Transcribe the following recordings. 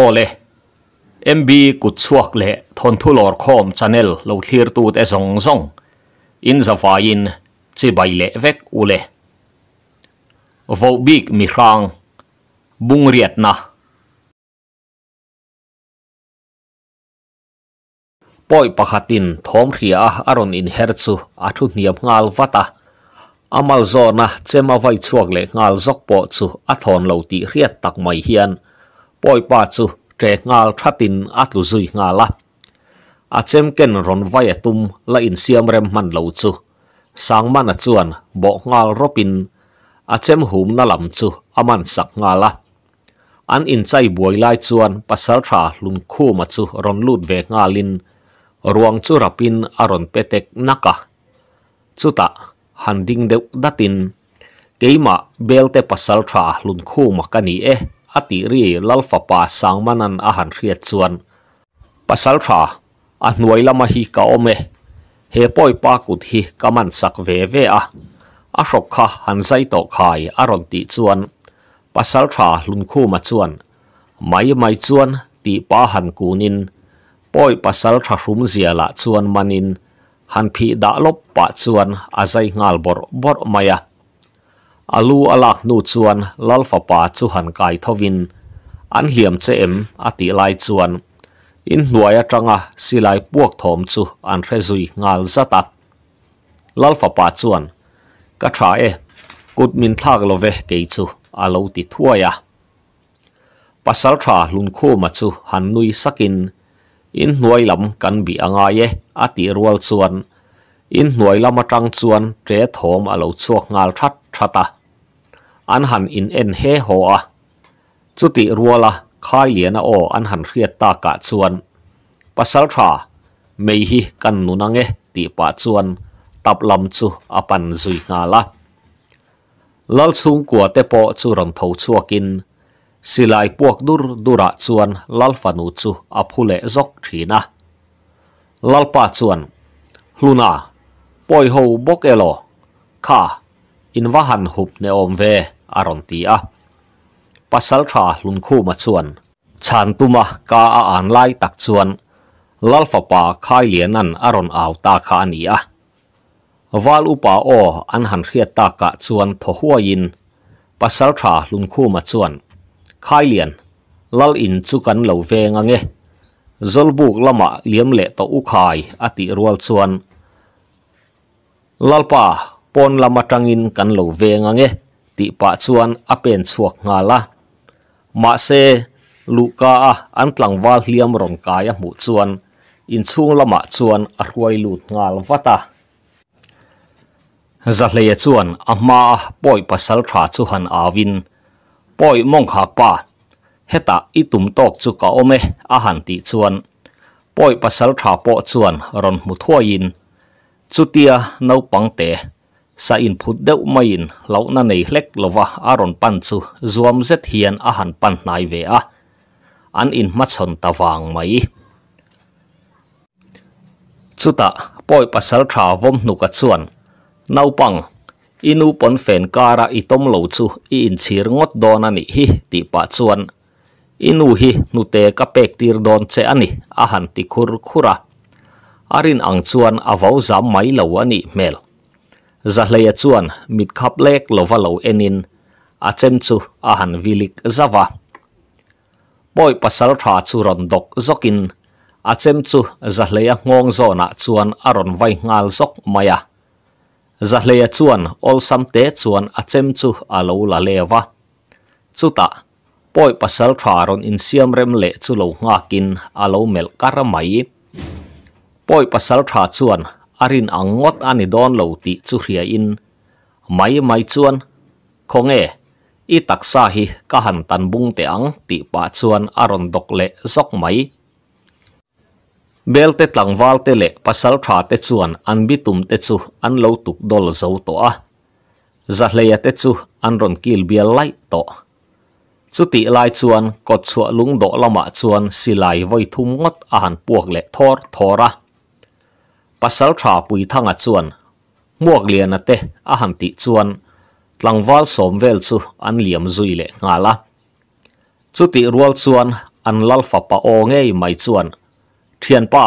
pole mb ku chuak le thon thu lor khom channel lo thlir tu te zong zong in zawa in chi bai le vek ule vo big mi khang bung riat na poi pakhatin thom ria aron in herchu athu niam ngal vata amal zona chema vai chuak le ngal zok po chu athon lo ti riat tak mai hian poi pa chu te ngal thatin atlu zui nga la a ken ron vai atum la in siam rem man lo chu sang man a bo ngal ropin a hum na lam chu aman sak nga la an in chai buai lai chuan pasal tha lun khu ma chu ron lut ve nga lin ruang chu rapin aron petek naka chuta handing de datin keima belte pasal tha lun khu ma kani e ati ri lalfa pa sang manan a han riat chuan pasal tha a lama hi ka ome he poi pa kut hi kaman sak ve ve a a hrok kha han zai to khai a ron ti chuan pasal tha lun khu ma chuan mai mai chuan ti pa han kunin poi pasal tha hrum zia la chuan manin han phi da lop pa chuan a zai ngal bor bor maya alu alak nu chuan lalfa pa chu han kai thovin an hiam che em ati lai chuan in hnuai atanga silai puak thom chu an rezui ngal zata lalfa pa chuan ka tha e kut min thak lo ve ke chu alo ti thuaya pasal tha lun kho ma chu han nui sakin in hnuai lam kan bi anga ye ati rual chuan in hnuai lam atang chuan tre thom alo chuak ngal that thata an han in en he ho a chu ti ruala khai lian a o an han hriat ta ka chuan pasal tha mei hi kan nu na ti pa chuan tap lam chu apan zui nga la lal chung kwa te po chu ron tho chuakin silai puak dur dura chuan lal fanu chu aphule zok thina lal pa chuan luna poi ho bokelo, ka in va han hup ne om ve อรันตีอ่ะปัสสาวาลุนคู่มาชวนชานตุมะกาอ่านไล่ตักชวนลัลฟปาคายเลียนันอรอนอาวตาคานีอ่ะวาลุปาโออันหันเรียตากะชวนทหัวยินปัสสาวาลุนคู่มาชวนคายเลียนลัลอินจุกันเหลวเวงเง zolbuk lama l i ยมเละต ukhai ati rual ว h u a ล l ลป p a pon lama tangin kan เว v วง g ง nge tih pa chuan a pen chuak nga la ma se luka a an tlangwal hliam ron kaia hmuh chuan inchhung lama chuan a ruai lut ngal vata zahleya chuan a hma a poi pasal tha chu han avin poi mong khak pa heta itum tok chu ka ome a han ti chuan poi pasal tha po chuan ron mu thuain chutia no pangte sa in phut deuh mai in lo na nei hlek lova aron pan chu zuam zet hian a han pan nai ve a an in ma chon tawang mai chuta poi pasal tha vom nu ka chuan naupang inu pon fen kara i tom lo chu i in chir ngot don ani hi ti pa chuan inu hi nu te ka pek tir don che ani a han ti khur khura arin ang chuan avau zam mai lo ani mel zahlei chuan mit khap lek lova lo enin a chem chu a han vilik zawa poi pasal tha chu ron dok zokin a chem chu zahlei a ngong zona chuan a ron vai ngal zok maya zahlei chuan ol sam te chuan a chem chu a lo la lewa chuta poi pasal tha ron in siam rem le chu lo ngakin a lo mel karamai poi pasal tha chuan arin angot ani don lo ti chu hria in mai mai chuan khonge i taksa hi ka han tan bung te ang ti pa chuan aron dok le zok mai belte tlangwal te le pasal tha te chuan an bitum te chu an lo tuk dol zo to a zahleya te chu an ron kil bial lai to chu ti lai chuan kot chua lung do lama chuan silai voi thum ngot a han puak le thor thora ปัสสาวะปุยทั้งอัจวนมวกเลียนเตะอาหารติจวนหลังวอลสมเวลสุอันเลี่ยมจุยเล่งาละจุติรัวจวนอันลัลฟะปะโอเงยไม่จวนเทียนป้า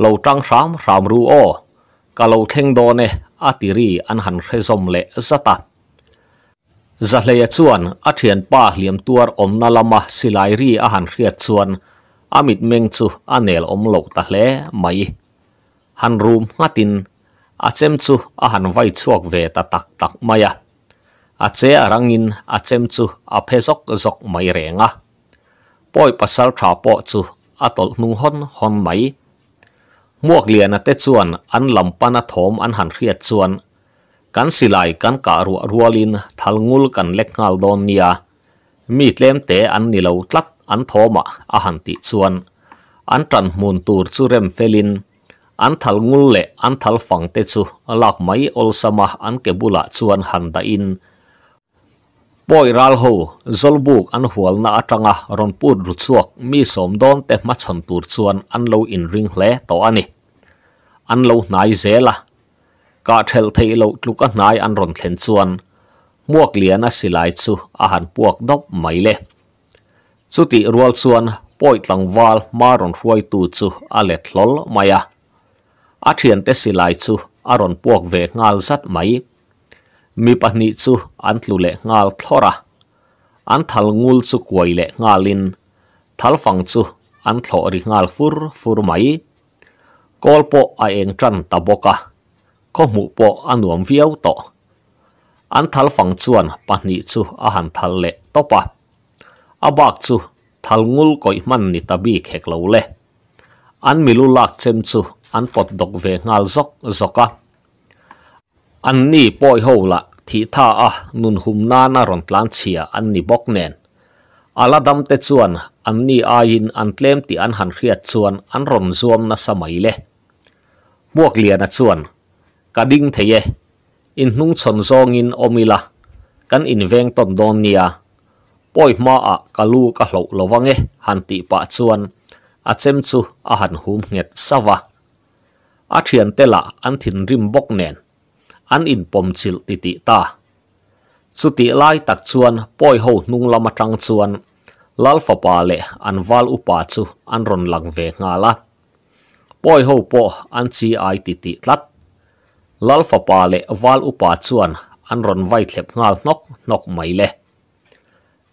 เลาจังรามรามรู้อ้อกะเลาเท่งโดเนอาติรีอันหันเรซอมเล่ซตตาจะเลียจวนอัฐเทียนป้าเลี้ยมตัวอมนลมาสิไลรีอาหันเรียจวนอามิดเมงจูอันเนลอมโลกตะเลไม่ han ru ngatin a chem chu a han vai chuak ve ta tak tak maya a che a rangin a chem chu a phe sok sok mai renga poi pasal tha po chu a tol nu hon hon mai muak lian te chuan an lam pana thom an han ria chuan kan silai kan ka ru rualin thalngul kan lekhal don nia mi tlem te an nilau tlak an thoma a han ti chuan an tran mun tur chu felin an thal ngul le an thal phang te chu lak mai ol sama an ke bula chuan han da in poi ral ho zolbuk an hual na atanga ronpur ru chuak mi som don te ma chhan tur chuan an lo in ring hle to ani an lo nai zela ka thel thei lo tluka nai an ron thlen chuan muak lian a silai chu a han puak dop mai le chuti rual chuan poi tlang wal maron ron huai tu chu a let lol maya a thian te silai chu buộc về puak ve ngal zat mai mi pahnih chu lù tlu le ngal ra, an thal ngul chu kuai le ngalin thal fang chu an thlo ri ngal fur fur mai kolpo a eng tran ta boka ko mu po anuam viau to an thal fang chuan pahnih chu a han thal le topa abak chu thal ngul koi man ni tabi khek lo le an milu lak chem chu an pot dok ve ngal zok zoka an ni poi ho la thi tha a nun hum na na ron tlan chia an ni bok nen ala dam te chuan an ni a in an tlem ti an han hriat chuan an ron zuam na samai le muak lian a chuan ka ding the ye in hnung chon zong in omila kan in veng ton don nia poi ma a kalu ka hlo lowange han ti pa chuan a chem chu a han hum nget sawa a thian te la an thin rim bok nen an in pom chil ti ti ta chu ti lai tak chuan poi ho nung lama tang chuan lalfa pa le an wal upa chu an ron lang ve nga la poi ho po an chi ai ti ti tlat lalfa pa le wal upa chuan an ron vai thlep ngal nok nok mai le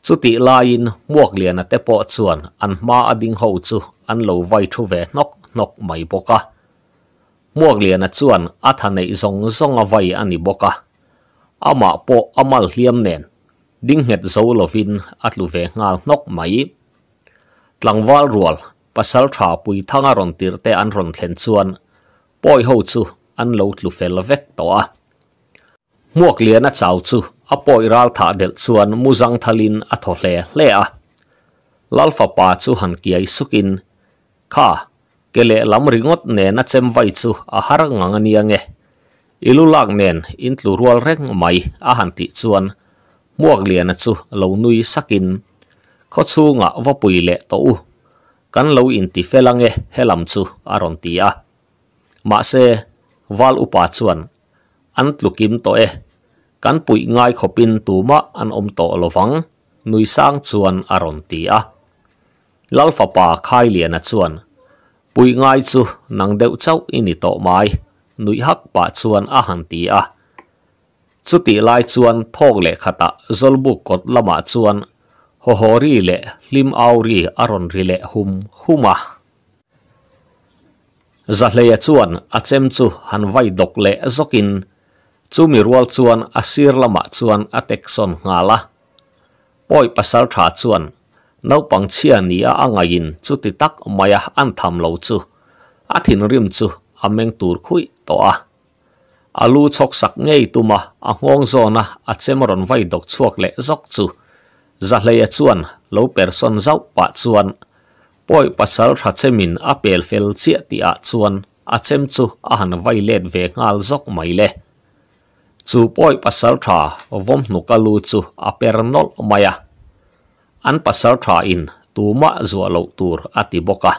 chu ti lain muak lian te po chuan an ma ading ho chu an lo vai thu ve nok nok mai boka muak lian a chuan a thanei zong zong avai ani boka ama po amal hliam nen ding het zo lovin atlu ve ngal nok mai tlangwal rual pasal tha pui thanga ron tir te an ron thlen chuan poi ho chu an lo tlu fel vek to a muak lian a chaw chu a poi ral tha del chuan muzang thalin a tho hle hle a lalfa pa chu han kiai sukin kha kể ke le lam ringot ne nát xem vậy chứ à har ngang ani ange ilulak nen in tlu rual rek mai à à a han ti chuan muak lian chu lo nui sakin kho chu nga vapui le to u kan lo e. in ti felange helam à aron ti a ma se wal upa chuan an tlukim to e kan pui ngai khopin tuma an om to vắng nui sang chuan aron ti a lalfa pa khai lian chuan ปุยงายจูนังเดวเจ้าอินิตอไมายนุยหักปะชวนอาหันตีอะสุติลายชวนทอกเลขตะจลบุกกดละมาชวนโหรีเลลิมอารีอารนรีเลหุมหุมะสะเลยชวนอัเจมจหันไวดกเลจกินจูมิรวลชวนอาศีรละมาชวนอัตเอกสนงาละปอยปัสสาวาช nau pang chia ni a anga in chu ti tak maya an tham lo chu a thin rim chu a meng tur khui to a alu chok sak ngei tu ma a ngong zo na a chemaron vai dok chuak le zok chu za le ya chuan lo person zau pa chuan poi pasal tha chemin a pel fel chia ti a chuan a chem chu a han vai ve ngal zok mai le chu poi pasal vom nu kalu chu a per nol maya an pasar tha in tuma zua lo tur ati boka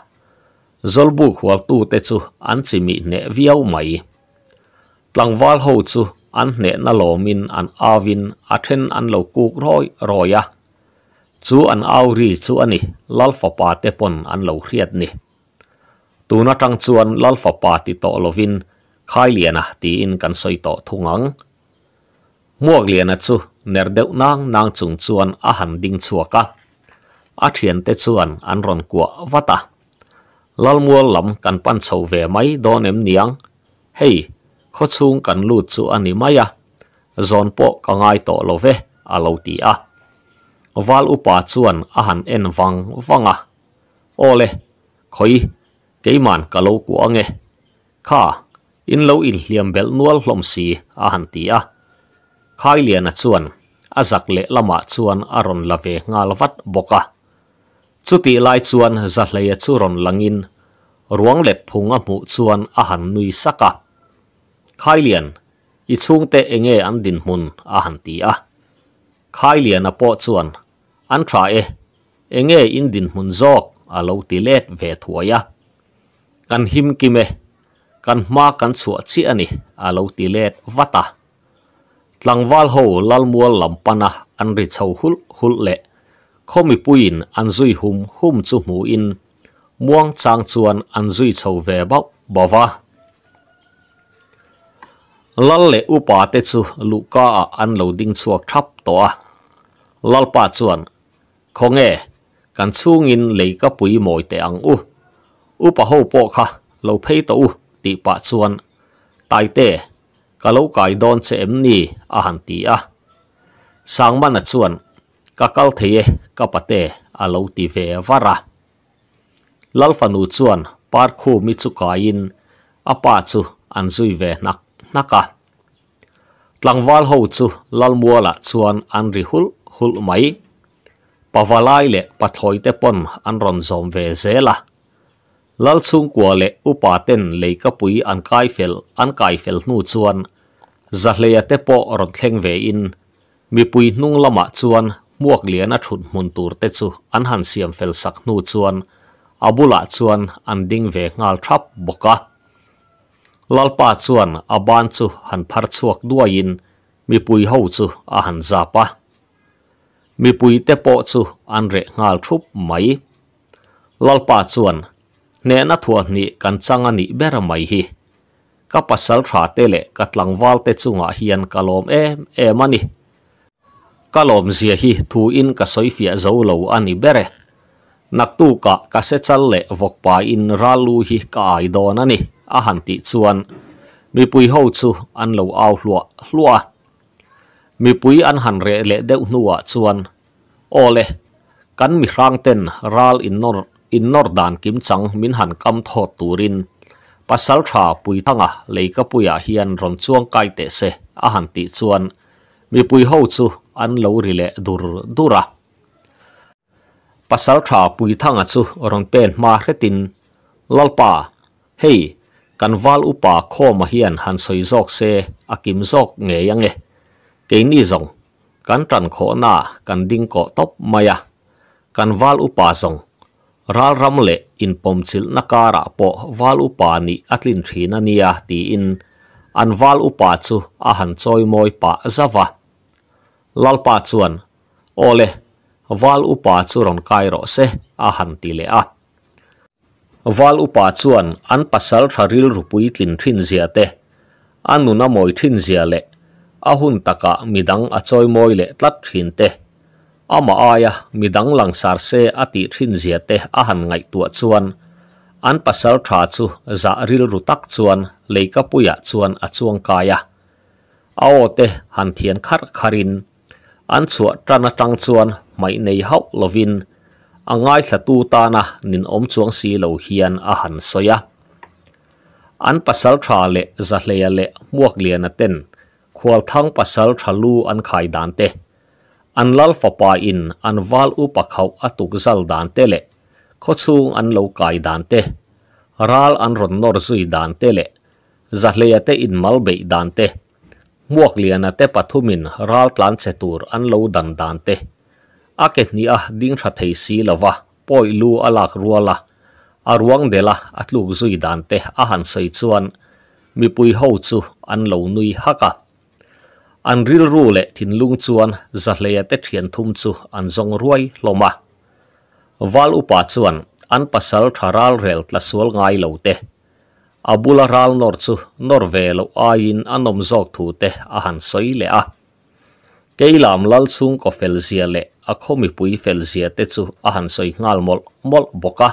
zolbu khwal tu te chu an chimi ne viau mai tlangwal ho chu an ne na min an avin athen an lo kuk roi roya chu an au ri chu ani lalfa pa te pon an lo hriat ni tuna tang chuan lalfa pa ti to lovin khai liana ti in kan soi to thungang muak liana chu ner deuh nang nang chung chuan a hàn ding chuaka a thian te chuan an ron kwa vata lal lalmual lam kan pan chho về máy don em niang hei kho chung kan lu chu ani maya zon po ka ngai to lo ve a lo ti a wal upa chuan a han en wang wanga ole khoi keiman ka lo ku ange kha in lâu in hliam bel nuol hlom si a hàn ti a khai liana chuan azak le lama chuan aron lave ngalwat boka chuti lai chuan zahleya churon langin ruang le phunga mu chuan a han nui saka khai lian i chung te enge an din mun a han ti a khai liana po chuan an thra e enge in din mun zok let ve thuaya kan him kan ma kan chuwa chi ani let vata tlangwal ho lalmual lampana an ri chho hul hul le khomi puin an zui hum hum chu mu in muang chang chuan an zui chho ve bau bawa lal le upa te chu luka a an lo ding chuak thap to a lal pa chuan khonge kan chungin leika pui moi te ang u upa ho po kha lo phei to u ti pa chuan tai te kalau kai don che em ni a han ti a sang man chuan ka kal theye ka pate a lo ti ve vara lalfanu suôn par khu mi chu kain apa chu an zui ve nak naka tlangwal à. ho chu lalmuala chuan an ri hul hul mai pawalai le pathoi te pon an ron zom ve zela lal chung kwa le upa ten le ka pui an kai fel an kai fel nu chuan zahleya te po ron ve in mi pui nung lama chuan muak lian thut mun tur te chu an han siam fel sak nu chuan abula chuan an ding ve ngal thap boka lalpa chuan aban chu han phar chuak duai in mi pui ho chu a han za pa mi pui te po chu an re ngal thup mai lalpa chuan ne na thua ni kan changa ber mai hi ka pasal tha te le katlang wal te chunga hian kalom em em anh kalom zia hi thu in ka soifia zo lo ani bere nak tu cả ka se chal lệ vóc pa in ralu hi ka ai don anh anh han ti chuan mi pui ho chu an lo au lúa hlua mi pui an han re le deuh nuwa chuan lệ kan mi rang tên ral in nor in nor đàn kim chang min han kam tho turin pasal tha pui thanga leika puya hian ron chuang kai te se à han ti chuan mi pui ho chu an lo ri le dur dura à. pasal tha pui thanga à chu ron pen ma hretin lalpa hei kanwal upa khoma hian han soi jok à se akim jok nghe cái keini zong kan tran kho na kan ding cọ top maya kanwal upa zong ral ram le in pomchil nakara po wal ni atlin thina nia ti in an wal chu a han choi moi pa zawa lalpa chuan ole wal upa chu ron kairo se a han ti le a wal chuan an pasal tharil rupui tlin thin zia te anuna moi thin zia le ahun taka midang choi moi le tlat thin te ama aya midang langsar se ati rinjia te ahan ngai tua chuan an pasal tha chu za ril ru tak chuan leika puya chuan a chuang kaya ao te han thian khar kharin an chu tran mai nei hau lovin angai thatu ta na nin om chuang soya an pasal le za le muak lian ten khwal thang pasal thalu an anlal fapa in anwal u pakhau atuk zal dan tele kho chung an lo kai dan te ral an ron nor zui dan tele zahleyate in mal be dan te muak liana te pathumin ral tlan che tur an lo dang dan te ni a ding tha thei poi lu alak ruala arwang dela atluk zui dan ahan sei mi pui ho an lo nui an ril ru le thin lung chuan zahleya te thian thum chu an zong ruai hloma wal upa chuan an pasal tharal rel tla sual ngai lo te abula ral nor chu nor ve lo ain anom zok thu te a han soi le a keilam lal chung ko fel zia le a khomi pui fel zia te chu a han soi ngal mol mol boka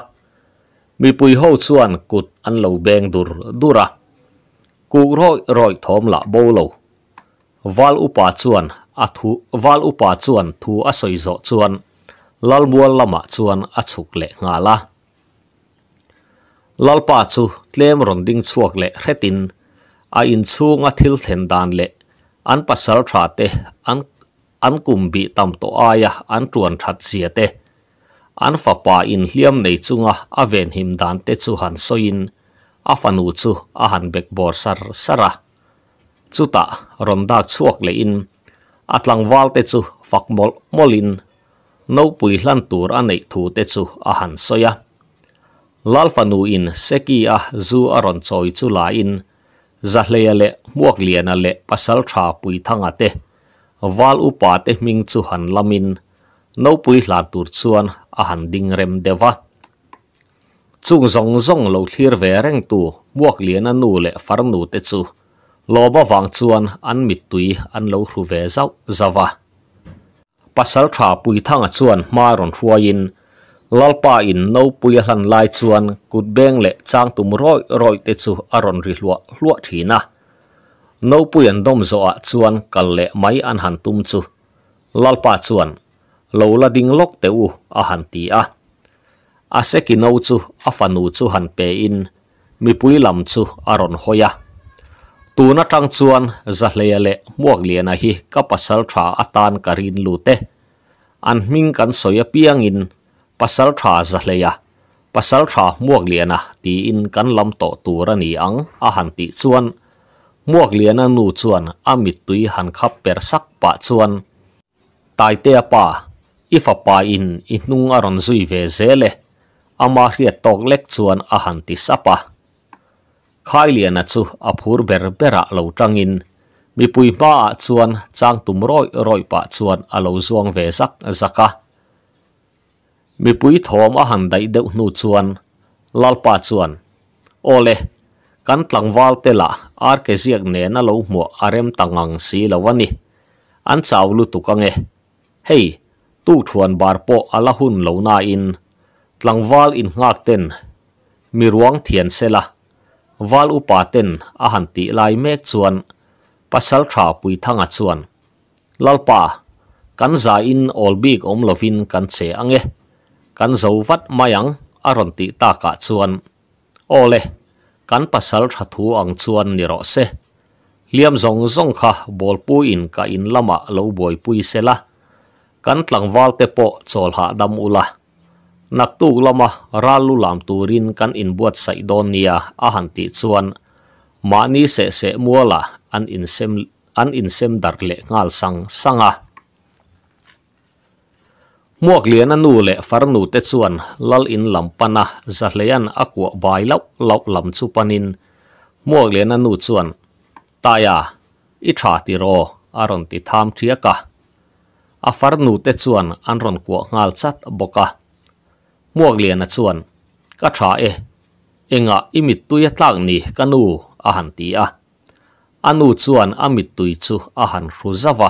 mi pui ho chuan kut an lo beng dur dura ku roi roi thom la bo lo val upa chuan a thu val upa chuan thu a soi zo chuan lal bual lama chuan a chuk le nga la lal pa chu tlem ronding chuak le retin a in chunga thil then dan le an pasar tha te an an aya an tuan an fa in hliam nei chunga te chu han soin a fanu chu sara chuta ronda chuak le in atlang wal te chu fak mol molin no pui lan tur anei thu te chu a han soya lal fanu in seki a zu aron choi chu la in zahleya le muak liana le pasal tha pui thanga te wal upa ming chu han lamin no pui lan tur chuan a han ding rem dewa zong zong lo thir ve reng tu muak liana nu le far nu te ba wang chuan an mit tui an lo hru ve zau zawa pasal tha pui thang chuan maron hruain lalpa in no pui han lai chuan kut beng le chang tum roi roi te chu aron ri hlua hlua thina no pui an dom zo a chuan kal le mai an han tum chu lalpa chuan lo la ding lok te u a han ti a a se ki no chu a fanu chu han pe in mi pui lam chu aron hoya tuna tang chuan zahleya le muak lian a hi kapasal tha atan karin lute an ming kan soya piang in pasal tha zahleya pasal tha muak lian a ti in kan lam to tura ni ang a han ti nu chuan a tui han kha per sak pa chuan ifa pa in i nung aron ama hriat lek chuan a han khai liền à chu à phur ber bera lo trangin mi pui pa chuan chang tum roi roi pa chuan a lo zuang ve sak zaka mi pui thom a han dai deuh nu chuan lal pa chuan ole kan tlang wal te la ar ke ziak ne na lo mo arem tangang lâu lo wani an chaw lu tu ka hey hei tu thuan bar po ala hun lo na in tlang wal in ngak ten mi ruang thian se la wal upa ten a ti lai mek chuan pasal tha pui thanga chuan lalpa kan za in all big om lovin kan che ange kan zo vat mayang aron ti ta ka chuan ole kan pasal tha thu ang chuan ni se liam zong zong kha bol pu in ka in lama lo boi pui sela kan tlang wal te po chol ha dam ula naktuk lama ralu lam turin kan inbuat sa idonia ahanti chuan mani se se muala an insem an insem dar le ngal sang sanga muak lian anu le farnu te chuan lal in lampana zahleyan akwa bai lau lau lam chu panin muak lian anu chuan taya i tha ti ro aron ti tham thiaka a farnu te chuan anron ko ngal chat boka มวกเหรียญส่วนก็ทราเอเองอ่ะอิมิตุยตักนี่กันูอาหารตีอ่ะอันูส่วนอามิตุยชูอาหารรู้จักวะ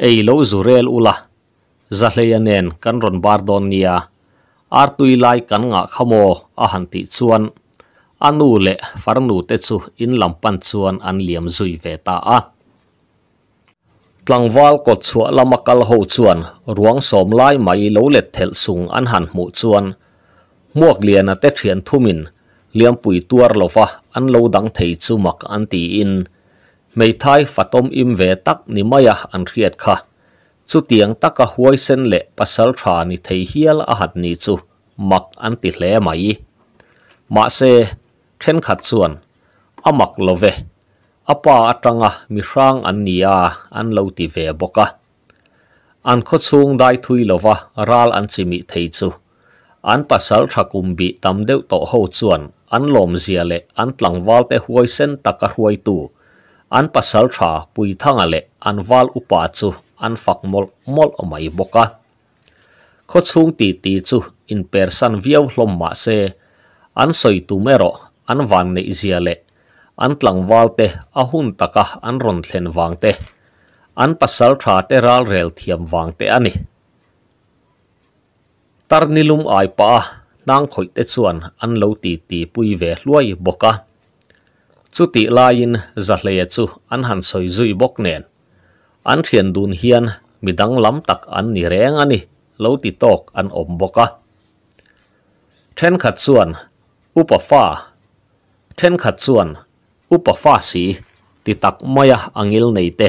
เอโลจูเรลอุละจะเลยเนนกันรอนบาร์ดอนเนียอาร์ตุยไลกันงะขโมอาหารตีส่วนอันูเละฟาร์นูเตชูอินลำปันส่วนอันเหลี่ยมซุยเวตาอ่ะลังวอลกดชัวละมักกะลหูชวนรวงสมไล่ไม่ลูเล็ดเทลสูงอันหันหมูชวนหมวกเลียนเตะเทียนทุมินเลียมปุ๋ยตัวลฟะอันลูดังเทยจูมักอันตีอินไม่ไายฟัดต้มอิมเวตักนิมายะอันเรียดค่ะสุดเตียงตักกะหัวเส้นเละปัสสาวะนิเทยเฮลอาหัดนิจูมักอันติเลไหมมาเซเช่นขัดส่วนอามักลเว apa atanga mirang ania an nia an lo ti ve boka an kho chung dai thui lova ral an chimi thei chu an pasal thakum bi tam deu to ho chuan an lom zia le an tlangwal te huai sen taka huai tu an pasal tha pui thanga le an wal upa chu an fak mol mol omai boka kho chung ti ti chu in person viau hlom ma se an soi tu mero an wang nei zia le antlang walte ahun taka anron thlen wangte an pasal tha te ral rel thiam wangte ani tarnilum aipa nang khoi te an lo ti ti boka chuti lain za an han zui bok an thien hian midang lam an ni reng an om boka then khat chuan upa fa si ti tak maya angil nei te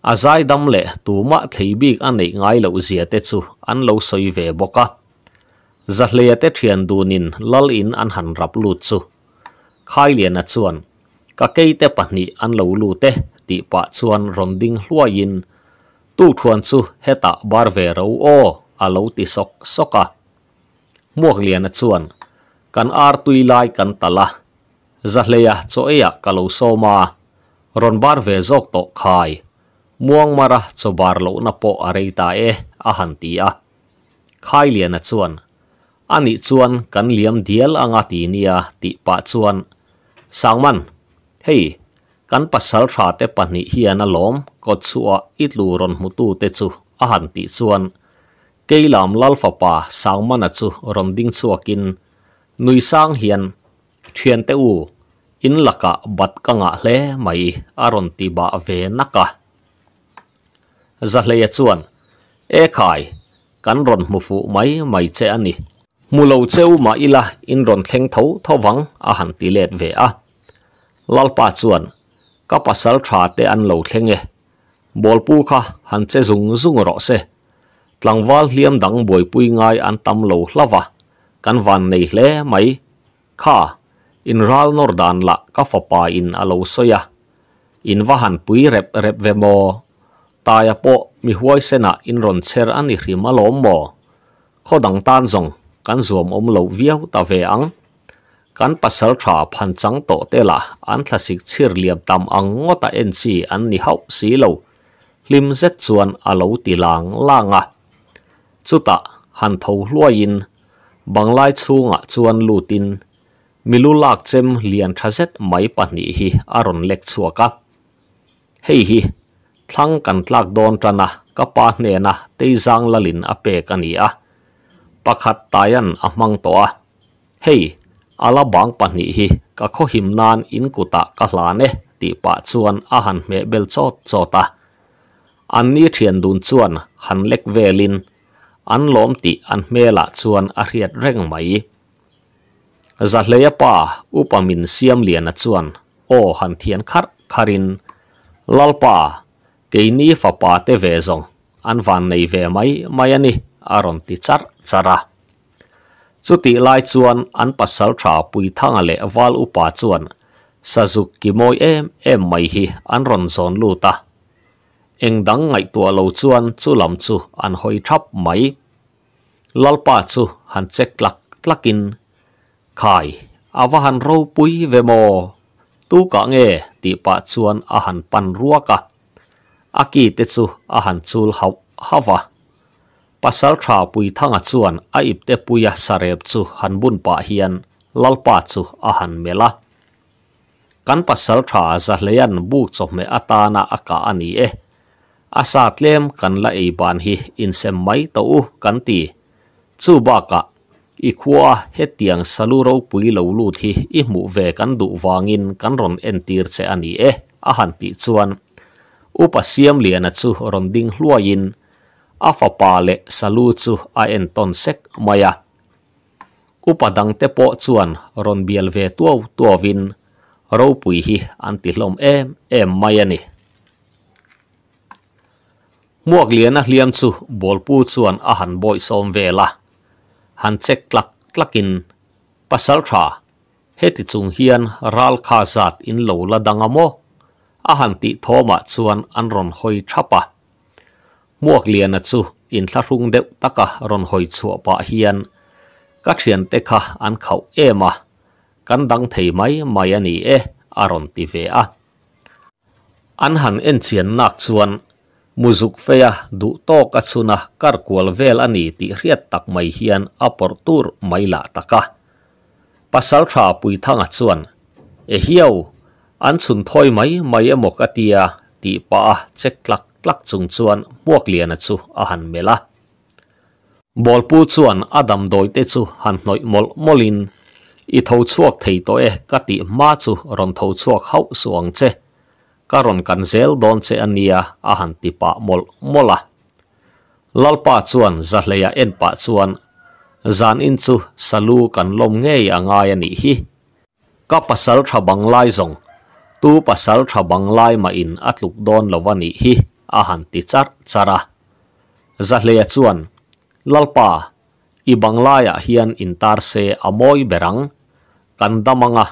azai dam le ma theibi an nei ngai lo zia te chu an lo soi ve boka zahleya te thian nin lal in an han rap lu chu khai lian a chuan ka kei te pahni an lo lu te ti pa chuan ronding hluain tu thuan chu heta bar ve ro o alo ti sok soka muak lian a chuan kan ar tui lai kan tala zahleya choeya kalo soma ron bar ve zok to khai muang mara cho bar lo na po areita e ahan ti a khai lian a chuan ani chuan kan liam dial anga ti nia ti pa chuan sangman hei kan pasal tha te pani hian a lom ko chua itlu ron mutu te chu ahan ti chuan keilam lalfa pa sangman a chu ron ding chuakin nui sang hian thian te u in laka bat ka nga hle mai aron ti ba ve naka za hle ya chuan e khai kan ron mu fu mai mai che ani mulo cheu ma ila in ron thleng tho thowang a han ti let ve a lalpa chuan ka pasal tha te an lo thlenge bolpu kha han che zung zung ro se tlangwal hiam dang boi pui ngai an tam lo hlawa kan van nei hle mai kha in ral nor dan la ka fapa in alo soya in vahan pui rep rep ve mo taya po mi huai sena in ron cher an i malom mo kho tan zong kan zuam om lo viau ta ve ang kan pasal tha phan chang to te la an thlasik chhir liam tam ang ngota en chi an ni hau si lo lim zet chuan alo ti lang langa chuta han tho hluain banglai chunga chuan lutin milu lak chem lian thazet mai pahni hi aron lek chuaka hei hi thlang kan tlak don tana ka pa ne na te zang lalin ape kani a pakhat tayan amang to a hei ala bang pahni hi ka kho him nan in kuta ka hla ne ti pa chuan a han me bel cho cho ta an ni han lek velin an lom ti an mela chuan a reng mai zahleya pa upamin siam liana chuan o han thian khar kharin lalpa keini fa pa te ve zong an van nei ve mai mayani aron ti char chara chuti lai chuan an pasal tha pui thanga le wal upa chuan sazuk ki moi em em mai hi an ron luta eng dang ngai tua lo chuan chu lam chu an hoi thap mai lalpa chu han chek lak lakin khai awa han ro pui ve mo tu ka nge ti pa chuan a han pan ruwa ka aki te chu a han chul ha hawa pasal tha pui thanga chuan a ip te pui ya sarep chu han bun pa hian lal pa chu a han mela kan pasal tha za leyan me atana aka e asa tlem kan la e hi in sem kan ti chu ba ikwa hetiang saluro pui lawlu thi i mu ve kan du wangin kan ron entir che ani e a han pi chuan upasiam liana chu ron ding hluain afa pale salu chu a en ton sek maya upadang te po chuan ron bial ve tuo tuo win pui hi anti lom em em maya muak liana hliam chu bolpu chuan a han boy som vela han che klak klakin pasal tha heti chung hian ral kha zat in lo la dangamo a han ti thoma chuan an ron hoi thapa muak lian a chu in thla rung de taka ron hoi chuwa pa hian ka thian te kha an khau ema kan dang thei mai mai ani an han e, en nak chuan muzuk feya du to ka chuna kar kual vel ani ti riat tak mai hian apor mai la taka pasal tha pui thanga chuan e hiau an chun thoi mai mai emok atia ti pa chek tlak tlak chung chuan buak lian chu a han mela bol pu chuan adam doi te chu han noi mol molin i tho chuak thei to e kati ma chu ron tho chuak hau suang che karon kan zel don se ania a han ti mol mola lalpa chuan zahleya en enpa chuan zan in chu salu kan lom ngei angai ani hi ka pasal tha lai zong tu pasal tha lai ma in atluk don lowani hi a ti char chara zahleya chuan lalpa i banglaya hian intar se amoi berang kan damanga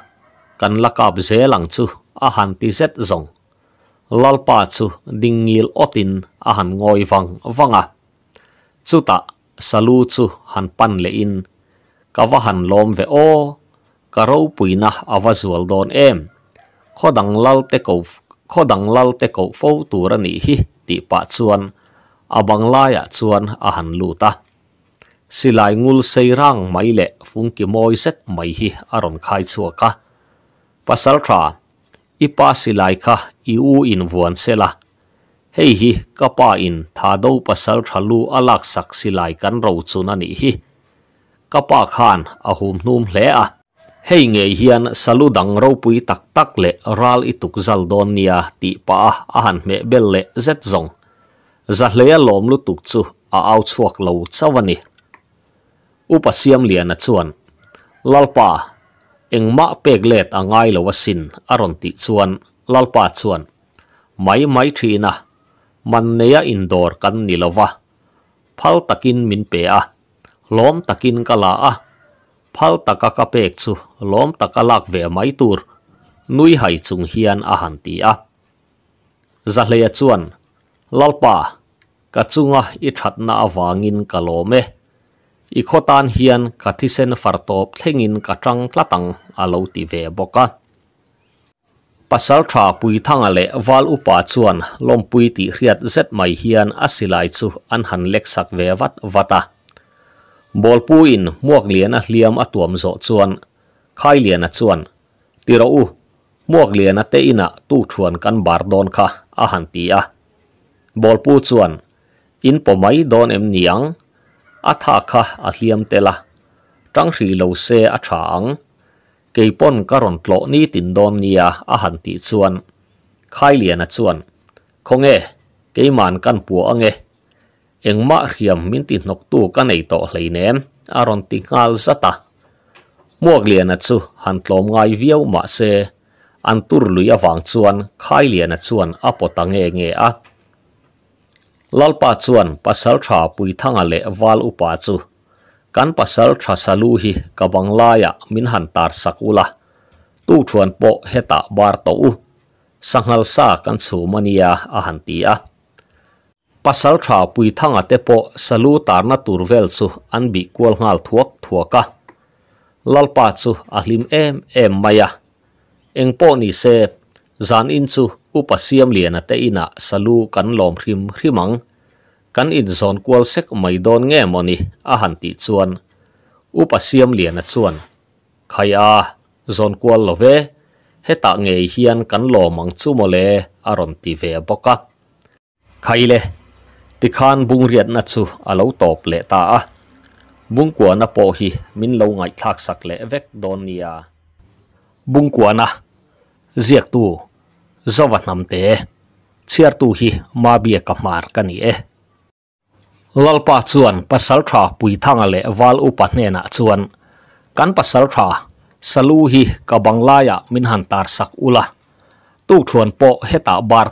kan lakap zelang chu a ti zet zong lalpa chu dingil otin ahan ngoi vang vanga chuta salu chu han pan le in kawahan lom ve o karo puina avazual em khodang lal te ko khodang te ko fo turani hi ti pa chuan abang laya ahan luta silai ngul seirang maile le fungki moi set mai hi aron khai chuaka pasal tha ipa silai kha i u in vuan sela hei hi kapa in tha do pasal thalu alak sak silai kan ro chuna ni hi kapa khan ahum num hle a hei nge hian salu dang ro pui tak tak le ral i tuk zal don nia ti pa a han me bel le zet zong za hle upasiam lian a chuan eng ma peglet angai lo wasin aron ti chuan lalpa chuan mai mai thina man neya indor kan nilowa phal takin min pe a lom takin kala a phal taka ka pek chu lom taka lak lalpa ka chunga i thatna ikhotan hian kathisen fartop thlengin katang tlatang alo ti ve boka pasal tha pui thanga le wal upa chuan lom pui ti hriat zet mai hian asilai chu an han lek sak ve wat wata bol puin muak lian a hliam atuam zo chuan khai tiro u muak lian te ina tu thuan kan bar don kha a han in po don em niang a tha kha a hliam te la tang hri lo se a tha ang ke pon ka ron tlo ni tin don nia a han ti chuan khai lian a chuan khong e ke man kan pu ang e engma hriam min ti nok tu ka nei to hlei nem a ron ti ngal zata muak lian a chu han tlom ngai viau ma se an tur lui awang chuan khai lian a chuan a potang nge nge a lalpa chu an pasal thra pui thangale wal upachu kan pasal thra salu hi ka bangla ya min han tar sakula tu thon po heta bar to u sangal sa kan chu mania a han ti pasal thra pui thangate po salu tar na turvel su an bi kol ngal thuak thuka lalpa chu ahlim em em maya eng po ni จานอินซูอุปสมเลียนตอินาสลูกันลอมริมริมังกันอินซอนกวลเซกไม่โดนเง่มอนิอาหันติชวนอุปสมเลียนชวนขยะซอนกวลลเวให้ตาเงยเฮียนกันลอมังซูโมเลอรอนติเวบกะขยเลติคานบุงเรียนนัซูอลาวตอบเลตาบุงกวนอโอฮีมินลงไงทักสักเลเวกโดนียบุงกวนอ ziek tu zawat nam te chiar tu hi ma bia ka mar ka ni e lalpa chuan pasal tha pui thanga le wal upa ne na chuan kan pasal tha salu hi ka bangla ya min han tar sak ula tu thuan po heta bar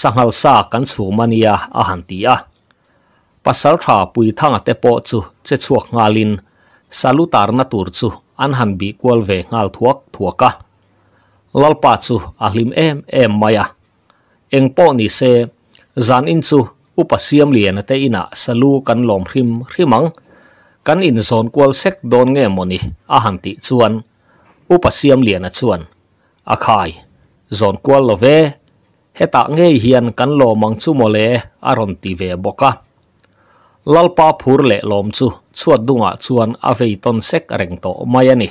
sangal sa kan chu mania a han tia pasal ngalin salutar na tur chu an han lalpa chu ahlim em em maya eng engpo ni se zan in chu upasiam lian te ina salu kan lom him himang kan in zon kwal sek don nge moni a hanti chuan upasiam lian a chuan a zon kwal love heta nge hian kan lo mang chu mole aron ti ve boka lalpa phur le lom chu chuat dunga chuan ton sek reng to mayani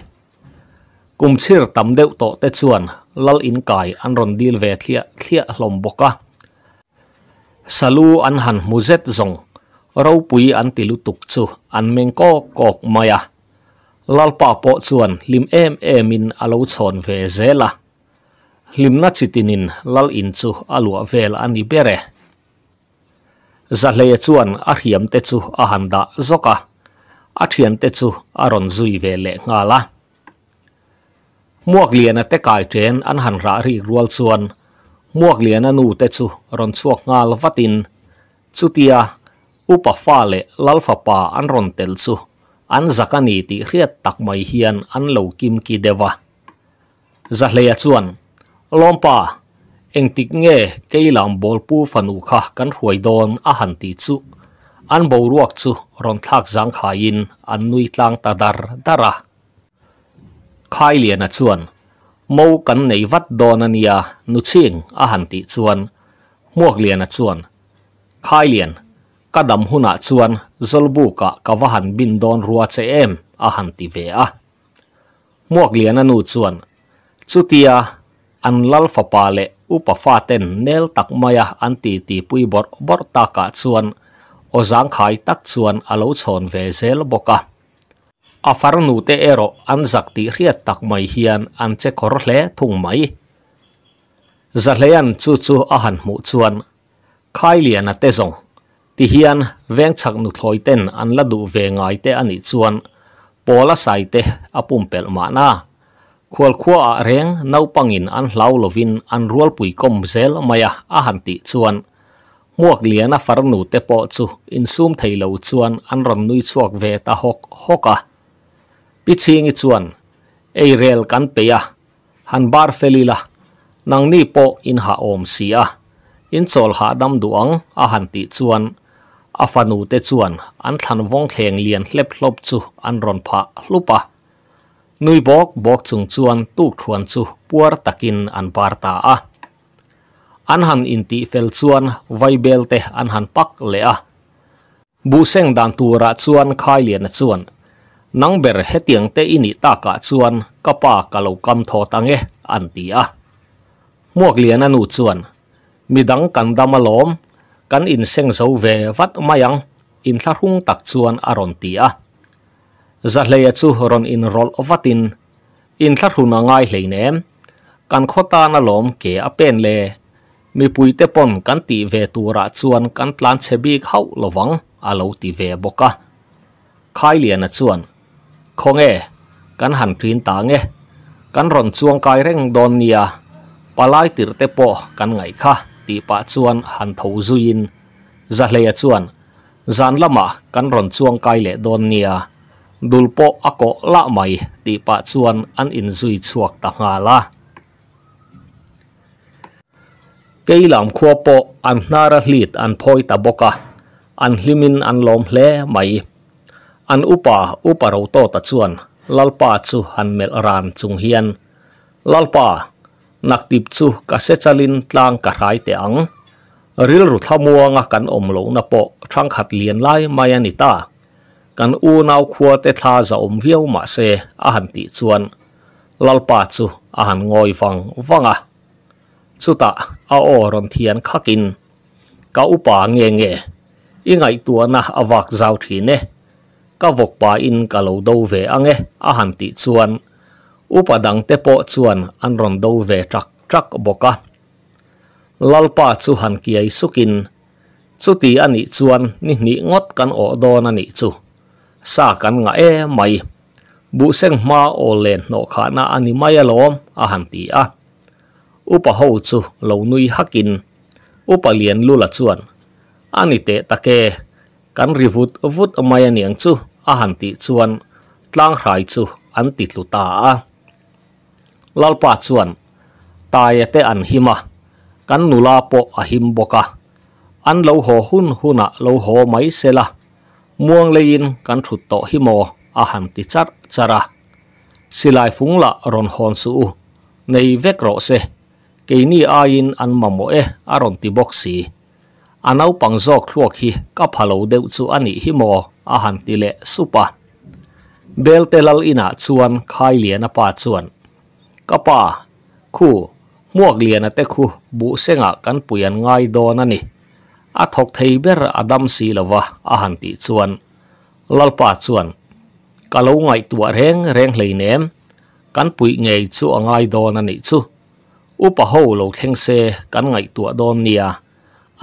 kum chhir tam deuh tổ tết chuan lal in kai an ron về ve thlia thlia hlom à salu an han muzet zong ro pui an tilu tuk chu an meng ko kok lal pa po chuan lim em em in alo chon ve zela tin in lal in chu alua vel ani bere zahle chuan a hiam te chu a handa zoka a thian tết chu a ron zui ve le ngala muak lian a te kai ten an han ra ri rual chuan muak lian anu te chu ron chuak ngal vatin chutia upa fa le lalfa pa an ron tel chu an zakani ti hriat tak mai hian an lo kim ki dewa zahleya chuan lompa engtik nge keilam bol pu fanu kha kan huai don a han ti chu an boruak chu ron thak zang khain an nui tlang ta dar dara khai liền à chuan mâu kan nei vat don ania nu ching a han ti chuan muak liền à chuan khai liền ka dam huna ah chuan zolbu ah ka ka wa han bin don ruwa che em a han ti ve a muak liền anu à chuan chutia an lal fa pa le upa fa ten nel tak maya an ti ti pui bor bor ta ka chuan ozang khai tak chuan alo chhon ve zel boka afar nu te ero an zak tih hriat tak mai hian an che kor hle giờ mai zahleyan chu chu a han mu chuan khai lian a te zong ti hian veng chak nu thloi ten an la du ve ngai te ani chuan pola sai te apum pel ma na khual khua a reng naupangin an hlau lovin an rual pui kom zel maya a han ti chuan muak lian a far nu te po chu in sum thei lo chuan an ron nui chuak ve ta hok hoka พิชิงชวนเอเรลกันเปียฮันบาร์เฟลีลานางนี่ปออินฮาอมเสียอินโซลฮาดัมดวงอาหันติชวนอาฟานูเตชวนอันทันวงเทงเลียนเล็บลบจูอันรอนพะลุปะนุยบอกบอกจุงชวนตูกทวนจูปัวตะกินอันปาร์ตาอันหันอินติเฟลชวนไวเบลเตอันหันปักเลอะบูเซงดันตัวระชวนคายเลียนชวน nang ber he tiang te ini ta ka chuan ka pa ka lo kam tho tange an ti a muak lian anu chuan midang kan dama lom kan in seng zo ve vat mayang in thla hung tak chuan aron ti a zahleya dạ chu ron in rol vatin in thla huna ngai hleinem kan khota na lom ke a pen le mi pui te pon kan ti ve tu tura chuan kan tlan chebi khau lovang alo ti ve boka khai lian a chuan khó nghe kan han trin ta nghe, kan ron chuông kai rèn don nia palai tir te po kan ngai kha ti pa chuan han tho zuin za hleya chuan zan lama kan ron chuang kai le don nia dul po ako la mai ti pa chuan an in zui chuak ta nga la keilam khuapo an nara hlit an phoi ta boka an limin an lom lê mai อันอุปาอุปเราโตตัดส่วนลลปาจูฮันเมลรานจุงเฮียนลลปานักติบจูกเซจลินตลางกระไรเตียงริลรุทมัวงกันอมหลงนโปช่างขัดเลียนไล่มายานิตากันอูนาวคัวเตทาจะอมเวียวมาเซอาหันติส่วนลลปาจูอาหันงอยฟังฟังอ่ะสุตะอาโอรอนเทียนขักินก้าอุปาเงเงอีไงตัวนะอวักเจ้าทีเน่ ka vok ba in ka đâu về anh ấy, a han ti chuan upadang te po chuan an ron do trắc trak trak boka lalpa chu han kiai sukin anh ani chuan ní ngót ngot kan o don ani chu sa kan nga e mai bu seng ma ô len no kha na ani mai alom a han ti a upa ho chu lo nui hakin upa lian lula chuan ani te take kan rivut vut mai aniang chu a han ti chuan tlang hrai chu an ti tlu ta a lalpa chuan tai te an hima kan nula po a him boka an lo ho hun huna lo ho mai sela muang lein kan thut to himo a han ti char chara silai phung la ron hon su nei vek ro se ni a in an mamo e ron ti boxi anau pangjok thluak hi ka phalo deu chu ani himo อาหารติเลสุปะเบลเตลลินาชวนคายเลียนปาชวนกะปาคู่มวกเลียนเตคู่บุเสงะกันปุยนง่ายโดอนนี่อทกเทเบรอดัมสีลวะอาหารติชวนลลปาชวนกะลงไงตัวเรงเรงเลยเนมกันปุยไงชวนง่ายโดอนนี่ชูอุปหูโลเทงเซกันไงตัวโดนเนีย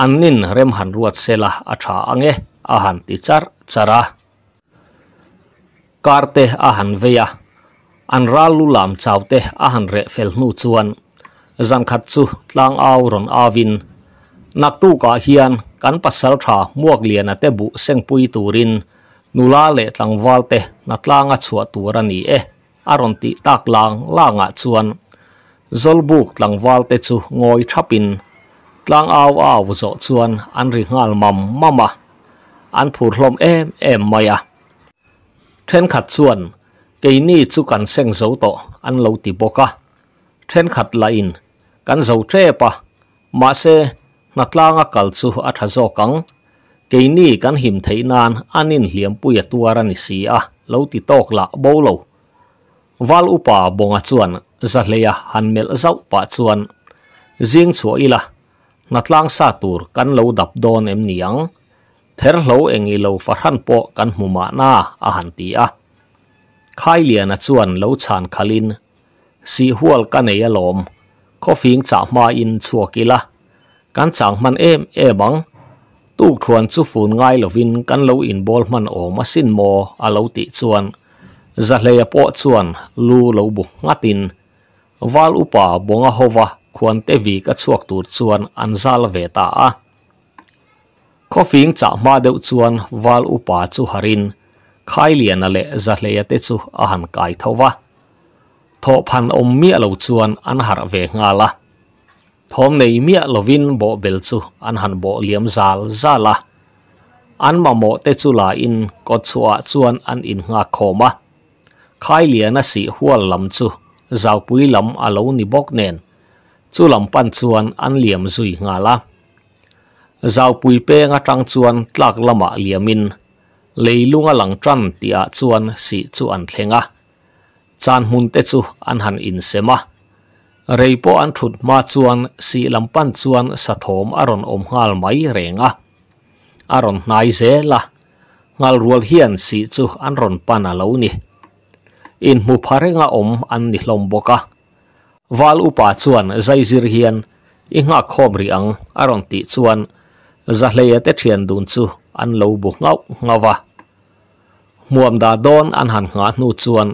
อันนินเริ่มหันรวดเซละอัชาอังเงอาหารติจาร chara karte ahan veya an ralu lam chaute ahan re fel nu chuan zan khat chu tlang au ron avin naktu tu ka hian kan pasal tha muak liana te bu sengpui turin nula le tlangwal te na tlanga chua tura ni e aron ti tak lang langa chuan zolbuk tlangwal te chu ngoi thapin tlang aw aw zo chuan an ri ngal mam mama an phủ hlom em em mày à then khát suôn cái ni chu kan seng dấu to an lo ti boka then khát lại in kan zo tre pa nát lang natlanga kal chu a tha zo kang cái ni kan him thei nan anin hiam pui tuara ni si à lâu ti tok la bo lo wal upa bonga chuan zahleya hanmel zau pa chuan zing chuaila natlang sa tur kan lo dap don em niang thar lo engi lo farhan po kan huma na a han ti a khai lian a chuan lo chan khalin si hual ka nei alom khofing cha ma in chuakila kan chang man em e tu khuan chu fun ngai lovin kan lo in bol o masin mo a lo ti po chuan lu lo bu ngatin val upa bonga hova khuan te vi ka chuak tur chuan an zal ve ta Có coffeeing cha ma deuh chuan wal upa chu harin khai lian ale za hleya te chu a han kai thowa tho phan om mi alo chuan an har ve nga la thom nei mi lovin bo bel chu an han bo liam zal zala an mà mo te chu la in ko chua chuan an in nga khoma khai lian a si hual lam chu zau pui lam alo ni bok nen chu lam pan chuan an liam zui nga la zau pui pe nga chuan tlak lama liamin Leilunga langtran tia chuan si chu an thlenga chan mun te chu an han in sema reipo an thut ma chuan si lampan chuan sathom aron om ngal mai renga aron nai ze la ngal rual hian si chu an ron pana lo in mu phare om an ni hlom boka wal upa chuan zai hian inga khom ri ang aron ti chuan zahlei dạ te thian dun chu an lo ngốc ngau ngawa muam da don an han nga nu chuan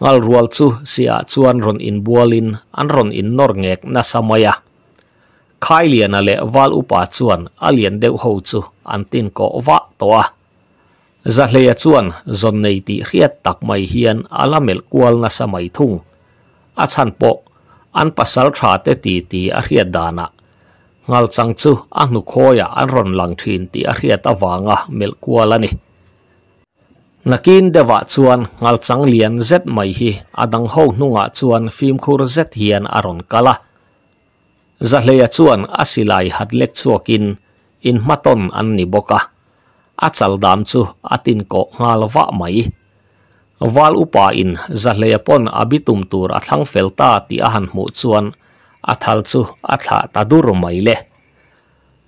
ngal rual chu sia chuan ron in lin an ron in nor ngek na samaya khai lian ale à wal upa chuan alian deuh ho chu an tin ko wa toa zahleya dạ chuan zon nei ti riat tak mai hian alamel kual na samai thung a chan po an pasal tha te ti à a riat dana ngal chang chu anu khoya aron lang thin ti a ria ta wanga mel kwala ni nakin de wa chuan ngal adang ho nunga chuan film khur zet kala za le ya in maton an ni boka atin ko ngal wa mai wal upa in za le pon ti ahan mu athal chu athla tadur maile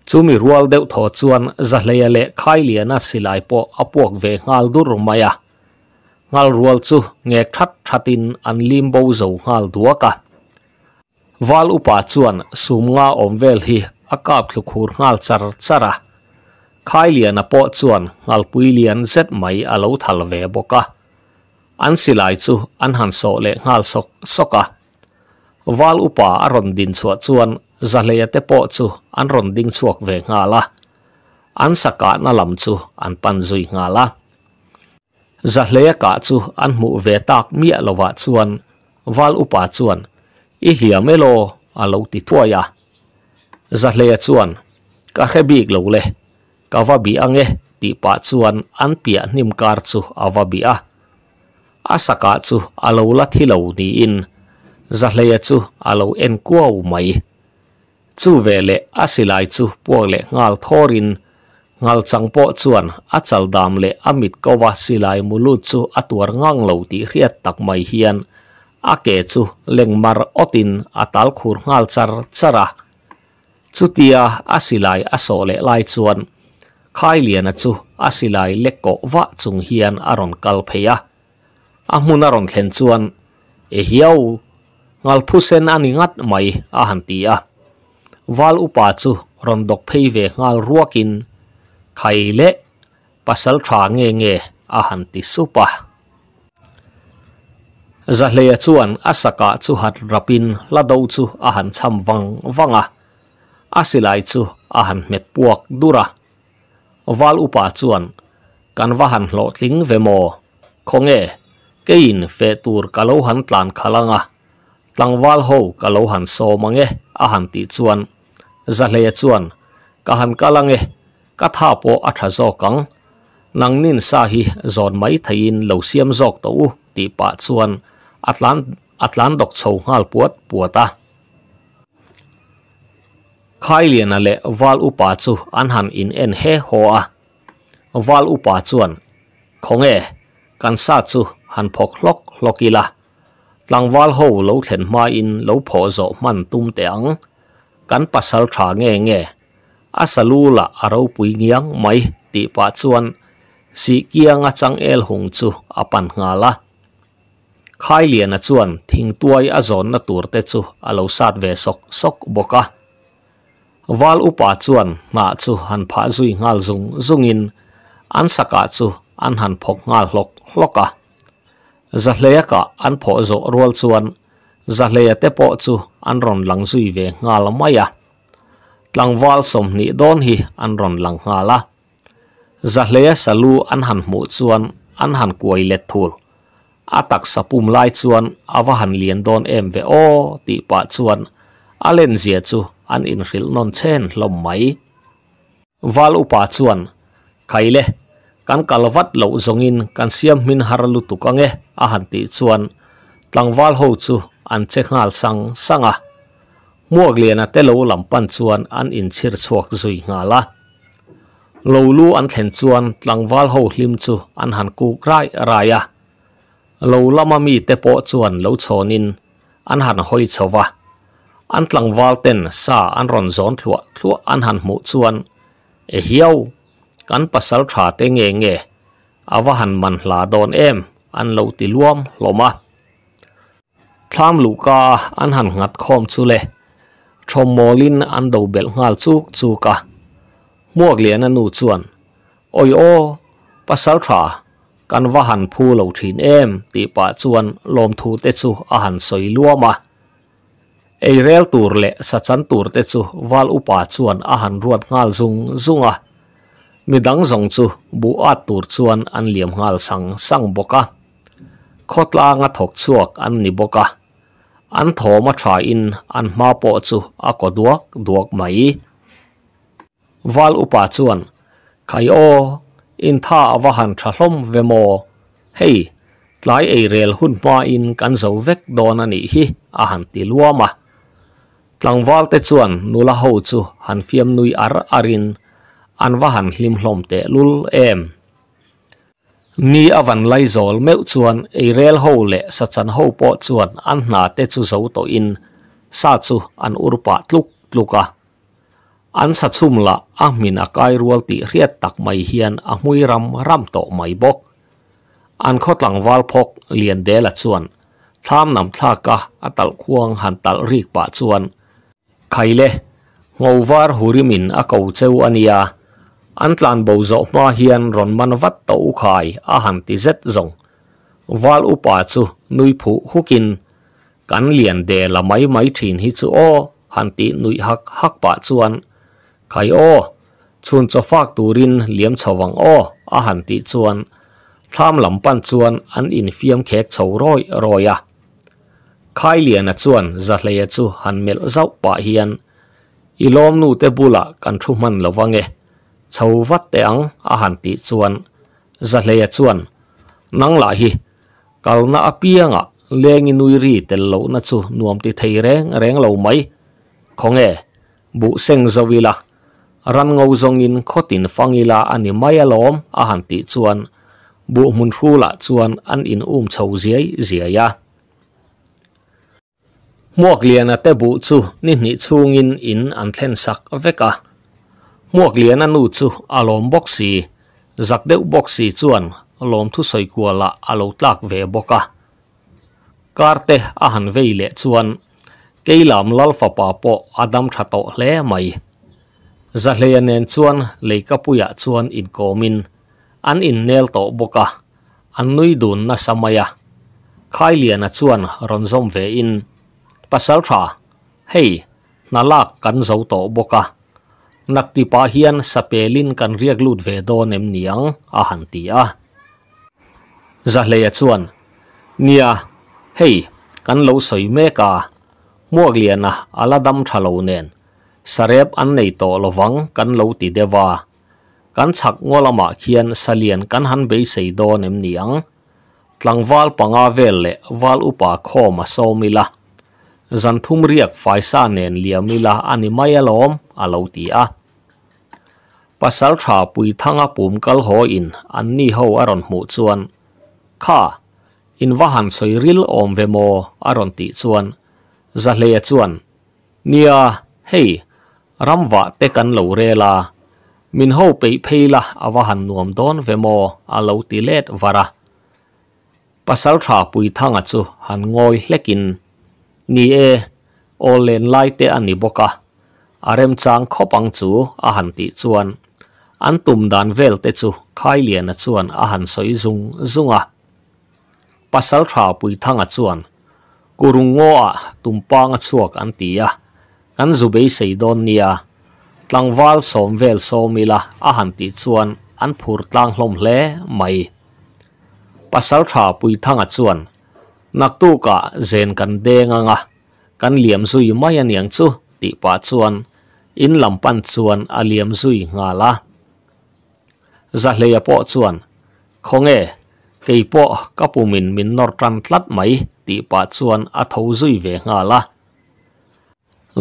chumi rual deu tho chuan zahleya le po apok ve ngal dur maya ngal rual chu nge that thatin anlim bo zo ngal duaka wal upa chuan sumnga omvel hi akap thukhur ngal char chara khailia na po chuan ngal puilian zet mai alo thal ve boka an silai chu an han so sok soka val upa aron din chuwa chuan zaleya te po chu an ron ding chuak ve nga la an saka na lam chu an pan zui nga la zaleya ka chu an mu ve tak mi lowa chuan val upa chuan i hlia melo a lo ti thua ya e, an pia nim kar chu awa bi a zahleya chu alo en kuo mai chu vele asilai chu puangle ngal thorin ngal changpo chuan achal le amit kowa silai mulu chu atuar ngang lo ti riat tak mai hian ake chu lengmar otin atal khur ngal char chara chutia asilai asole lai chuan khai lian chu asilai lekko wa chung hian aron kalpheya ahmun aron khen chuan e hiau ngal phusen ani mai a wal upa rondok phei ngal ruakin khaile pasal thwa nge nge a han ti asaka chu rapin lado chu a han cham wang wanga asilai chu dura wal upa kan wahan hlo tling ve mo khonge kein tur kalau tlan khalanga tăng tlangwal ho ka lo han so mange a han ti chuan za hle e chuan ka han ka lange ka tha po a tha zo kang nang nin sa hi zon mai thay in lâu xiêm to u ti pa chuan atlan atlan dok chho ngal puat puata khailian ale wal upa chu an han in en he ho a wal upa chuan khonge kan sa chu han phok lok lokila lăng val hô lâu thèn mai in lâu phổ dọ man tum tiếng cắn pasal thả nghe nghe asalu là arau pui nghiang mai ti pa chuan si kia nga chang el hung chu apan nga la khai liền na chuan thing tuai a zon na tur te chu alo sat ve sok sok boka wal upa chuan na chu han pha zui ngal zung zungin an saka chu an han phok ngal hlok hloka Zahlea ka an pozo ruol zuwan, zahlea te pozu an ron lang zuive nga lam maya. Tlang val somni don hi an ron lang nga la. Zahlea sa lu an han mu zuwan, an han kuway let thul. A tak sa pumlai zuwan, avahan lian don em ve o, ti pa zuwan. Alen zia zu, an in ril non ten lom mayi. Val u pa zuwan, kan kalvat lo zongin kan siam min haralu tukange a han ti chuan tlangwal ho chu an che ngal sang sanga muak liana te lo pan chuan an in chhir chuak zui ngala lo lu an thlen chuan tlangwal ho hlim chu an han ku krai raya lo lama mi te po chuan lo chonin an han hoi chowa an tlangwal ten sa an ron zon thluwa thluwa an han mu chuan e hiau kan pasal tha te nghe nghe, awa han man là đòn em an lo ti luam loma tham lu ka an han ngat khom chu le thom molin an do bel ngal chuk chu ka muak lian anu chuan oi o pasal tha kan wa han phu lâu thin em ti pa chuan lom thu te chu a han soi luama ei rel tur le sa chan tur te chu wal upa chuan a han ruat ngal zung zunga มีดังสงจูบัวตูดชวนอันเลี่ยมหาลสังสังบกะโคตรลางถกชวกอันนิบกะอันโทมาชายอินอันมาโอจูอากดวกดวกไหมวาลอุปาชวนไคโออินท่าวหันทะลมเวโมเฮ้หลายเอเรลหุ่นมาอินกันเสเวกดอนันอีฮิอาหันติลัวมาหลังวาลเตชวนนุลาหูจูหันเฟียมนุยอาร์อาริน an wahan hlim hlom te lul em ni avan lai zol meu chuan ei rel ho le sachan ho po chuan an hna te chu zo to in sa chu an urpa tluk tluka an sa chum la a min a kai rual ti riat tak mai hian a hui ram ram to mai bok an khot lang wal phok lian de la chuan tham nam tha ka atal khuang han tal rik pa chuan khaile ngovar hurimin a ko cheu ania an tlan bầu zo ma hiền ron man vắt tàu khai a han ti zet zong wal upa chu nui phu hukin kan liền de la mai mai thin hi chu o han ti nui hắc hak pa chuan khai o chun cho phác tu rin liếm liam chawang o a han ti chuan tham lam pan chuan an in fiam khek chho roi roya khai lian a chuan zahleya chu han mel zau pa hian ilom nu te bula kan thu man lowange chho vắt te ang a han ti chuan za hleya chuan nang la hi kalna apianga lengi nui ri tel lo na chu nuam ti thei reng reng lo mai khonge bu seng zovila ran ngau zong in khotin fangila ani maya lom a han ti chuan bu mun thu la chuan an in um dễ ziai ziaya muak lian a te bu chu ni ni chungin in an sắc sak cả muak lian anu chu alom boxi zak deuh boxi chuan alom thu soi là alo tlak ve boka karte ahan veile chuan keilam lalfa pa po adam thato hle mai zahleyanen chuan leikapuya dạ chuan inkomin an in nel to boka an nui dun na samaya khailiana chuan ronzom về in pasal tha hei nalak kan zo to boka นักที่พาเฮียนสเปลินกันเรียกลูดเวดอนเอมเนียงอาหันตีอาจะเลียชวนเนียเฮ้ยกันเลวสวยเมกามัวงเลียนะอาลาดัมชะลเนนเสบอันในโตลวังกันเลวติดเดวากันชักงัวลมาเขียนสเลียนกันหันไปใส่โดนเอมเนียงทั้งวอลปังอาเวลเลวอลอุปาคอมาโซมิลาจันทุมเรียกไฟซาเนนเลียมิลาอันนี้ไม่ยอมอาลาวตีอา pasal tha pui thanga pum kal ho in an ni ho aron mu chuan kha in wahan soi ril om ve mo aron ti chuan za le chuan nia hey ramwa te kan lo re la min ho pe phe la awahan nuam don a lo ti let vara pasal pui thanga han ngoi hlekin ni e olen lai te ani boka arem chang khopang chu ti chuan an tum dan vel te chu khai lian a chuan a han soi zung zunga pasal thra pui thang a chuan kurungo a tum pang a chuak an ti a kan zubei sei don nia tlangwal som vel somila a han ti chuan an phur tlang hlom hle mai pasal thra pui thang a chuan nak kan de nga nga in lampan chuan aliam zui ngala la Zahleya po chuan khonge po kapumin min nor tan tlat mai ti pa chuan a tho zui ve nga la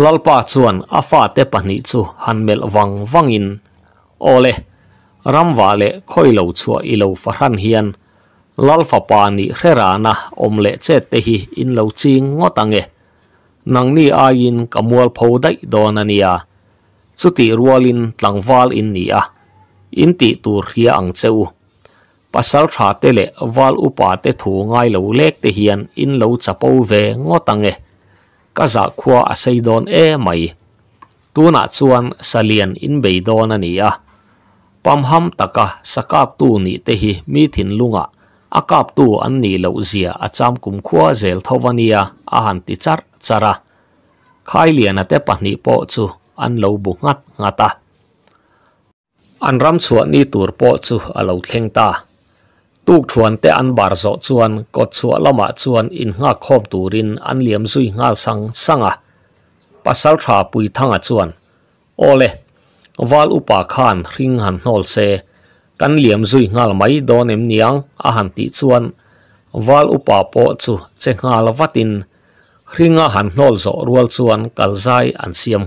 lal pa chuan afa te panni chu hanmel wang wang in ole ram wa le khoi lo chu i lo fahan hian lal fa pa ni hrerana om le che te hi in lo ching ngot ange nangni ai in kamol phau dai don ania chutirual in tlangwal in nia in ti tur hi ang cheu pasal tha te le wal upa te thu ngai lo lek te hian in lo chapo ve ngotange kaza dạ khua asei à don e mai tuna chuan salian in bei don ania à à. pamham taka sakap tu ni te hi mi thin lunga akap tu an ni lo zia acham kum khua zel thowania a han ti char chara khai lian ate pahni po chu an lo bu ngat ngata an ram chuan ni tur po chu alo theng ta tuk thuan te an bar zo chuan ko chuwa lama chuan in nga khom turin an liam zui nga sang sanga pasal tha pui thanga chuan ole wal upa khan ring han hol se kan liam zui ngal mai don em niang a han ti chuan wal upa po chu che ngal watin ringa han hol zo rual chuan kalzai an siam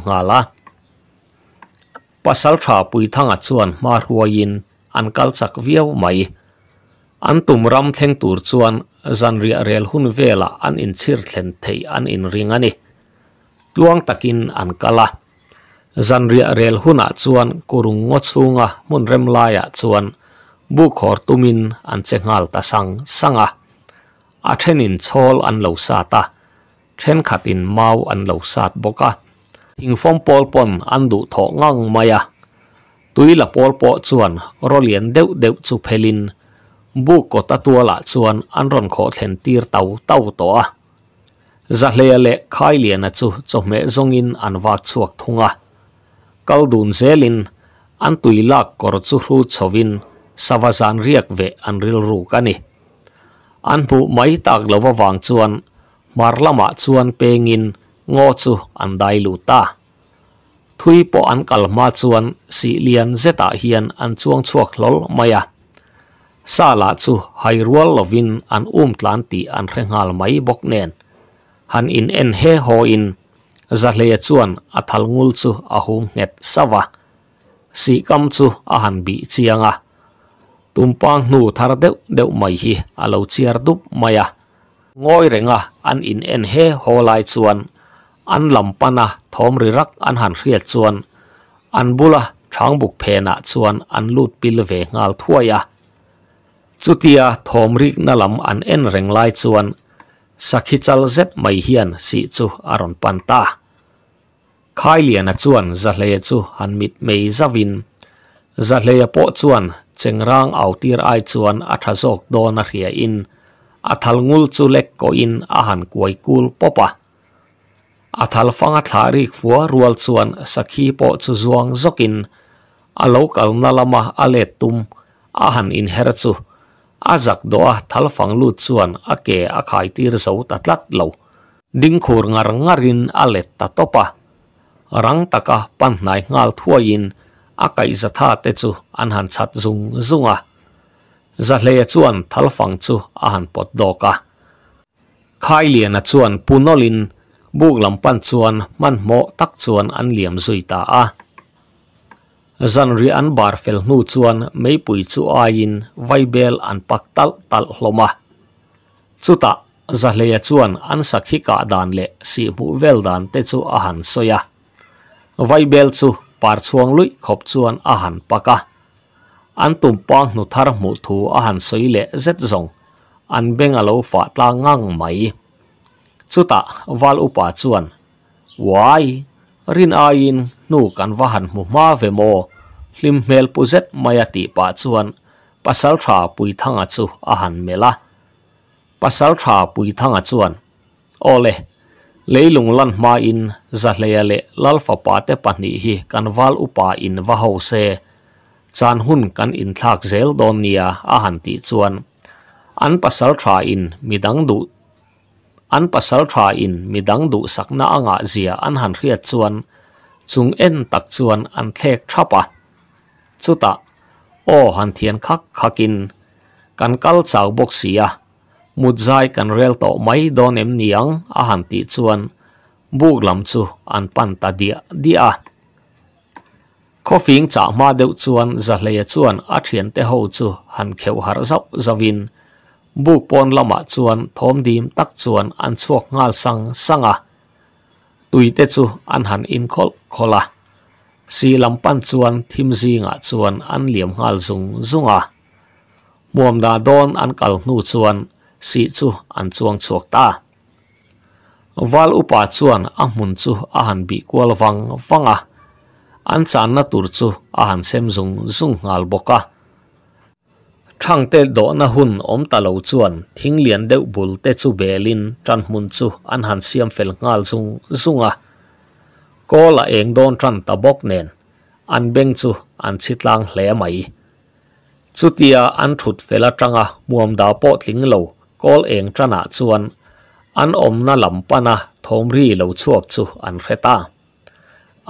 pasal tha pui thanga chuan ma ruwayin an kal chak viau mai an tum ram theng tur chuan zan ria rel hun vela an in chir thlen thei an in ringani tuang takin an kala zan ria rel hun a chuan kurung ngo chunga mun rem laia tumin an chengal sang sanga a thenin chol an lo sa khatin mau an lo boka thing form pol pon an du tho ngang maya tui la pol po chuan ro lien deu deu chu phelin bu ko ta tua la chuan an ron kho thlen tir tau tau to a za le le khai lien a chu chu me zong in an wak chuak thunga kal dun zelin an tui la kor chu savazan riak ve an ril ru mai tak lova wang chuan marlama chuan pengin ngo chu an đại lu ta thui po an kalma chuan si lian zeta hian an chuang chuak lol maya sa la chu hairual lovin an um tlan ti an rengal mai bok nen han in en he ho in zahle chuan athal ngul chu ahum net sawa si kam chu ahan bi chianga tumpang nu thar deu deu mai hi alo chiar dup maya ngoi renga an in en he ho lai chuan an lampana thom ri rak an han hriat chuan an bula changbuk phe na chuan an lut pil ve ngal thuaya chutia thom ri na lam an en reng lai chuan sakhi chal mai hian si chu aron panta khai lian a chuan za hle mit mei zawin za hle po chuan chengrang autir ai chuan atha zok do na in athal ngul chu lek ko in a han popa athal fanga thari khuwa rual chuan sakhi po chu zuang zokin a local nalama ale tum a han in her chu a zak do a thal fang lu chuan a ke a khai tir zo tatlat lo ding khur ngar ngarin ale ta topa rang taka pan nai ngal thuain a kai za tha te chu an han chat zung punolin buộc làm lampan chuan man hmawh tắc chuan an liam zui ta a zan ri an bar fel hnu chuan meipui chu a in vaibel an pak tal tal hloma chuta zahleya chuan an sakhi ka dan le si mu vel dan te chu a han soya vaibel chu par chuang lui khop chuan a han paka an tum pang hnu thar mu thu a han soi le zet zong an beng alo fa tla ngang mai chuta wal upa chuan wai rin ayin nu kan wahan mu ma ve mo hlim mel puzet mayati pa chuan pasal tha pui thanga chu a han mela pasal tha pui thanga chuan ole leilung lan ma in zahleya le lalfa pa te pahni hi kanwal upa in waho se chan hun kan in thak nia a ti chuan an pasal in midang du an pasal tha in midang du sakna anga zia an han ria chuan chung en tak chuan an thlek thapa chuta o han thian khak khakin kan kal chau bok sia mudzai kan rel to mai don em niang a han ti chuan buk lam chu an pan ta dia dia coffee cha ma deu chuan za hle te ho chu han kheu har zau buk pon lama chuan thom dim tak chuan an chuak ngal sang sanga tuite chu an han in khol khola si lampan chuan thim zi zinga chuan an liam ngal zung zunga muam da don an kal hnu chuan si chu an chuang chuak ta val upa chuan a ah hmun chu a han bi kwal wang wanga an chan na tur chu a han sem zung zung ngal boka thang te do na hun om ta lo chuan thing lian deuh bul te chu belin tran hmun chu an hàn siam fel ngal zung zunga ko là eng đôn tran ta bok nen an beng chu an chitlang hle mai chutia an thut fela tanga muam da po tling lo kol eng trana chuan an om na lam na thom ri lo chuak chu an reta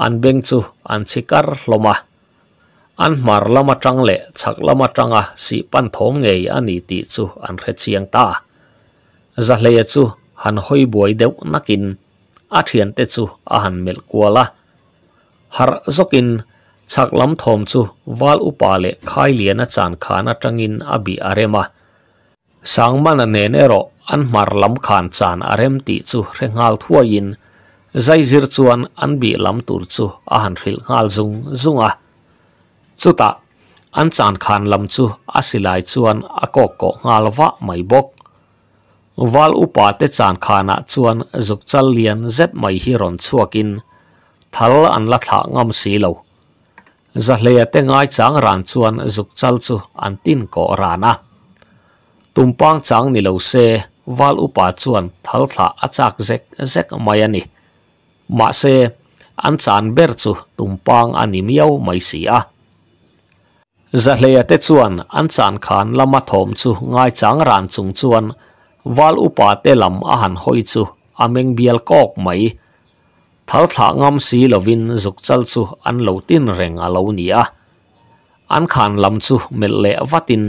an beng chu an chikar hloma an mar lama chang le chak lama chang a si pan thom nge ani ti chu an re chiang ta za le chu han hoi boi de nakin a thian te chu a han mel kwala har zokin chak lam thom chu wal upale khai liana chan khana tangin abi arema sangman ne ne ro an mar lam khan chan arem ti chu rengal thuwin zai zir chuan lam tur chu a ril ngal zung zunga à. chuta an chan khan lam chu asilai chuan akok ko ngalwa mai bok wal upa te chan khana chuan zuk chal lian zet mai hi ron thal an la ngam si lo te ngai chang ran chuan zuk chal an tin ko rana tumpang chang ni se wal chuan thal tha achak zek zek mai ma se an chan ber tumpang animyo mai si a za hleya te chuan an chan khan lama thawm chu ngai chang ran chung chuan wal upa te lam a han hoi chu ameng bial kok mai thal thla ngam là lovin dục chal chu an lo tin reng a lo ni a an khan lam chu mel le watin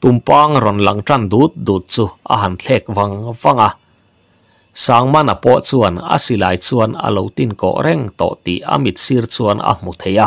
tumpang ron lang tran dut dut chu a han thlek wang wanga sang mana po chuan a lại chuan a lo tin ko reng to ti amit sir chuan a mu theya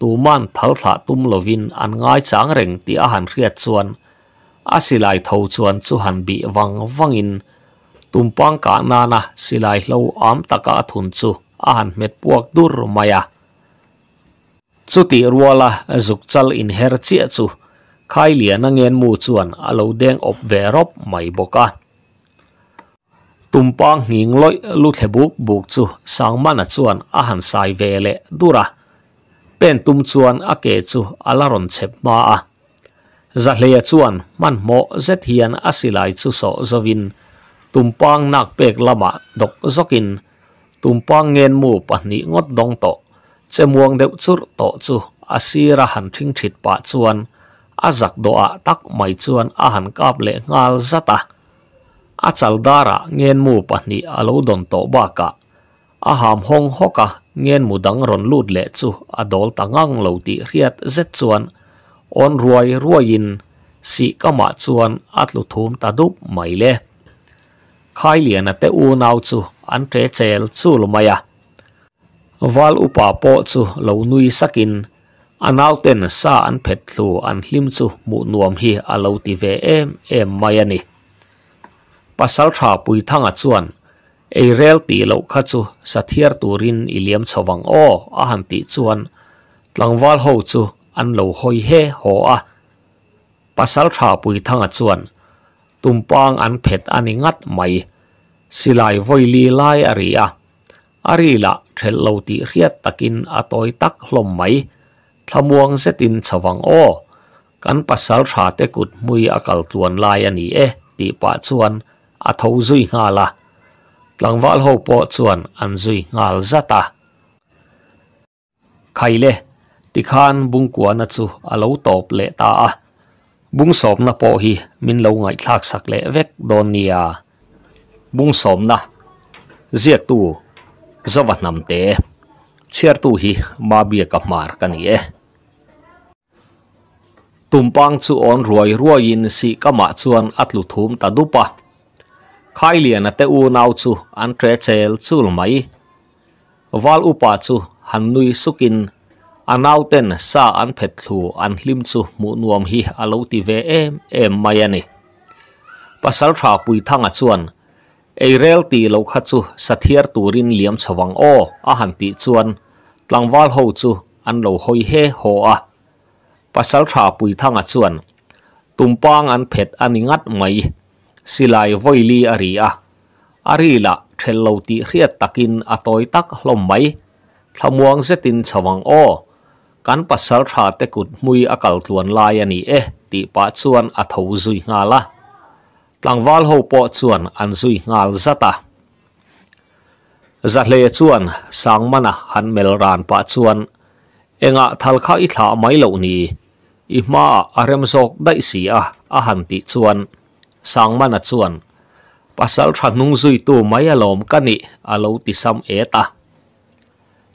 tu man thal thla tum lovin an ngai chang reng ti a han riat chuan a silai tho chuan chu han bi wang wangin pang ka na na silai hlo am taka thun chu a han met puak dur maya chu ti ruala zuk chal in her chi chu khai lian angen mu chuan alo deng op ve rop mai boka tumpang hing loi lu thebuk buk chu sangmana chuan a han sai ve le dura pen tum chuan a ke chu ala ron chep ma a zahleya chuan man mo zet hian a silai chu so zovin tumpang nak pek lama dok zokin tumpang ngen mu pahni ngot dong to chemuang deuh chur to chu asira han thing thit pa chuan azak do a tak mai chuan a han kap le ngal zata achal dara ngen mu pahni alo don to baka ham hong hoka ngen mudang ron lut le chu adol tangang lo ti riết zet chuan on ruai ruain si kama chuan atlu thum ta dup mai le khai lian te u nau chu an tre chel chu lumaya wal upa po chu lo nui sakin anau ten sa an phet thlu an hlim chu mu nuam hi alo ti ve em em mai ani pasal tha pui thanga chuan ei rel ti lo khachu sathiar turin iliam chawang o a han ti chuan tlangwal ho chu an lo hoi he ho a pasal tha pui thanga chuan tumpang an phet ani ngat mai silai voi li lai aria arila thel lo ti riat takin atoi tak hlom mai thlamuang setin chawang o kan pasal tha te kut mui akal tuan lai ani e ti pa chuan athau zui nga la tlangwal ho po chuan an zui ngal zata khaile tikhan bungkuana chu alo top le ta a bung somna po hi min lo ngai thak sak le vek don nia bung somna ziak tu zawat nam te chiar tu hi ma bia ka mar ka ni e tumpang chu on ruai ruai in si kama chuan atlu thum ta dupa khai liền là te u nau chu an tre chel chul mai wal upa chu súc nui sukin anau tên sa an phet thu an lim chu mu nuam hi alo ti ve em em mai ani pasal tha pui thanga chuan ei rel ti lo kha chu sathiar turin liam chawang o a han ti chuan tlangwal ho chu an lo hoi he ho a pasal tha pui thanga chuan tumpang an phet anh ngat mai สิไลาวยลีอารีอาอริละเทลลติเรียตักินอตอยตักลมไม้ทำวงเซตินสวังโอการปัสสาวะเตกุดมุยอากาศวนลายนี่เอติปัจวนอทาวุยงาละตังวาลหูปัจจุนอันซุยงาลจัตาจัตเลียจวนสังมนะฮันเมลรานปัจจุนเองะทัลข้าอิทาไม่เหล่านี้อิมาอารมโศกได้เสียอาหันติจวน sang mana a chuan pasal tha nung zui tu mai alom à kani alo à ti sam eta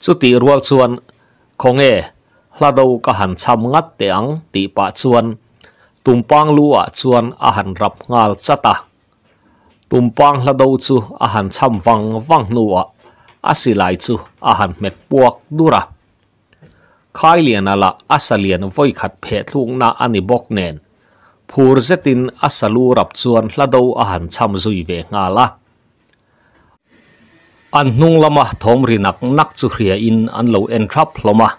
chu ti rual chuan khonge hlado ka han cham ngat te ang ti pa chuan tumpang lua à chuan a han rap ngal chata tumpang hlado chu a han cham wang wang nuwa asilai chu a han met puak dura khai lian ala asalian voi khat phe thlung na ani bok nen phur zetin asalu rap chuan hlado a han cham zui ve nga la an hnung lama thom rinak nak chu hria in an lo en thrap hloma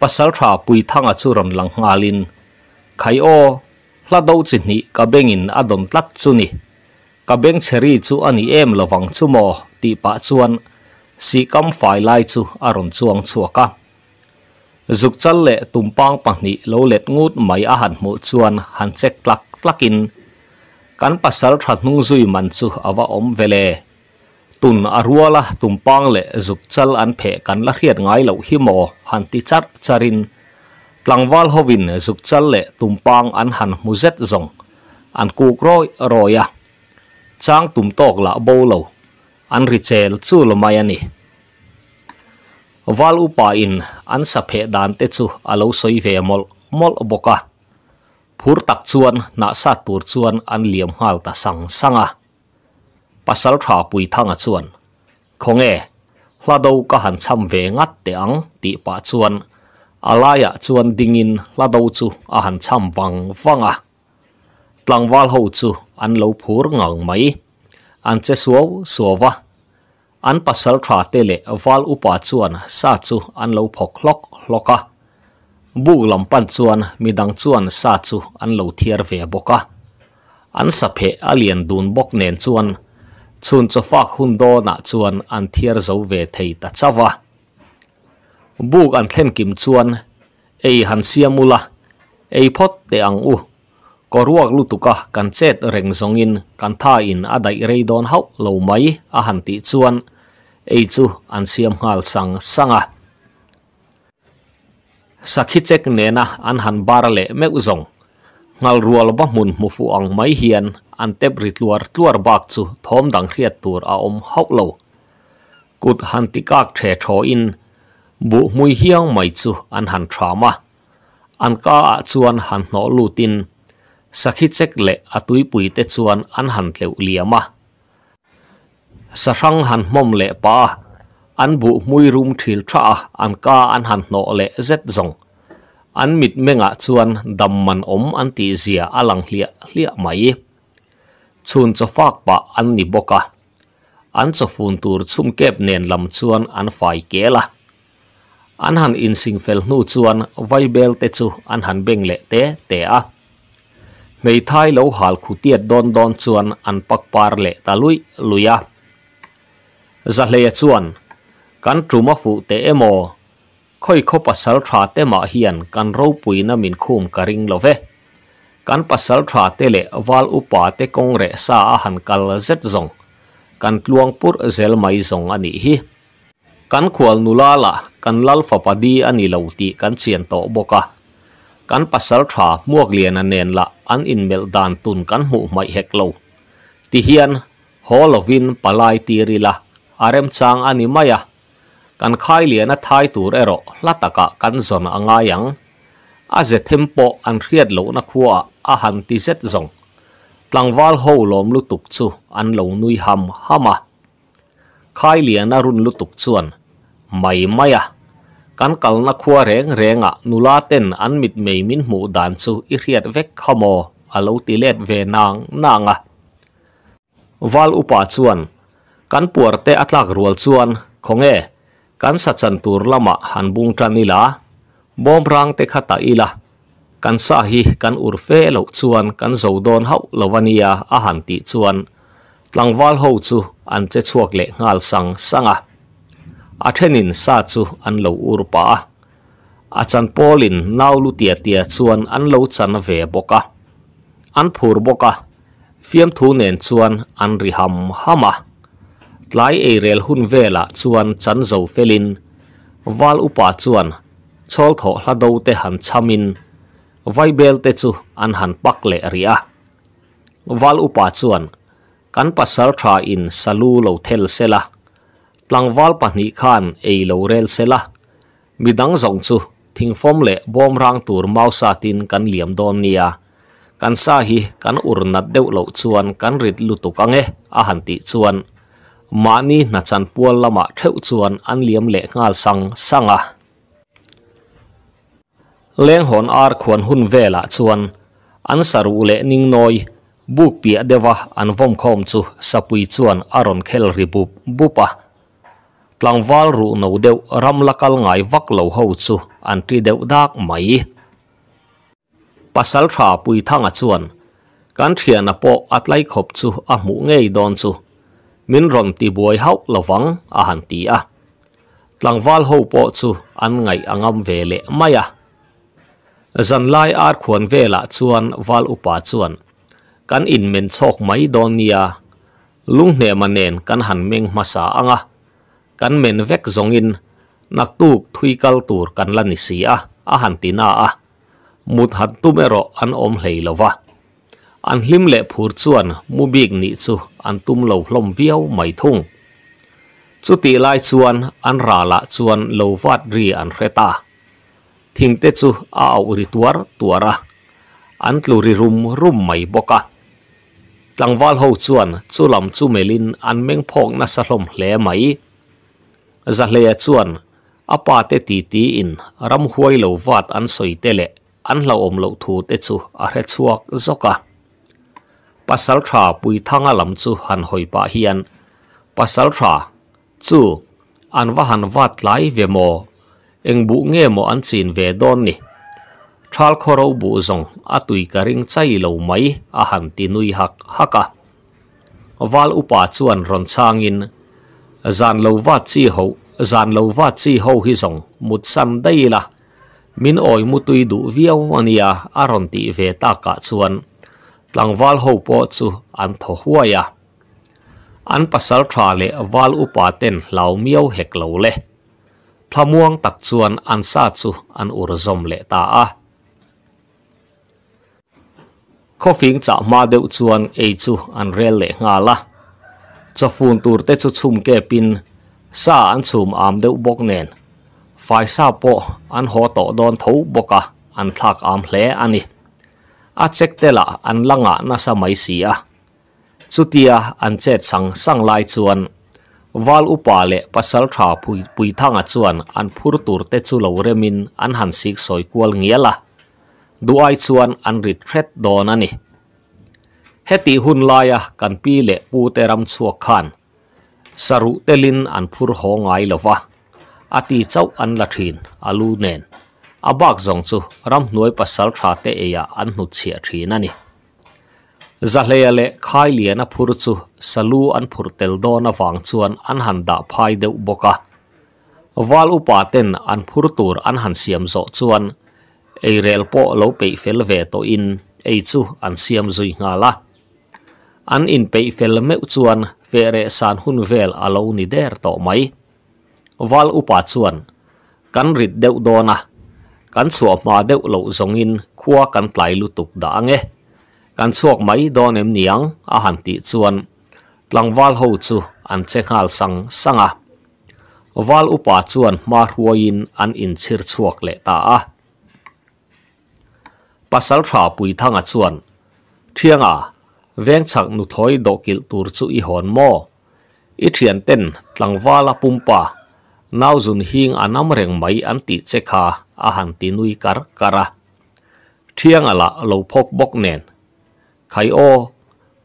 pasal tha pui thanga chu ron lang ngalin khai o hlado chi ni ka bengin adon tlat chu ni ka beng cheri chu ani em lawang chu mo ti pa chuan si kam fai lai chu aron chuang chuaka zuk chal le tumpang pahni ngút let ngut à. mai a han mu chuan han chek tlak tlakin kan pasal that nung zui man chu awa om vele tun aruala tumpang lệ zuk chal an phe kan la hiat ngai lo hi mo han ti char charin tlangwal hovin zuk chal le tumpang an han muzet zong an kuk roi roya chang tum tok la bo lo an richel chu lo mai ani wal upa in an sa phe dan te chu alo soi ve mol mol boka phur tak chuan na sa tur chuan an liam hal ta sang sanga pasal tha pui thanga chuan khonge hladau ka han cham ve ngat te ang ti pa chuan alaya chuan dingin hladau chu a han cham wang wanga tlangwal ho chu an lo phur ngang mai an che suaw suawa an pasal tha te le wal upa chuan sa chu an lo phok lok hloka bu pan chuan midang chuan sa chu an lo thiar ve boka an saphe alien alian dun bok nen chuan chun cho fa hun do na chuan an thiar zo ve thei ta chawa buk an thlen kim chuan ei han siamula ei phot te ang u có ruột lu tuka kan chet reng zongin kan tha in adai reidon hau lo mai a han ti chuan ei chu an siam ngal sang sanga sakhi chek nena an han bar le me uzong ngal rual ba mun mu fu ang mai hian an tep ri tluar tluar bak chu thom dang hriat tur a om haup lo kut han ti kak the tho in bu mui hiang mai chu an han thama an ka a chuan han no lutin sakhi chek le atui pui te chuan an han tleu liama sa rang han mom le pa an bu mui rum thil tha an ka an han no le zet zong an mit menga chuan dam man om an ti zia alang hlia hlia mai chun cho fak pa an ni boka an cho fun tur chum kep nen lam chuan an fai kela an han in sing fel nu chuan vai bel te chu an han beng le te te a mei thai lo hal khu tiet don don chuan an pak par le ta lui luya giật dạ lệ chuan cắn trùm phụ tế emo khôi khô sầu thả tế mạ hiền cắn râu bùi na mình khum cà ring lô vê cắn pasal thả tế lệ val upa tế công rệ xa hàn cal zết rồng cắn luang pur zel mai rồng anh hi cắn khual nula la cắn lal phà pa đi anh lâu tị cắn xiên tổ bô ca cắn pasal thả muộc liền anh nén la anh in mel dan tun cắn mu mai hek lâu thì hiền lovin palai tirila arem chang ani maya kan khai lian a thai tur ero lataka kan zon anga yang a ze thempo an riat lo na khuwa a han ti zet zong tlangwal ho lom lu tuk chu an lo nui ham hama khai lian a run lu tuk chuan mai maya kan kal na khuwa reng renga nula ten an mit mei min mu dan chu i riat vek khamo alo ti let ve nang nanga wal upa chuan kan puarte atlak rual chuan khonge kan sachan tur lama hanbung tranila bom rang te khata ila kan sa hi kan urfe lo chuan kan zodon hau lovania a han ti chuan tlangwal ho chu an che chuak le ngal sang sanga a thenin sa chu an lo urpa a chan polin nau lu tia tia chuan an lo chan ve boka an phur boka fiam thu nen chuan an ri ham hama tlai ei rel hun là chuan chan zo felin wal upa chuan chol tho hlado te han chamin vaibel Tê chu an han pak le ria wal upa chuan kan pasal tha in salu lo thel sela tlangwal pahnih khan ei lo rel sela midang zong chu thingfom le bom rang tur mau sa tin kan liam don nia kan sa hi kan urnat deuh lo chuan kan rit lutuk ange a han ti chuan มานี่นัชันพวละมาเท่าชวนอันเลียมเละงาลสังสังอะเลี้ยงหอนอาร์ควรหุ่นเวละชวนอันสรุเละนิ่งน้อยบุกเปียเดวะอันวมคอมจูสปุยชวนอารอนเคลริบุบบุปะตลังวารูนเดวรำละกลลไงวักเหลาหูจูอันที่เดวดักไหมปัสสาวะาปุยทั้งชวนการเทียนอโปออัดไลขบจูอหมูเงยดอนจู min ron ti buai hau lawang a han ti a tlangwal ho po chu an ngai angam ve le maya zan lai ar khuan ve la chuan wal upa chuan kan in men chok mai don nia lung hne manen kan han meng masa anga kan men vek zongin nak tuk thui kal tur kan la ni si a a han ti na a mut hat tumero an om hlei lova an hlim lệ phur chuan mu biek ni chu an tum lo hlom viau mai thung chu ti lai chuan an ra la chuan lo vat ri an reta thing te chu a au ri tuar tuara an tlu ri rum rum mai boka tlangwal ho chuan chu lam chu melin an meng phok na sa hlom hle mai za hle chuan apa te ti ti in ram huai lo vat an soi te le an lo om lo thu te chu a hre chuak zoka pasal tha pui thanga lam chu han hoi pa hian pasal tha chu an va han vat lai ve mo eng bu nge mo an chin ve don ni thal khoro bu zong atui karing chai lo mai a han ti nui hak haka wal upa chuan ron changin zan lo va chi ho zan lo va chi ho hi zong mut san dei la min oi mutui du viau ania aron ti ve ta ka chuan tlangwal ho po chu an tho huaya an pasal tha le wal upa ten lau miau hek lo le thamuang tak chuan an sa chu an ur zom le ta a khofing cha ma deuh chuan ei chu an rel le nga la chafun tur te chu chum ke pin sa an chum am deuh bok nen phai sa po an ho to don tho boka an thak am hle ani a chek te la an langa na sa mai si a chutia an chet sang sang lai chuan wal upa le pasal tha pui pui thanga chuan an phur tur te chu lo remin an han sik s g i a l a duai chuan an rit thret don ani heti hun laia kan pi le pu te ram chuo khan s a r e l i n an phur ho n g a abak zong chu ram noi pasal tha te eya an nu chia thin ani zahleya le khai lian a phur chu salu an phur tel na awang chuan an han da phai deuh boka wal upa ten an phur tur an han siam zo chuan e rel po lo pe fel ve to in ei chu an siam zui nga la an in pe fel me chuan ve re san hun vel alo ni der to mai wal upa chuan kan rit deuh dona กันสวมาเดือดหลงอินคว้กันไกลลุตุกด่างเอกันสวกไม่ดนเอมเนียงอาหารติดชวนหลังวัลหู้จูอันเช็คฮลสังสังอ่วัลอุปาชวนมาหัวอินอันอินเชิดสวกเลตาปัสสาวะปุยทางอ่ะชวนเที่ยงอ่เว้นฉักนุทอยดอกกิลตูร์จูอีหอนโมอิเทียนเต้นหลังวาลปุ่มป่า nau zun hing anam reng mai an ti che kha a han ti nui kar kara thiang ala lo phok bok nen khai o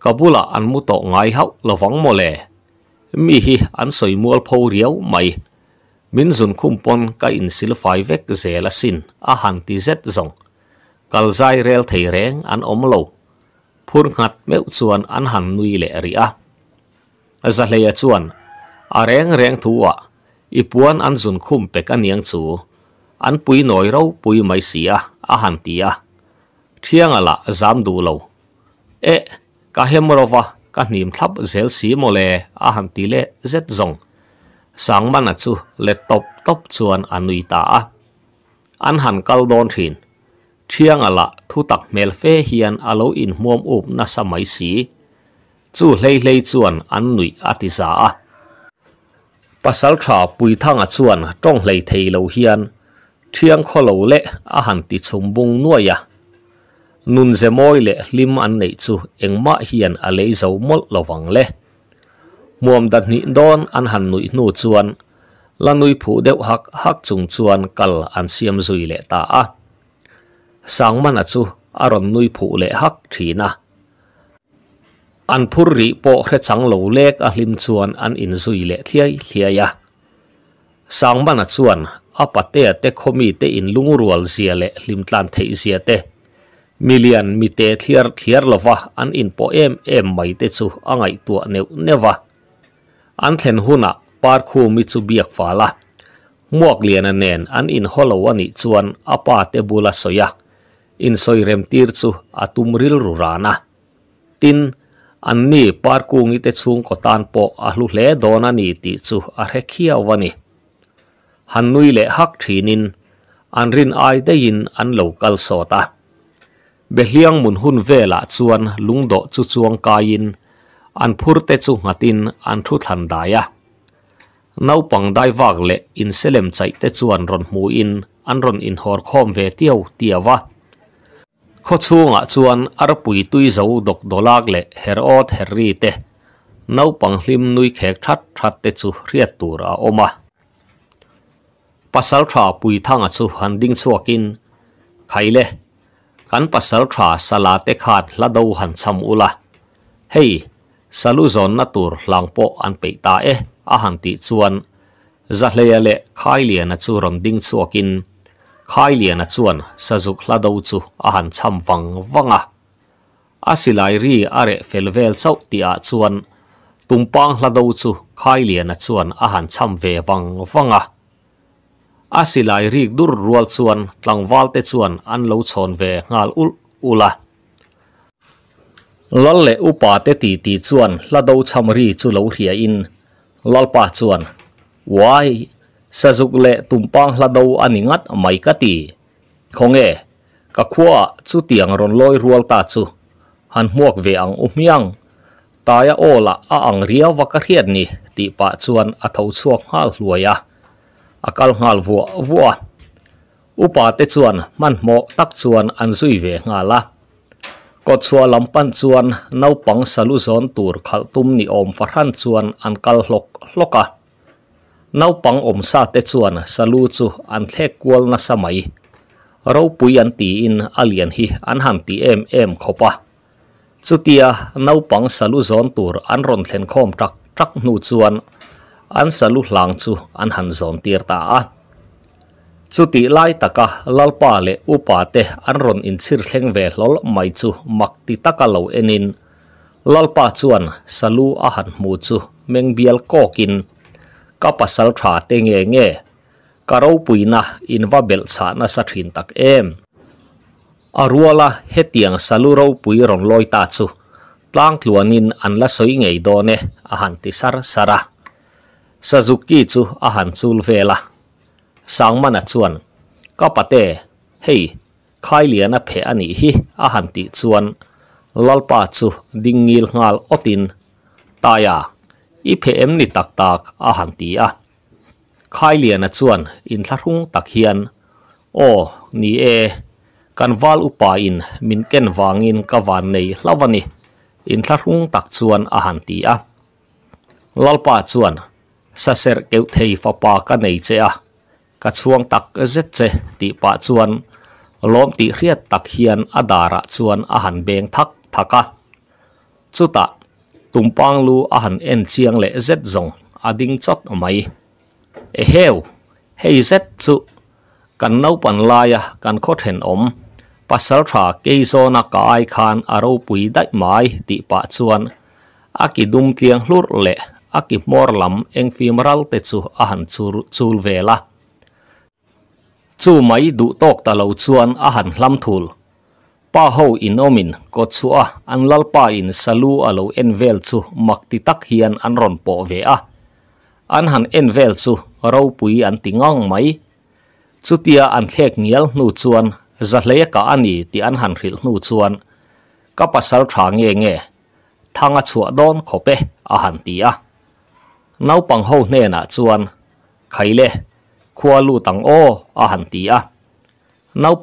kabula an mu to ngai hau lo wang mo le mi hi an soi mual pho riau mai min zun khum pon ka in sil fai vek ze la sin a han ti zet zong kal zai rel thei reng an om lo phun khat meu chuan an han nui le ria za leya chuan a reng reng thuwa i puan an zun khum pek aniang chu an pui noi ro pui mai sia a han tia thiang ala zam du lo e ka hemrova ka nim thap zel si mole a han ti le zet zong sang man a chu le top top chuan anui ta a an han kal don thin thiang ala thu tak mel fe hian alo in muam up na samai si chu hlei hlei chuan an nui ati za a pasal tha pui thanga chuan tong hlei thei lo hian thiang kho lo le a han ti chumbung nuaya nun ze moi le lim an nei chu engma hian a lei zo mol lowang le muam dat ni don an han nui nu chuan la nui phu deuh hak hak chung chuan kal an siam zui le ta a sang mana chu aron nui phu le hak thina an phurri po khre chang lo lek a hlim chuan an in zui le thiai thiaia sang ban a chuan a pate te khomi te in lung rual zia le hlim tlan thei zia te million mi te thiar thiar lova an in po em em mai te chu angai tu ne neva an thlen huna par khu biak fala muak lian nen an in holo wani chuan apa bula soya in soi rem tir chu atum ril tin anni parku ngite chung ko tan po ahlu hle dona ni ti chu are khia wani han nui le hak thinin anrin ai de in an local sota behliang mun hun vela chuan lungdo chu chuang kain an te chu ngatin an thu than le in selem te chuan ron mu in an ron in hor khom ve tiaw tiawa ข้อช่วงอ่ะชวนอารปุยตุยเจ้าดกดลากเล่เฮรอดเฮรีเตน่าปังลิมนุยแขกทัดทัดเตจูเรียตวรออมาปัสสาวะปุยทางอ่ะชูหันดิ้งสวกินใครเล่กันปัสสาวะสลาเตขาดละดูหันซ้ำอุละเฮ้สลุจอนนัตุรหลังโปอันเปิตาเออาหันติชวนจะเลียเล่ใครเลียนัจูรวนดิ้งสวกิน khai liền à chuan sa zuk la đâu chu a han cham vang à, a silai ri are felvel sau ti a tùng tumpang la đầu chu khai liền à chuan a han cham ve vang vanga a silai ri dur rual chuan tlangwal te chuan an lo chon ve ngal ul ula lalle upa te ti ti chuan la đầu cham ri chu lo hria in lalpa chuan wai sa zuk le tumpang hladaw aningat may kati. Konge, kakwa tsu tiang ronloy rual ta tsu, han muak ve ang umyang, taya o la a ang ria wakarhiad ni ti pa tsuan ataw tsua ngal luaya. Akal ngal vua vua. Upa te tsuan man mo tak tsuan an zui ve ngala. Ko tsua lampan tsuan naupang saluzon tur kaltum ni om farhan tsuan an kal lok lokah. nau pang om sa te chuan salu chu an the kwal na samai ro pui an ti in alian hi an han ti em em khopa chutia nau pang salu zon tur an ron thlen khom tak tak nu chuan an salu hlang chu an han zon lai taka lalpa le upa te in chir thleng ve makti taka lo lalpa chuan salu a han mu chu ka pasal tha te nge nge karo puina inwa bel sa na sa thin tak em aruala hetiang saluro pui rong loi ta chu tlang thluanin an la soi ngei do ne a han ti sar sara sazuki chu a vela sang mana chuan ka pate hei khai liana phe ani hi lalpa chu dingil ngal otin taya อีเพเอ็มนี่ตักตักอาหารตีอ่ะใครเลียนชวนอินทรุ่งตักเฮียนโอ้นี่เอการวาลอุปายินมินเกนวางินกวานในลาวันนี่อินทรุ่งตักชวนอาหารตีอ่ะลลปาชวนสเสรเกวเทยฟปากันในเจ้ากัดช่วงตักเจ็ดเจตีปาชวนล้มตีเรียดตักเฮียนอดาระชวนอาหารเบงทักทักกะจุตะ tumpang lu a han en chiang le z zong a ding chot mai e heu hei z chu kan nau pan laia kan khot hen om pasal tha ke zo na kai khan aro pui dai mai ti pa chuan a ki dum tiang hlur le a ki mor lam eng phim te chu a chur chul vela chu mai du tok ta lo chuan a hlam thul pa ho in omin ko chua an lalpa in salu alo envel chu makti tak hian an ron po ve a an han envel chu ro pui an tingang mai chutia an thlek nial nu chuan za ka ani ti an han ril nu chuan ka pasal thang nge nge thanga chua don khope a han ti a nau pang ho ne na chuan khaile tang o a han ti a nau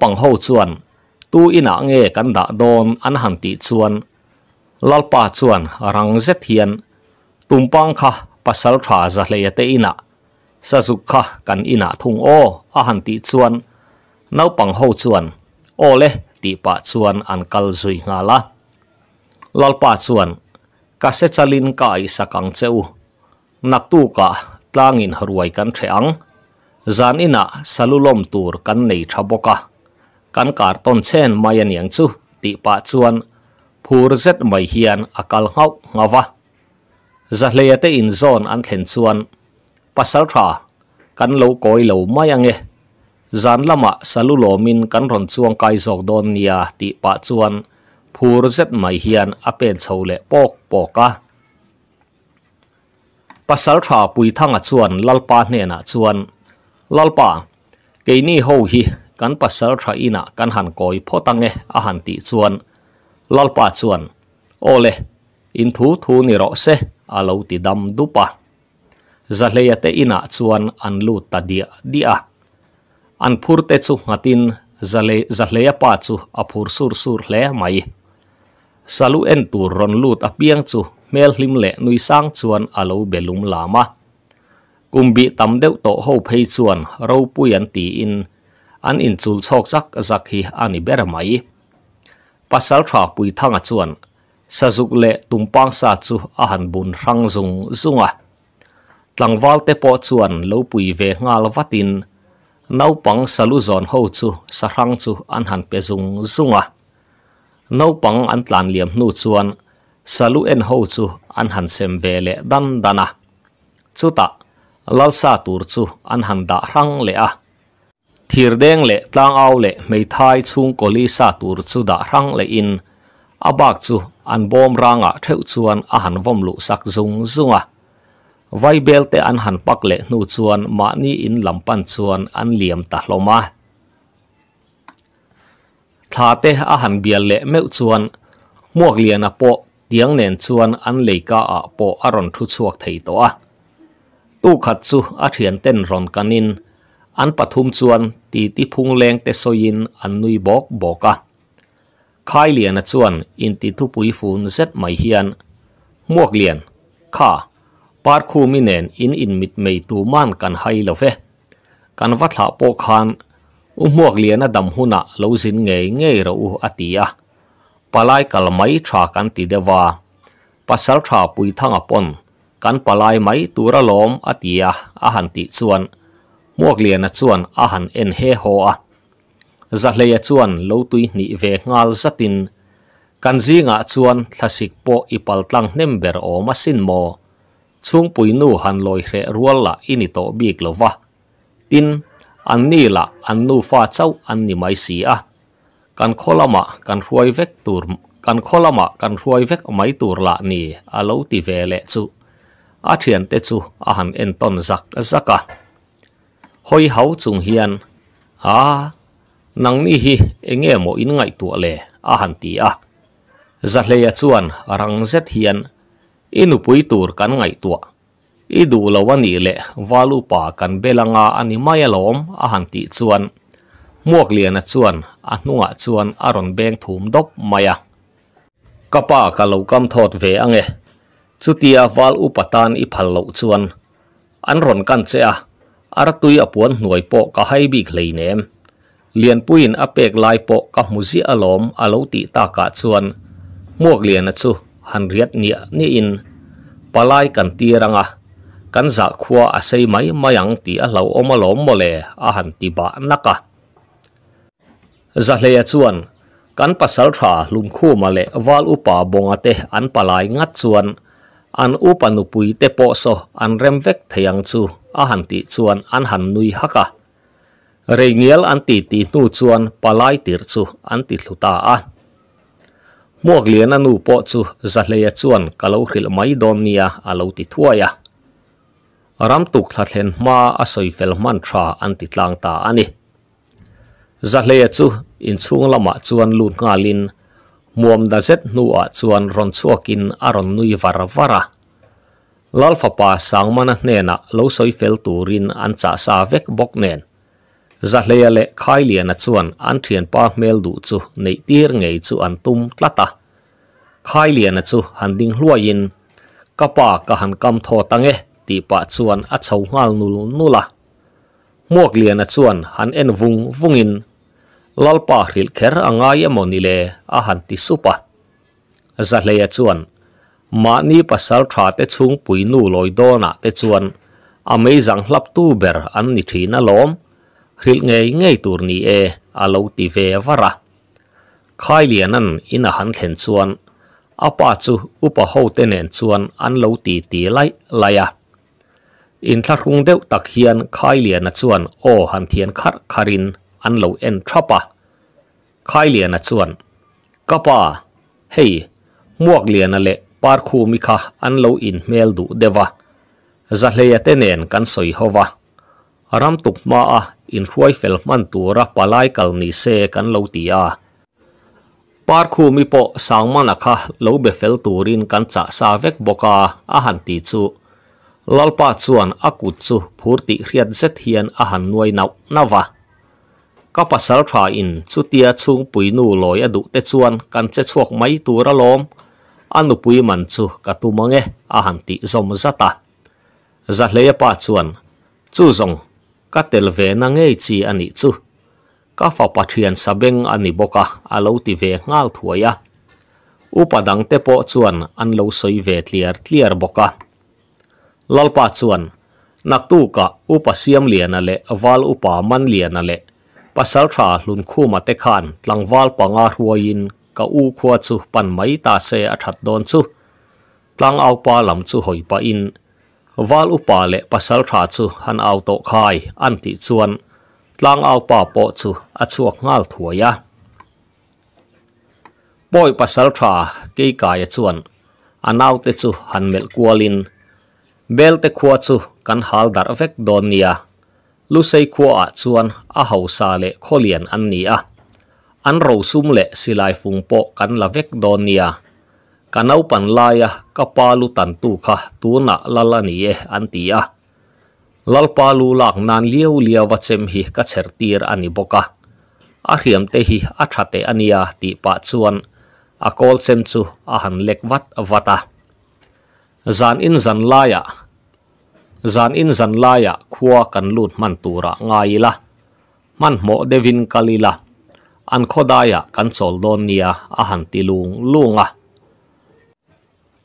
tu ina nghe kan da don an han ti chuan lalpa chuan rang zet hian tumpang kha pasal tha za hle te ina sa zuk kha kan ina thung o a han ti chuan nau pang ho chuan o le ti pa chuan an kal zui nga la lalpa chuan ka se chalin kai sakang cheu nak tu ka tlangin ruai kan theang zan ina salulom tur kan nei thaboka kan karton chen mai an yang chu ti pa chuan phur zet mai hian akal ngau ngawa zahleya te in zone an thlen chuan pasal tha kan lo koi lo mai ange zan lama salu lo min kan ron chuang kai zok don nia ti pa chuan phur zet mai hian apen chhole pok poka pasal tha pui thanga chuan lalpa hne na chuan lalpa keini ho hi kan pasal tha ina kan han koi photange a han ti chuan lalpa chuan ole in thu thu ni ro se alo ti dam dupa zahleya te ina chuan an lu ta dia an phur te chu zale zahleya pa chu a sur sur hle mai salu en tur ron lut a piang chu mel him le nui sang chuan alo belum lama kumbi tam deu to ho phei chuan ro pui an ti in an in chul chok chak zak hi ani ber mai pasal tha pui thanga chuan sazuk le tumpang sa chu a han bun rang zung zunga tlangwal te po chuan lo pui ve ngal vatin salu zon ho chu sarang chu an han pe zung zunga pang an tlan liam nu chuan salu en ho chu an han sem ve le dan dana chuta lalsa tur chu an han da rang le a à. Thirdeng le, tang ao le, me thai chung ko li sa tu rutsu da rang le in Abaak zuh, an bom rang a theu zuan ahan vom lu sak zung zung ah Vay bel te an han pak le nu zuan maa ni in lampan zuan an liam tah lo maa Thaateh ahan byal le mew zuan Muak lian a po, diang nen zuan an le a po a thu chuak thay to ah Tu khat zuh, a thian ten ron ka nin อันปฐุมชวนตีที่พุงแรงเตโอยินอันนุยบอกบอกะคายเลียนชวนอินติทุปุยฟูนเซตไม่เฮียนมวกเลียนข้าปาร์คูมิเนนอินอินมิดไม่ตูมานกันไฮเลเฟกันวัดหาโปคานอุมวกเลียนดำหุนะเลวสินเงยเงยระอุอติยะปลายกัลไมทรากันติเดวาปัสสาวะปุยทั้งอปนกันปลายไมตัวระล้อมอติยะอาหันติส่วน muak lian a chuan a han en he ho a zahleya chuan lotui ni ve ngal zatin kanzinga chuan thlasik po ipal tlang nem ber awma sin maw chungpui nu han loi hre ruallah ini tawh bik lova tin an ni la an nu fa chau an ni mai si a kan kholama kan ruai vek tur kan kholama kan ruai vek mai tur la ni a lo ti ve le chu a thian te chu a han en ton zak zaka hoi hau chung hiền à nắng ni hi enge mo in ngai tu le a à, han ti a à. za hle ya à chuan rang zet hian inu pui tur kan ngày tu idu du lawani le valu pa kan belanga anh mai lom a han ti chuan muak lian a chuan a hnunga chuan aron beng thum dop maya kapa ka lo kam thot ve ange chutia wal upatan valu patan lo chuan an ron kan che a aratui apuan hnuai po ka hai bik hlei nem lian puin apek lai pawh ka muzi alom alo ti ta ka chuan muak lian a chu han riat nia ni in palai kan ti ranga kan za khua a sei mai mayang ti a lo om alom mole a han ti ba naka za hleya chuan kan pasal tha lum khu male wal upa bonga te an palai ngat chuan an upa nupui te po so an rem vek theyang chu ahan ti chuan an han nui haka reingel an ti ti nu chuan palai tir chu an ti thuta a muak lian anu po chu zahleya chuan kalo hril mai don nia alo ti thuaya ram tuk thla thlen ma a soi fel man tha an ti tlang ta ani zahleya chu in chung lama chuan lut aron nui var lalfa pa sang mana nena lo soi fel turin an cha sa vek bok nen za hleya le khai lian a chuan an thian pa mel du chu nei tir ngei chu an tum tlata khai lian a chu han ding hluain kapa ka han kam tho tange ti pa chuan a chho ngal nul nula muak lian a chuan han en vung vungin lalpa hril kher anga ya monile a han ti supa za hleya chuan Mā nīpa sāl-trā te cūng pui nū loido nā te zuan, a mei zang hlap tū ber an nīthi nā lōm, hri ngēi ngēi tūr nī e, a lau tī vea varā. Khāi lia nāng ina hānten zuan, a pā zuh upa hō tenen zuan an lau tī tī lai, lai In thā khung deo tak hī an khāi lia na zuan, o hāntien khāt khārin an lau n trā pā. Khāi lia na zuan, hei, muak lia na le, par khu mi kha an lo in mel du dewa za hleya te nen kan soi hova ram tuk ma a in huai fel man tu ra palai kal ni se kan lo ti a par khu mi po sang mana kha lo be fel turin kan cha sa vek boka a han ti chu lalpa chuan akut chu phurti hriat zet hian a han nuai nau nawa kapasal tha in chutia chung puinu loi adu te chuan kan che chuak mai tura lom anu pui man chu ka tu mong e a han ti zom za ta za le ya pa chuan chu zong ka tel ve na nge chi ani chu ka fa pa thian sa beng ani boka a lo ti ve ngal thua ya u pa dang te po chuan an lo soi ve nak tu ka u pa siam lian pasal tha hlun khu ma tlang wal panga กาอูขวดสุปันไมตาเซอทัดดอนสุตังเอาปาลำสุหอยปะอินวาลอุปาเลปะสลทาสุหันเอาโตคายอันติชวนตังเอาปาปอุอัชวกงาลถวยะปอยปะสลทาเกยกายชวนอันเอาเตสุหันเมลกวลินเบลเตขวดุกันหาลดารเวกดอนเนียลเซยขวนอาหาวสาเล an ro sum le silai fung po kan la vek don nia kan pan laia ka à, palu tu kha tu na la e an ti a à. lal lak nan liu lia wa chem hi ka cher tir ani boka a hiam te hi a tha ania à, ti pa chuan a kol chem chu a han lek wat wata zan in zan laia zan in zan laia khuwa kan lut man tura ngaila man mo devin kalila อันขดายะกันสอลดนียอาหันติลุงลุงอะ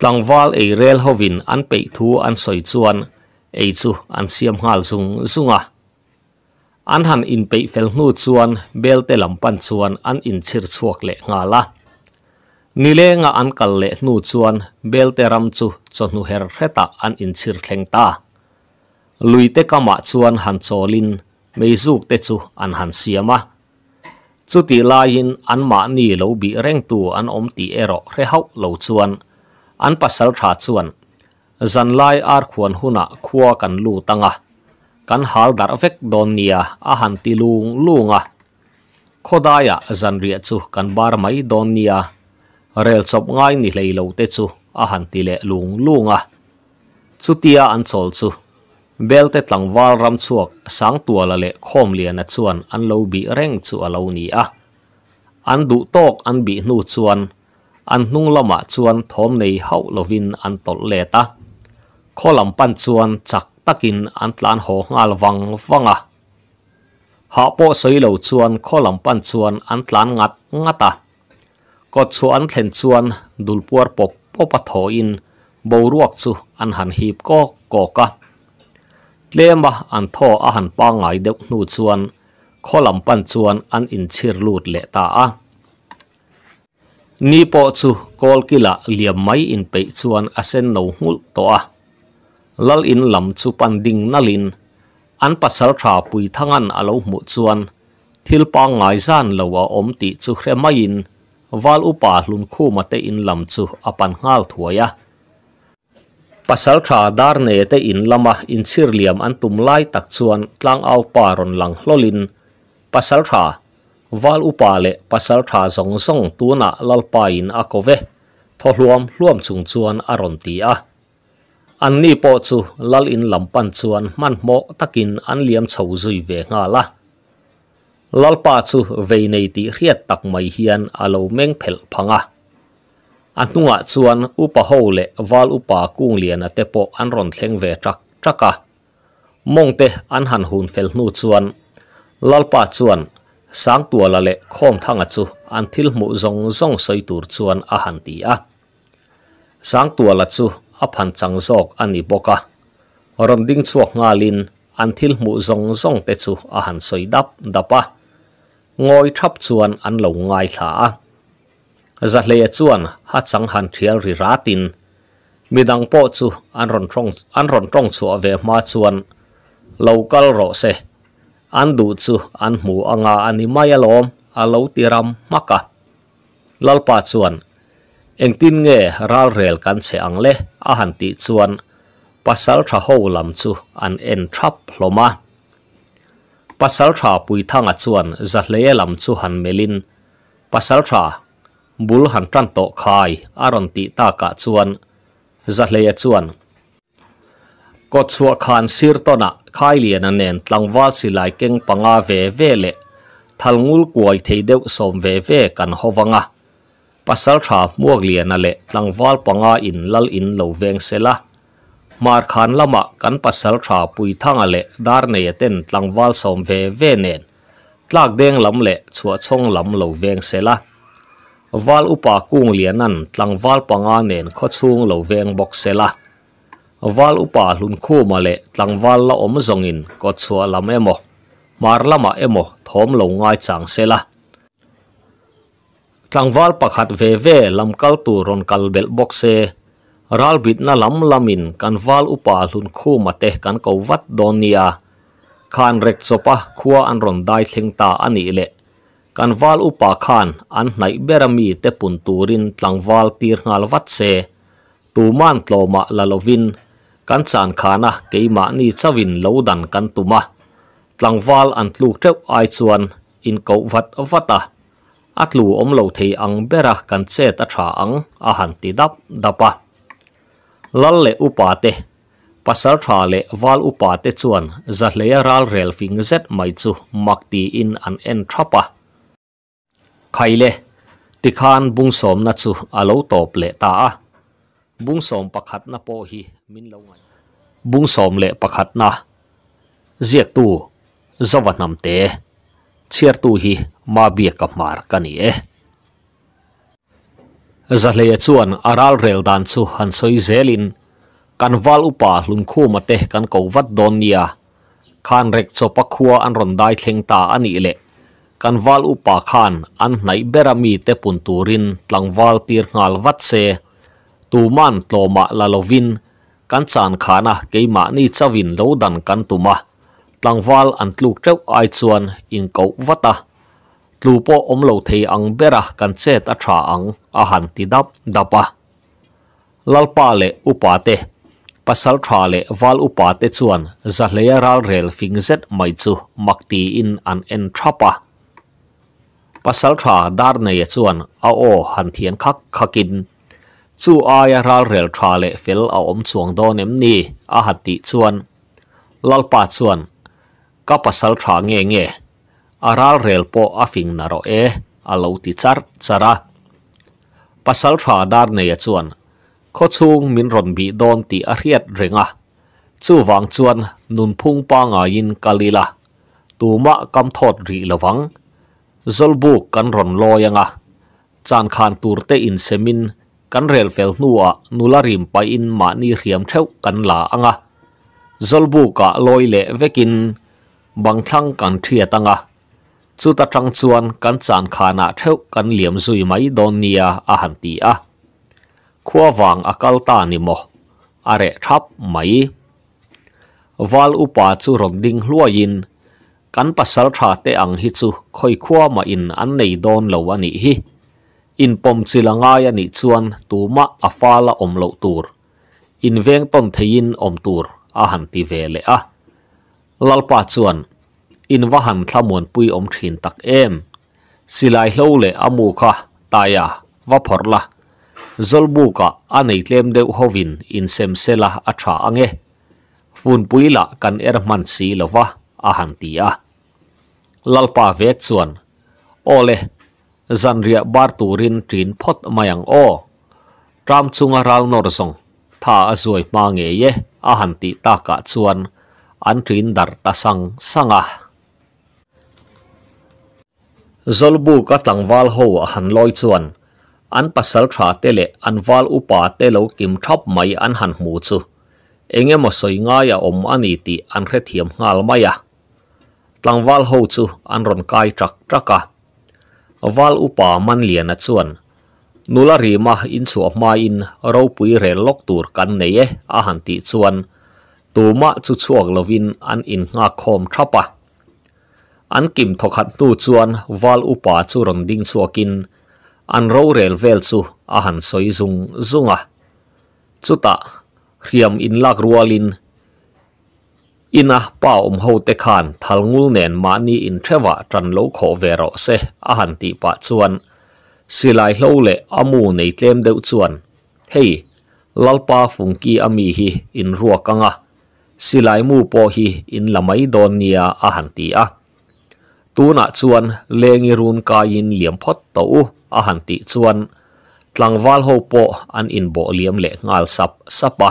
ตังวาลเอเรลฮวินอันเปทูอันสอยชวนเอจูอันเสียมหาลซุงซุงอะอันหันอินเปเฟลนูชวนเบลเตลัมปันชวนอันอินชิรชวกเละงาละนี่เลงอันกัลเละนูชวนเบลเตรัมจูจนนูเฮร์เฮตาอันอินชิรเทงตาลุยเตกามาชวนหันโซลินไม่จูเตจูอันหันเสียมะ chú chu ti lain an mã ni lâu bị reng tu an om ti ero re hau lâu chuan an pasal tha chuan zan lai ar khuan huna khua kan lu tanga kan hal dar vek don nia à, a han ti lung lunga khodaya zan ria chu kan bar mai don nia à. rel chop ngai ni lei lo te chu a han ti le lung lunga chutia à, an chol chu บลเตตังวารัมชวกสังตัวละเละคมเลียนชวนอันเลาบีเร่งชัวเลานีอ่ะอันดุตอกอันบีนูชวนอันนุ่งละมาชวนทอมในเฮาลวินอันตกเลตาข้อลำปันชวนจักตะกินอันลานหงาลวังฟังอ่ะหาโปสวยเลาชวนข้อลำปันชวนอันลานงัดงัดตะก็ชวนเห็นชวนดูลปัวปบปปะโถอินบู่รวกซูอันหันหีบก็กอกะ tlema an tho a han pa ngai deuh nu chuan kholam pan chuan an in chhir lut le ta a ni po chu kol kila liam mai in pe chuan a sen no hul to a lal in lam chu pan ding nalin an pasal tha pui thangan alo mu chuan thil pa ngai zan lowa om ti chu khre mai in wal upa mate in lam chu apan ngal thuaya pasal thra dar ne te in lama in sir liam an tum lai tak chuan tlang au paron lang lolin pasal thra wal upa le pasal thra zong zong tuna lalpa in akove pholuam hluam chung chuan aron ti a an ni po chu lal in pan chuan man mo takin an liam chho zui ve nga la lalpa chu ve nei ti riat tak mai hian alo meng phel phanga anuwa chuan upa ho le wal upa kung lian a te po an ron thleng ve trak traka mong te an han hun fel nu chuan lalpa chuan sang tua la le khom thang a chu an thil mu zong zong soi tur chuan a han ti a sang tua la chu a boka ron ding nga lin an mu zong zong te chu a han dapa ngoi thap chuan an lo ngai zahle ya chuan ha chang han thial ri ratin midang po chu an ron trong an ron trong chu ave ma chuan local ro se an du chu an mu anga ani maya lom a lo tiram maka lalpa chuan eng tin nge ral rel kan se ang le a han ti chuan lam chu an en trap hloma pasal pui thanga chuan zahle lam chu han melin pasal bul han tran to khai aron ti ta ka chuan za hle chuan ko chua khan sir to na khai lian an nen tlangwal silai keng panga ve ve le thalngul kuai theideu som ve ve kan hovanga, pasal tha muak lian a le tlangwal panga in lal in lo veng sela mar khan lama kan pasal tha pui thang le dar nei ten tlangwal som ve ve nen tlak deng lam le chua chong lam lo veng sela วาลุปากุงเลียนนั้นตั้งวาลปังอันเนนข้อชงเหลวเวงบอกเซละวาลุปาลุนคู่มาเลตั้งวาลละอมจงอินก็ชัวลำเอโมมาร์ลามาเอโมทอมหลงง่ายจังเซละตั้งวาลปักขัดเวเวลำกัลตูรอนกัลเบลบอกเซรัลบิดนั้นลำลามินกันวาลุปาลุนคู่มาเตะกันกวัดดนียาคันเร็กซ์สปะขัวอันรอนได้เซิงตาอันนี้เล kan wal upa khan an nai berami te pun turin tlang wal tir ngal wat se tu man tloma lalovin kan chan khana keima ni chawin dan kan tuma tlang wal an tluk teu ai chuan in ko vat vata atlu om lo thei ang bera kan che ta tha ang a han ti dap dapa lalle upa te pasal tha le wal upa te chuan zahleya ral rel fing zet mai chu makti in an en thapa khaile bung bungsom na chu alo top le ta a bungsom pakhat na po hi min lo ngai bungsom le pakhat na ziak tu zawa nam te chiar tu hi ma bia ka mar ka ni e za le ya chuan aral rel dan chu han soi zelin kan wal upa hlun khu ma te kan ko wat don nia khan rek chopa khuwa an ron dai thleng ta ani le kanwal upa khan an nai berami te pun turin tlangwal tir ngal wat se tuman tloma lalovin kan chan khana keima ni chawin lodan kan tuma tlangwal an tluk teu ai chuan in ko vata tlupo omlo thei ang bera kan chet a tha ang a han ti dap dapa lalpa le upa te pasal tha le wal upa chuan zahleya ral rel fingzet mai chu makti in an entrapa pasal tha dar nei chuan a o han thian khak khakin chu a ya ral rel tha le fel a om chuang do nem ni a hati chuan lalpa chuan ka pasal tha nge nge a ral rel po a fing na ro e a lo ti char chara pasal tha dar nei chuan min ron don ti a riat renga chu wang chuan nun phung pa nga in kalila tuma kam thot ri lawang zolbu kan ron lo yanga ah. chan khan turte in semin kan rel fel nuwa nularim pai in ma ni riam theu kan la anga zolbu ka loile le vekin bang thang kan thia tanga chu ta chuan kan chan khana theu kan liam zui mai don nia a han ti a khuwa wang akal ta ni mo are thap mai val upa chu rong ding in kan pasal tha te ang hi chu khoi khua ma in an nei don lo ani hi in pom chilanga ya ni chuan ma afala om lo tur in veng ton thein om tur a han ti ve a lalpa chuan in wa han thlamun pui om thin tak em silai hlo le amu kha taya wa phorla zolbu ka anei tlem deuh hovin in sem sela atha ange fun puila kan er man si lova ahantia lalpa vek chuan ole zanria bar turin trin phot mayang o tram chunga ral nor zong tha azuai ma nge ye a han ti ta ka chuan an trin dar ta sang sanga zolbu ka tlangwal ho a han loi chuan an pasal tha tele an wal upa te lo kim thap mai an han mu chu engemaw soi nga ya om ani ti an hre thiam ngal mai a tlang wal ho chu an ron kai trak traka wal upa man lian a chuan nula ri ma in chu ma in ro pui re lok tur kan nei e a han ti chuan ma chu chuak lovin an in nga khom thapa an kim thok hat tu chuan wal upa chu ron ding chuakin an ro rel vel chu a han soi zung zunga chuta hriam in lak rualin ina pa um ho te khan thalngul nen ma ni in thewa tran lo kho ve ro se a han ti pa chuan silai hlo le amu nei tlem deuh chuan hei lalpa fungki ami hi in ruakanga silai mu po hi in lamai don nia a han ti a tuna chuan lengi run ka in liam phot to u a han ti chuan tlangwal ho po an in bo liam le ngal sap sapa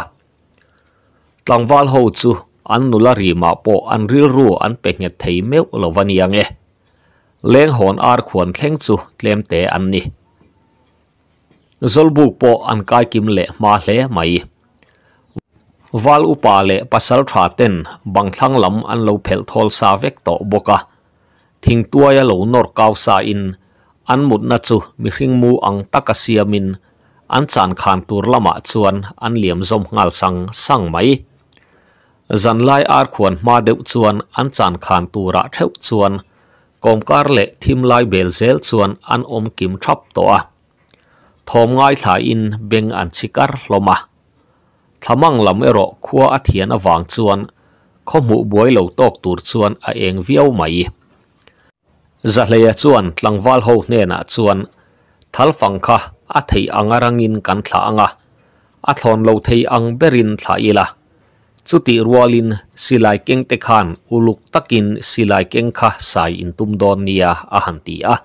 tlangwal ho chu an nula ri ma po an ril ru an pe nge thei me lo vani ang e leng hon ar khuan thleng chu tlem te an ni zolbuk po an kai kim le ma hle mai wal upa le pasal tha ten bang thlang lam an lo phel thol sa vek to boka thing tua ya lo nor kau sa in an mut na chu mi hring mu ang takasiamin an chan khan tur lama chuan an liam zom ngal sang sang mai จันไลอาร์ขวนมาเดือดชวนอันจานขานตัวระเทอาชวนกองการเละทีมไลเบลเซลชวนอันอมกิมชอบตัวทอมง่ายถ่ายอินเบงอันชิการลมะทามังลำเอรอขัวอธิียนวางชวนข้อมูบวยเหลาตอกตูดชวนอเองเวียวไหมจะเลียชวนหลังวาลโฮเนนะชวนทัลฟังค่ะอัฐิอังรังอินกันถาอังะอัทอนเลาเทอังเบรินถ่ายละ chuti rualin silai keng te khan uluk takin silai keng kha sai in tum don nia a han ti a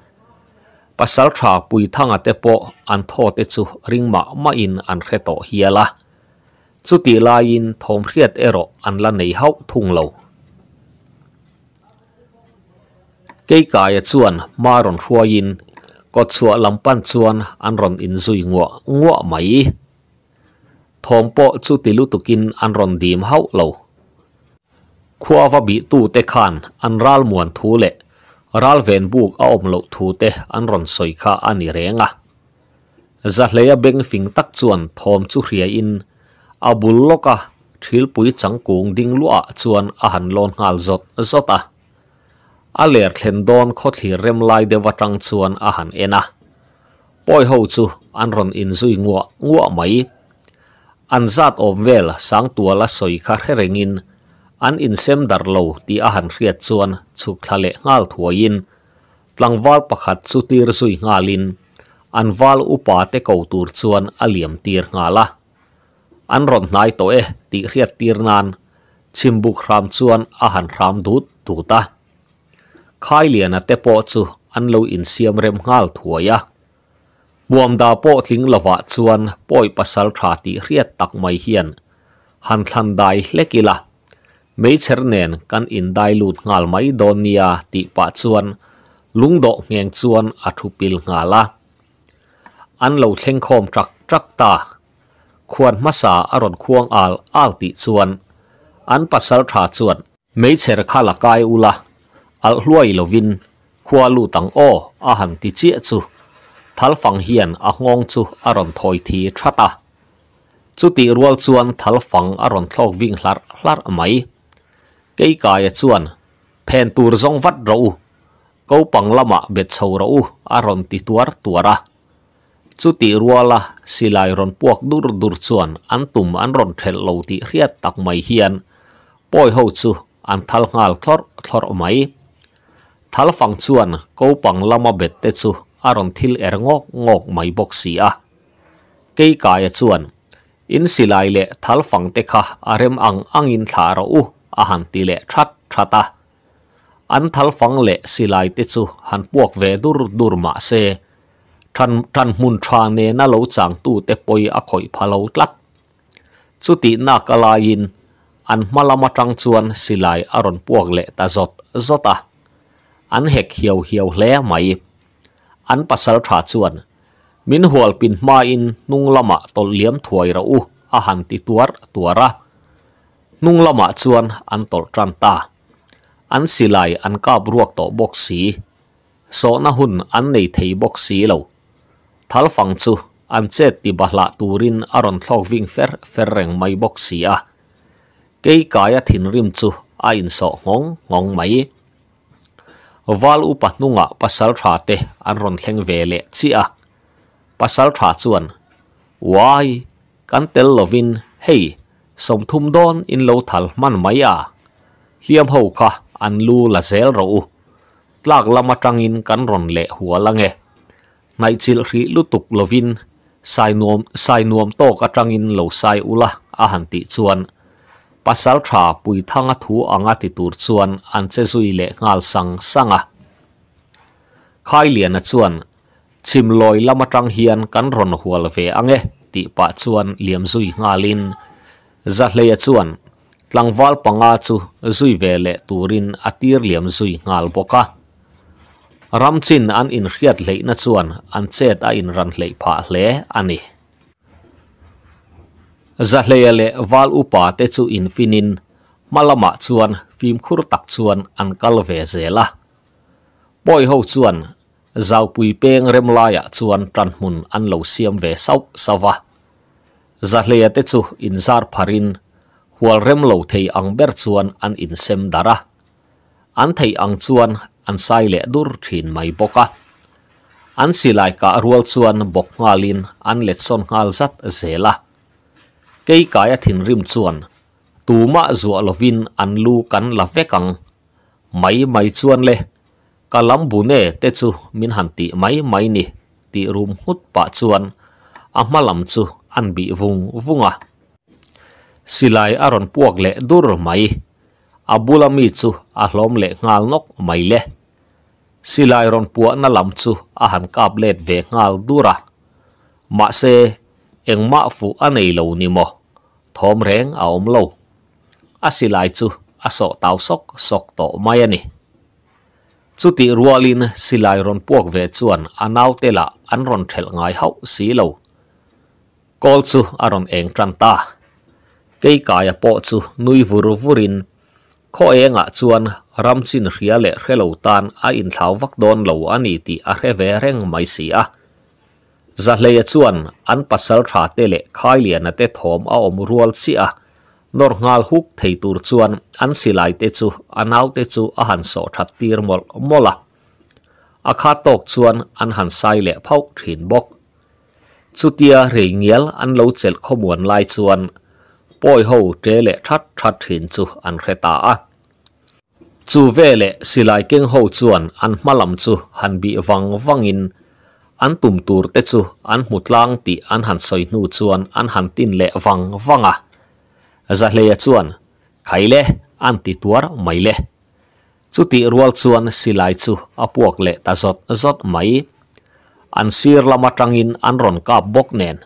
pasal tha pui thanga te po an tho te chu ring ma ma in an khe to hiala chuti lain thom khriat ero an la nei hau thung lo ke ka e ma ron huayin ko chua lampan chuan an ron in zui ngwa ngwa mai thong po chu tilu tukin an ron dim hau lo khua va bị tu te khan an ral muan thu le ral ven buk a om lo thu te an ron soi kha ani renga zahleya beng fing tak chuan thom chu hria in abul loka thil pui changkung ding lua chuan a han lon ngal zot zota a ler thlen don kho thli rem lai de watang chuan a han ena poi ho chu an ron in zui ngwa ngwa mai anzat ovel sang tua la soi kha rengin an insem dar ti a han riat chuan chu khale ngal thuain tlangwal pakhat chu tir sui ngalin an wal upa te ko tur chuan aliam tir ngala an ron nai to e ti riat tir nan chimbuk ram chuan a han ram dut tuta khailiana te po chu an in siam rem ngal thuaya บวมดาปอทิ้งละวะชวนป่อยปัสสาวะติเรียดตักไม่เฮียนหันทันได้เล็กิละไม่เชญเนนกันอินได้ลูดงาลไม่โดนเนียติปะชวนลุงโดเงียงชวนอธุปิลงาละอันเรล่าเชงคมจักจักตาควรมาสาอรอนควงอาลอาลติชวนอันปัสสาวะชวนไม่เชญข้าละกายอุละอัลลวยลวินควาลูตังโออาหันติเจียจู thal phang hiền a ngong chu a ron thoi thi thata chu ti rual chuan thal phang a ron thlok ving hlar hlar mai kei kai chuan phen tur zong vat ro ko pang lama bet chho ro a ron ti tuar tuara chu ti ruala silai ron puak dur dur chuan an tum an ron thel lo ti hriat tak mai hian poi ho chu an thal ngal thor thlor mai thal phang chuan ko pang lama bet te chu aron thil er ngok ngok mai bok si a ke ka ya chuan in silai le thal fang te kha arem ang angin thla ro u a han ti le that thata an thal fang le silai te chu han puak ve dur dur ma se than than mun tha ne na lo chang tu te poi a khoi phalo tlak chu ti na kalain an malama tang chuan silai aron puak le ta zot zota an hek hiau hiau hle mai อันปัสสลทราชวนมินหัวปินมาอินนุงละมาตอลเลียมถวยระอูอาหารติตัวตัวระนุงละมะชวนอันตอลจันตาอันสิไลอันกาบรวกต่อบกสีสอนหุนอันในไทยบกสีเหล่าทัลฟังซูอันเจติบะละตูรินอรอนทอกวิงเฟร์เฟรแรงไม่บกสีอะเกย์กายถินริมซูอันสอหงงงไม่ wal u patnunga pasal tha te an ron thleng ve le chi a pasal tha chuan wai kan tel lovin hei som thum don in lo thal man mai a liam ho kha an lu la zel ro u tlak lama tangin kan ron le hua lange nai chil ri lutuk lovin sai nuom sai nuom to ka in lo sai ula a han ti chuan pasal tha pui thanga thu anga ti tur chuan zui le ngal sang sanga khai lian a chuan chim loi lama tang hian kan ron hual ve ange ti pa chuan liam zui ngalin za hle a chuan tlangwal panga chu zui ve le turin atir liam zui ngal boka ramchin an in riat leina chuan an chet a in ran hlei pha hle ani Zahleale dạ wal upa te chu infinin malama chuan phim khur tak chuan an kal ve zela boy ho chuan zau pui peng rem laia chuan tran hmun an lo siam ve sau sawa zahleya dạ te chu in zar pharin hual rem lo thei ang ber chuan an in sem dara an thei ang chuan an sai le dur thin mai boka an silai ka rual chuan bok ngalin an let son ngal zat zela cây cái thìn rim chuan tú mạ rùa lovin ăn lu cắn là vẽ cẳng máy máy chuan lê cả lắm bún nè tết chu min hẳn tị máy máy nỉ tị rum hút bạ chuan à mà lắm chu ăn bị vùng vùng à xì lại à aron buộc lệ dur máy à bu làm mi chu à lom lệ ngal nóc máy lệ xì lại ron buộc nà lắm chu à hẳn cạp lệ về ngal à mà xe eng ma fu anei lo ni mo thom reng a om lo asilai chu aso tau sok sok to mai ani chu ti rualin silai ron puak ve chuan anau tela an ron thel ngai hau si lo kol chu aron eng tran ta kei kaya po chu nui vuru vurin kho enga chuan ramchin hria le hrelo tan a in thlau vak don lo ani ti a hre ve reng mai si a za leya chuan an pasal tha te le khai lian te thom a om rual si a nor ngal huk thei tur chuan an silai te chu anau te chu a han so that tir mol mola a kha tok chuan an han sai le phok thin bok chutia rei ngial an lo chel khomuan lai chuan poi ho te le that that hin chu an reta a chu ve le silai keng ho chuan an malam chu han bi wang wangin in an tum tur te chu an hmut lang ti an han soi nu chuan an han tin le wang wanga za hleya chuan khaile an ti tuar mai le chu ti rual chuan silai chu apuak le ta zot zot mai an sir lama tangin an ron ka bok nen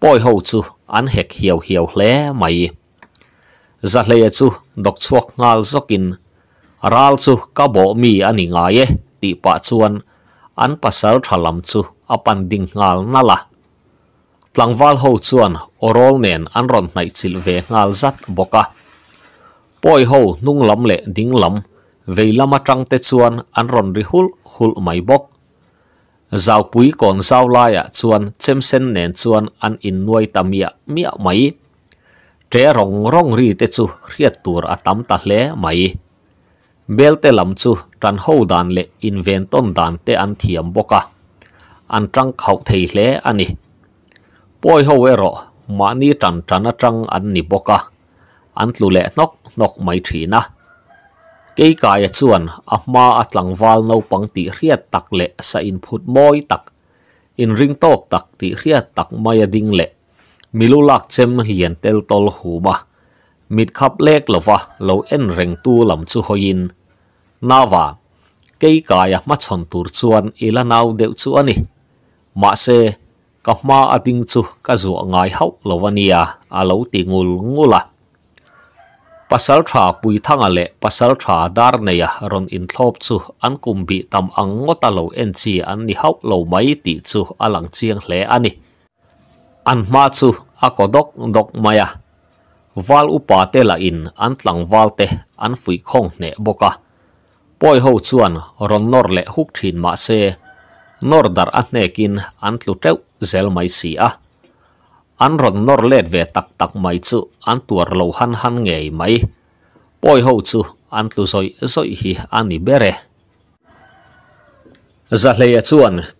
poi ho chu an hek hiau hiau hle mai za hleya chu dok chuak ngal zokin ral chu ka bo mi ani ngaye ti pa chuan an pasal thalam chu apan ding ngal nala tlangwal ho chuan orol nen an ron nai chil ve ngal zat boka poi ho nung lam le ding lam veilama tang te chuan an ron ri hul hul mai bok zau pui kon zau laia chuan chemsen nen chuan an in nuai tamia mia mai te rong rong ri te chu riat tur atam ta hle mai belte lam chu tan ho dan le ton dan te an thiam boka an tang khau thei hle ani poi ho we ro ma ni tan tan atang an ni boka an tlu le nok nok mai na ke kai chuan a ma atlang wal no pang ti riat tak le sa in phut moi tak in ring tok tak ti riat tak mai ding le milulak chem hian tel tol huma mit khap lek lova lo en reng tu lam chu hoin nawa ke kaya ma chon tur chuan ila nau deuh chu ani ma se ka ma ating chu ka zu ngai hau à, à lovania alo ti ngul ngula pasal tha pui thanga à le pasal tha dar neya ron in thlop chu an kum bi tam angota lo en chi an ni hau lo mai ti chu alang chiang hle ani an ma chu akodok dok maya wal upa te la in an tlang wal te an fui khong ne boka poi ho chuan ron nor le huk thin ma se nor dar a ne kin an tlu teu zel mai si a an ron nor le ve tak tak mai chu an tuar han ngei mai poi ho chu an tlu soi hi ani bere za le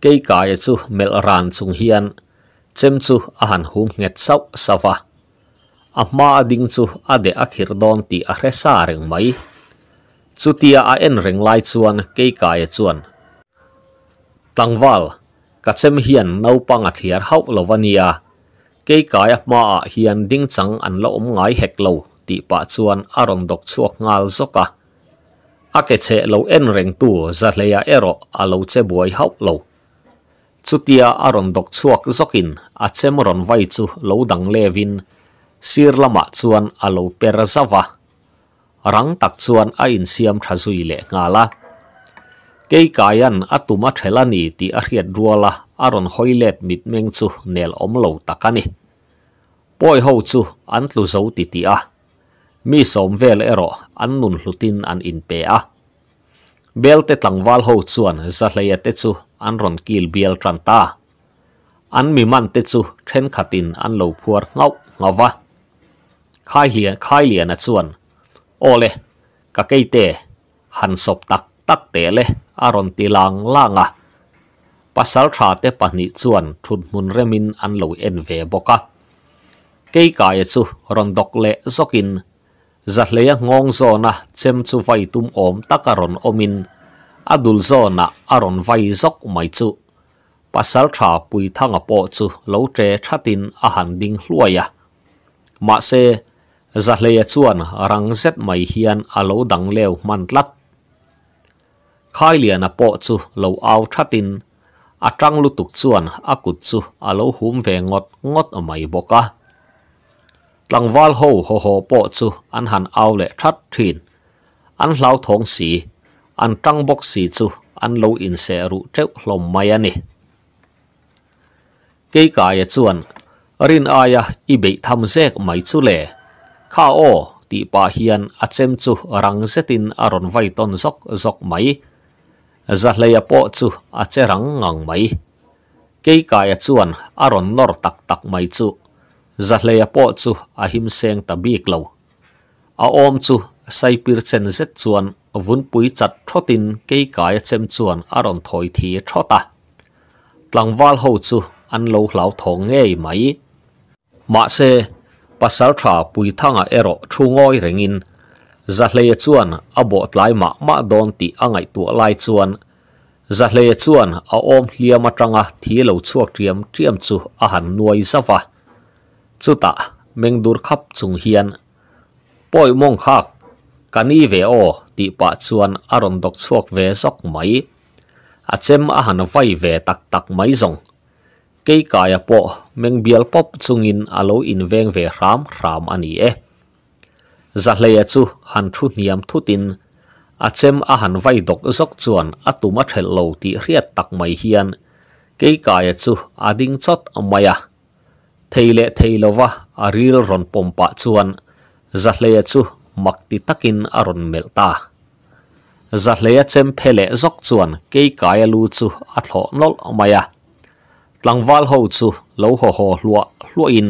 kei ka ya mel ran hian chem chu a han nget sau safa a ma ding chu a de akhir ti a resa mai chu tia a en reng lai chuan ke kai chuan tangwal ka chem hian naupang a thiar hau lovania ke kai ma hian ding chang an lo um ngai hek lo ti pa chuan aron dok chuak ngal zoka a ke che lo en reng tu za leya ero a lo che boy hau lo chutia aron dok chuak zokin a chemron vai chu lo dang levin sir lama chuan alo per zawa rang tak chuan a in siam tha zui le nga la kei kayan atuma thelani ti a riat ruala aron hoilet mit meng chu nel om lo takani poi ho chu an tlu zo ti mi som ero an hlutin an in pe a belte tlangwal ho chuan za te chu an kil bial tranta an mi te chu then khatin an lo phuar ngau ngawa khai ole ka keite han sop tak tak te le aron tilang langa pasal tha te pahni chuan thut mun remin an lo en ve boka kei ka ye chu ron dok le zokin zahleya ngong zona chem chu vai tum om takaron omin adul zona aron vai zok mai chu pasal tha pui thanga po chu lo tre thatin a han ding hluaya ma se zahleya chuan rang zet mai hian alo dang leo man tlat khai lian a po chu lo au thatin atang lutuk chuan akut chu alo hum ve ngot ngot mai boka tlangwal ho ho ho po chu an han au le that thin an hlau thong si an tang bok si chu an lo in se ru teu hlom mai ani kei ka ya chuan rin aya i be tham zek mai chu le kha o ti pa hian achem à chu à rang setin aron à vai ton zok zok mai za dạ hleya po chu ache rang ngang mai kei kaya chuan aron nor tak tak mai chu za dạ hleya po chu ahim seng ta bik lo a om chu sai pir chen zet chuan vun pui chat thotin kei kaya chem chuan aron thoi thi thota tlangwal ho chu an lo hlau thong ngei mai ma se pasal tha pui thanga ero thungoi rengin zahle chuan abo tlai ma ma don ti angai tu lai chuan zahle chuan a om hliam atanga thi lo chuak tiam tiam chu a han nuai zawa chuta mengdur khap chung hian poi mong khak kani ve o ti pa chuan aron dok chuak ve sok mai achem a han vai ve tak tak mai zong ke kaya po meng bial pop chungin alo in veng ve ram ram ani e zahleya chu hàn thu niam thutin achem a han vai dok zok chuan atuma thel lâu ti riết tak mai hiền, ke kaya chu ading chot amaya theile theilowa aril ron pompa chuan zahleya chu makti takin ta, melta zahleya chem phele zok chuan ke kaya lu chu a thlo nol amaya tlang wal ho chu lo ho ho lua lua in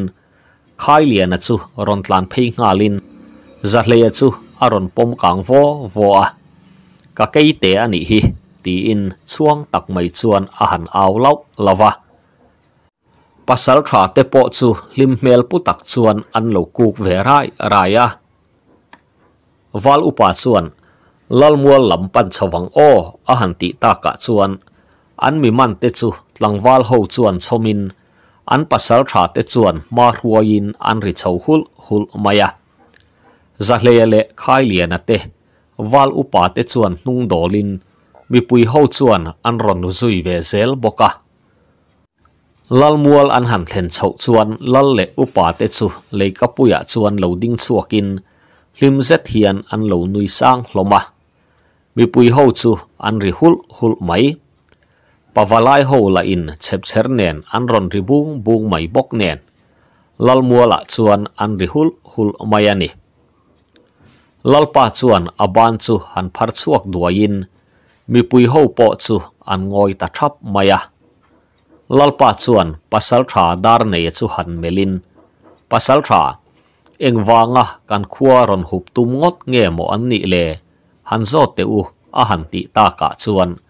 khai lian chu ron tlan phei nga lin za hle chu aron pom kang vo vo a ka kei te ani hi ti in chuang tak mai chuan a han au lau lava pasal tha te po chu lim mel pu tak chuan an lo kuk ve rai raya wal upa chuan lalmual pan chawang o a han ti ta ka chuan an mi man te chu tlangwal ho chuan chomin an pasal tha te chuan ma ruain an ri chho hul hul maya zahle le khai lian te wal upa te chuan hnung dolin pui ho chuan an ron zui ve zel boka lal mual an han thlen chho chuan lal le upa te chu leika puya chuan loading chuakin hlim zet hian an lo nui sang hloma pui ho chu an ri hul hul mai ปะวะลายโฮละอินเชบเชรเนนอันรอนริบุงบุงไมบกเนนลอลมัวละจวนอันริฮุลฮุลมายานิลอลปาจวนอบานจุหันพัรชวกดวยินมีปุยโฮโปจุอันงอยตะทับมายะลอลปาจวนปะสัลทาดารเนยุหันเมลินปะสัลทราเองวางะกันควรอนหุบตุมงดเงมอันนิเลหันโซเตอุอห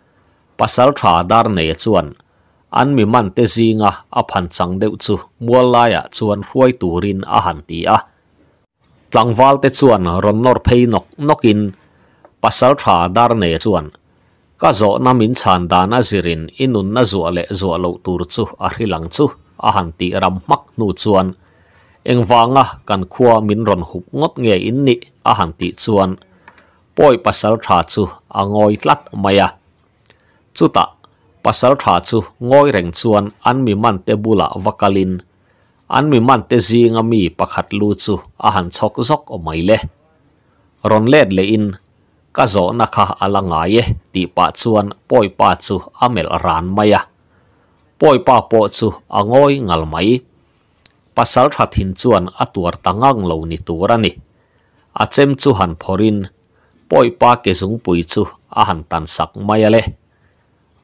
pasal tha dar nei chuan an mi man te zinga a phan chang deuh chu mual laia ah chuan tu rin a han ti a ah. tlangwal te chuan ron nor phei nok in, pasal tha dar nei chuan ka zo na min chan da na zirin inun na zu ale zu lo tur chu a hrilang chu a han ti ram mak nu chuan engwanga ah, kan khua min ron hup ngot nge in ni a han ti chuan poi pasal tha chu a ngoi tlat maya chu ta pasal tha chu ngoi reng chuan an mì man te bula vakalin an mi man te zinga mi pakhat lu chu a han chok zok o mai le ron let le in ka zo na kha alanga ye ti pa chuan poi pa chu amel ran maya poi pa po chu angoi ngal mai pasal tha thin chuan atuar tangang lo ni turani achem chu han phorin poi pa ke sung pui chu a han tan sak maya le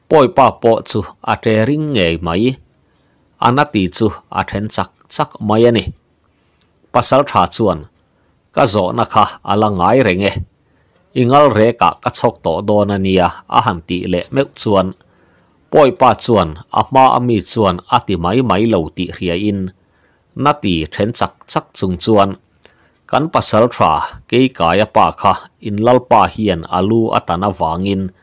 poi pa po chu a te ring nge mai anati chu a then chak chak mai ani pasal tha chuan ka zo na kha ala ngai renge ingal re ka ka chok to dona nia a han ti le me chuan poi pa chuan a ma ami chuan ati mai mai in nati then chak chak chung kan pasal tha ke kai pa in lal pa hian alu atana wangin wa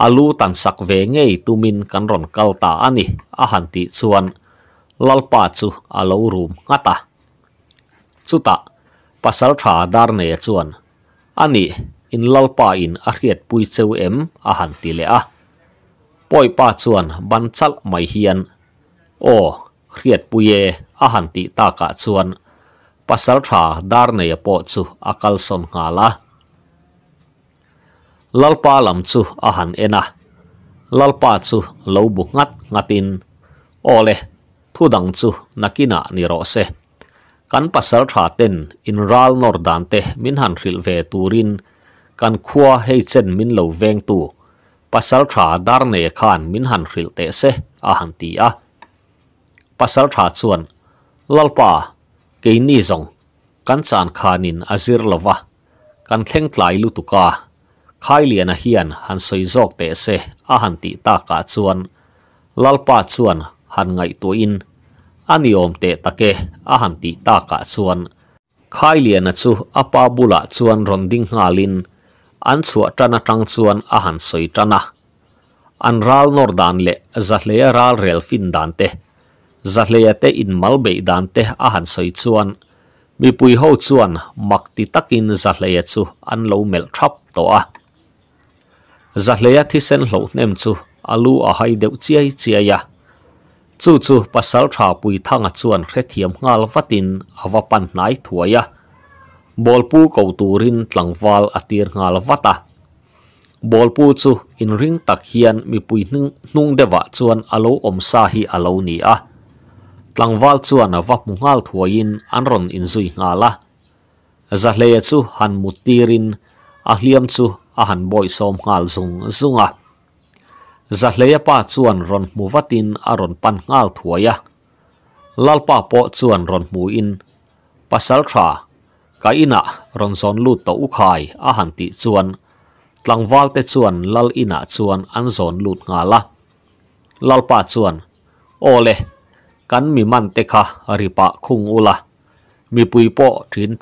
alu tansak ve ngei tumin kanron kalta ani ahanti chuan lalpa chu alou room ngata chuta pasal tha dar nei chuan ani in lalpa in a hriet pui chu em ahanti le a poi pa chuan ban chal mai hian o hriet pu ye ahanti taka chuan pasal tha dar nei po chu akal son ngala lalpa lam chu ahan ena lalpa chu lo ngat ngatin ole thudang chu nakina niro se kan pasal tha ten in ral nor dan te min han ril turin kan khuwa he chen min lo veng tu pasal tha dar khan min han ril se ahan ti a pasal tha chuan lalpa ke ni zong kan chan khanin azir lova kan thleng tlai lu tu ka khailiana hian han soi zok te se a han ti ta ka chuan lalpa chuan han ngai to in aniom te take a han ti ta ka chuan khailiana chu apa bula chuan ronding halin an chu atana tang chuan a han soi tana an ral nor dan le zahleya ral rel fin zahleya te in malbei dan te a han soi makti takin zahleya chu an lo mel thap zahleya thì sen hlo nem chu alu ở hai deuh chiai chiaya chu chu pasal tha pui thanga chuan khre thiam ngal vatin awa pan nai thuaya bolpu ko turin tlangwal atir ngal vata bolpu chu in ring tak hian mi pui hnung hnung dewa chuan alo om sa hi alo ni a val chuan awa mu ngal thuain anron in zui ngala zahleya chu han mutirin ahliam chu ahan boi som ngal zung zunga. Zahleya pa chuan ron muvatin a ron pan ngal thuaya. Lalpa po chuan ron muin. Pasal tra, ka ina ron zon lut to ukhai ahan ti chuan. Tlang valte chuan lal ina chuan an zon lut ngala. Lalpa chuan, ole, kan mi man teka ripa kung ula. Mi pui po trin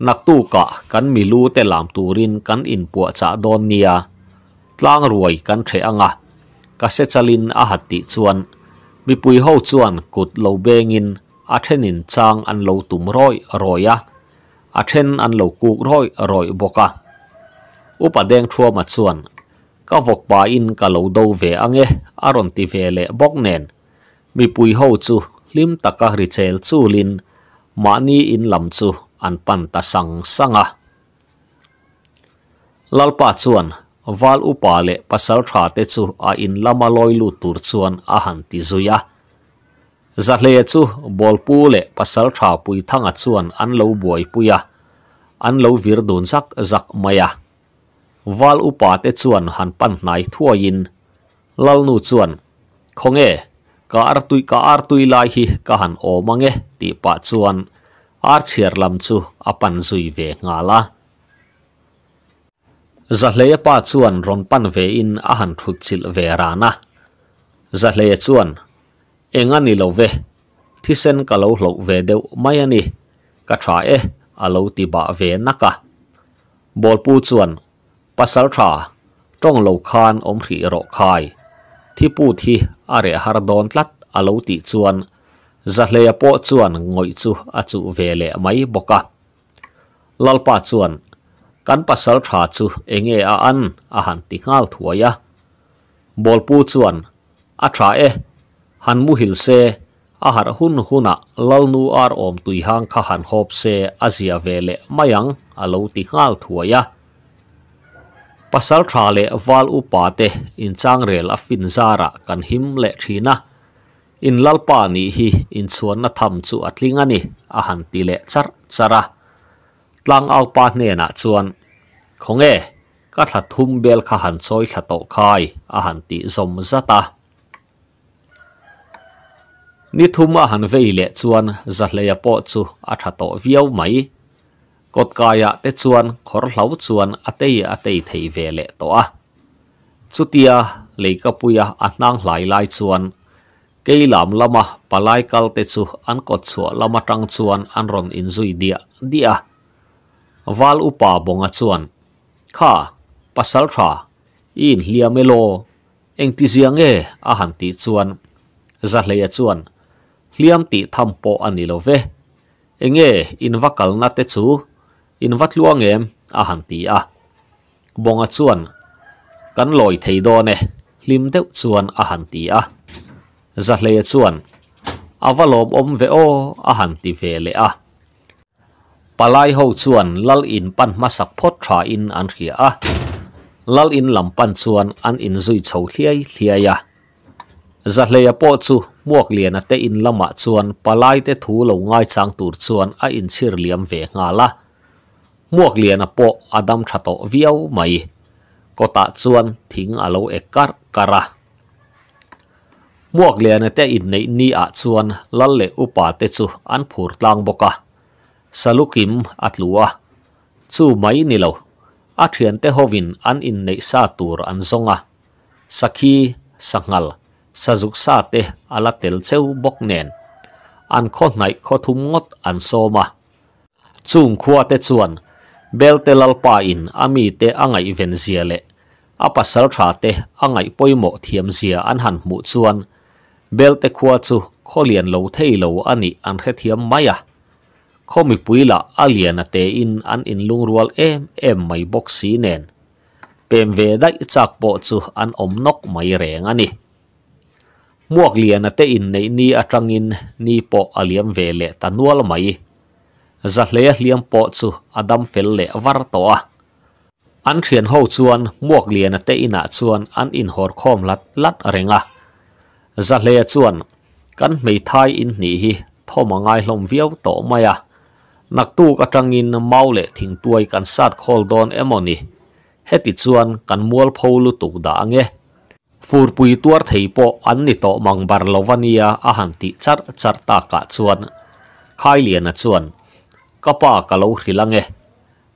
Nak tu ka kan mi lu te lam tu rin kan in pua ca don ni ya. Tlaang ruay kan tre a nga. Ka setja lin ahati zuan. Mi pui hou zuan kut lau beng A ten chang an lau tum roi roi A ten an lau kuk roi roi boka. Upa deng thuwa ma zuan. Ka vok pa in ka lau dau ve a nge. A ve le bok nen. Mi pui hou zuh. Lim taka rizel zu lin. Ma in lam zuh. an panta sang sanga lalpa chuan val upa le pasal tha te chu a in lama loi lu tur chuan a han ti zuya zahle chu bolpu le pasal tha pui thanga chuan an lo buai puya an lo vir don sak zak maya val upa te chuan han pan nai thuain lalnu chuan khonge ka artui ka artui lai hi ka han o e, ti pa chuan ar chiar lam chu apan zui ve nga la zahleya pa chuan pan ve in a han thut chil ve rana zahleya chuan enga ni lo ve thisen ka lo hlo ve deuh mai ani à ka tha e a à lo ti ba ve naka à. bol pu chuan pasal tha tong lo khan om hri ro khai thi pu thi are har don tlat a lo ti chuan zahleya po chuan ngoi chu a vele mai boka lalpa chuan kan pasal tha chu enge a an a han ti ngal thuaya bolpu chuan a tha e han mu se ahar hun huna lalnu ar om tui hang kha han hop se azia vele mayang alo ti ngal thuaya pasal thale wal upate in changrel a finzara kan him le thina in lalpa ni hi in chuan na tham chu atlinga ni a han ti le char chara tlang au pa hne na chuan khonge ka thla thum bel kha han choi thla to khai a han ti zom zata ni thum a han vei le chuan zahleya po chu a tha to viau mai kot kaya te chuan khor hlau chuan atei atei thei ve le to a chutia leikapuya anang lai lai chuan keilam lama palai tê chu an kot chu lama trăng chuan an ron in zui dia dia val upa bonga chuan kha pasal tha in hliamelo engti ziange a hanti chuan zahleya chuan hliam ti thampo anilo ve enge in vakal na te chu in vatluang em a hanti a bonga chuan kan loi thei do ne hlim deuh chuan a hanti a zahle ya chuan avalom om ve o a han ti ve le a palai ho chuan lal in pan masak phot tha in an khia a lal in lam pan chuan an in zui chho thiai thiai ya zahle ya po chu muak lian a te in lama chuan palai te thu lo ngai chang tur chuan a in chir liam ve nga la muak lian po adam thato viau mai kota chuan thing alo ekar kara muak lian te in nei ni a chuan lal le upa te chu an phur tlang boka salukim atlua chu mai ni lo a te hovin an in nei sa tur an zonga sakhi sangal sazuk sa te ala tel cheu bok an kho nai kho thum ngot an soma chung khuwa te chuan bel te lal pa in ami te angai ven ziale apa sal tha te angai poimo thiam zia an han mu chuan เบลตควาซูขอเลียนโลเทโลอันนี้อันเทียมไม่อะขอมิปุยละอาเลียนเตอินอันอินลุงรัวเอ็มเอ็มไม่บอกสีเนนเป็นเวได้จากโปจูอันอมนกไม่แรงอันนี้มวกเลียนเตอินในนี้อัตรังอินนี่ปออาเลียมเวเลตันัวลไม่จะเลียเลียมปอซูอดัมเฟลเลวาร์ตัวอันเทียนหฮชวนมวกเลียนเตอินาจวนอันอินหอร์คอมลัดลัดเรงอ่ะจะเลี้ยวนกันไม่ทายอินนี่ทอมังไงลมเวียว่ตมาอะนักตู้กระจังอินเมาเละทิ้งตัวกันสัดคอลดอนเอมอนี่เฮติจวนกันมัวพูลุตุกดังเงฟูร์ปุยตัวี่ปออันนี้่อมังบาร์ลวานียอาหันติจัดจัดตากะจวนคายเลียนจวนกะป้ากะเลวขิลังเง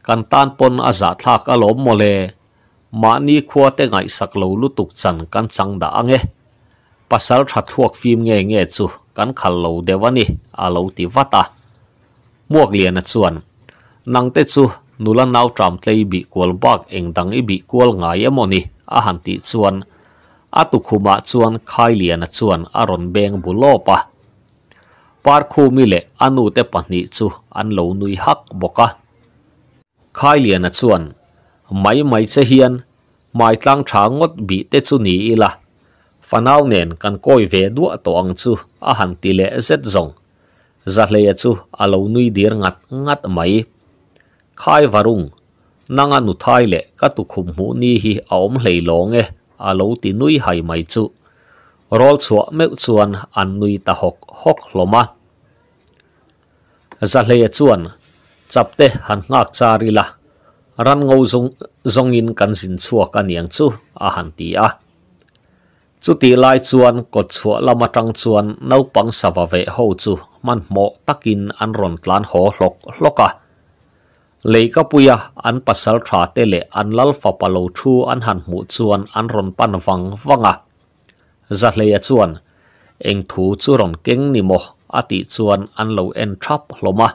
กันตานปนอาจาทากอารมณ์โมเลมานี่ขัวเตงไสักลูลุตุกจันกันสังดังเง pasal tha thuak phim nghe nge nge chu kan khal lo dewani a lo ti vata muak lian a chuan nangte chu nula nau tram tlei bi kual bak engdang i bi kual ngai emoni a han ti chuan a tu khuma chuan khai lian a chuan a ron beng bulopa par khu mi le anu te pahni chu lâu nuôi hắc hak boka khai liền a chuan mai mai che hian mai tlang tha ngot bi te chu ni là fanau nen kan koi ve dua to ang chu a han ti le zet zong za le chu a lo nui dir ngat ngat mai khai varung nanga nu thai le ka tu khum mu ni hi a om hlei long e a lo ti nui hai mai chu rol chua meu chuan an nui ta hok hok hloma za le chuan chapte han ngak chari la ran ngau zong zongin kan sin chuak aniang chu a han ti a chú tí lai chuan có chúa là mặt trăng chuan nấu bằng xà và vệ hậu chú man mộ tắc in ăn rộn tlan hổ lộc lộc à lấy các bùi à ăn bà sal trả tê lệ ăn lal phà bà lâu chu ăn hàn mũ chuan ăn rộn pan vang vang à giặt dạ lấy à chuan anh thú chú rộn kinh ni mô a tí chuan ăn lâu en trap lô mà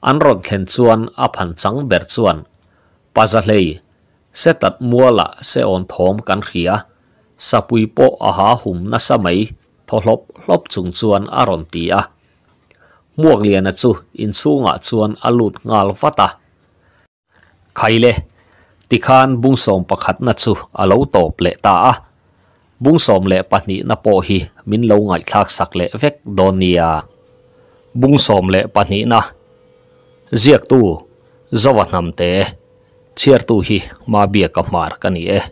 ăn rộn thèn chuan áp hàn trắng bẹt chuan bà giặt dạ lấy sẽ tật mua là sẽ ổn thóm cắn khía à sapui po aha hum na sa mai tholop hlop chung chuan a ron ti a muak lian chu in chunga chuan a lut ngal vata khaile tikhan bungsom pakhat na chu a top le ta a bungsom le pahnih na po hi min lo ngai thak sak le vek donia bungsom le pahnih na ziak tu zowa nam te chiar tu hi ma bia ka mar ka ni e eh.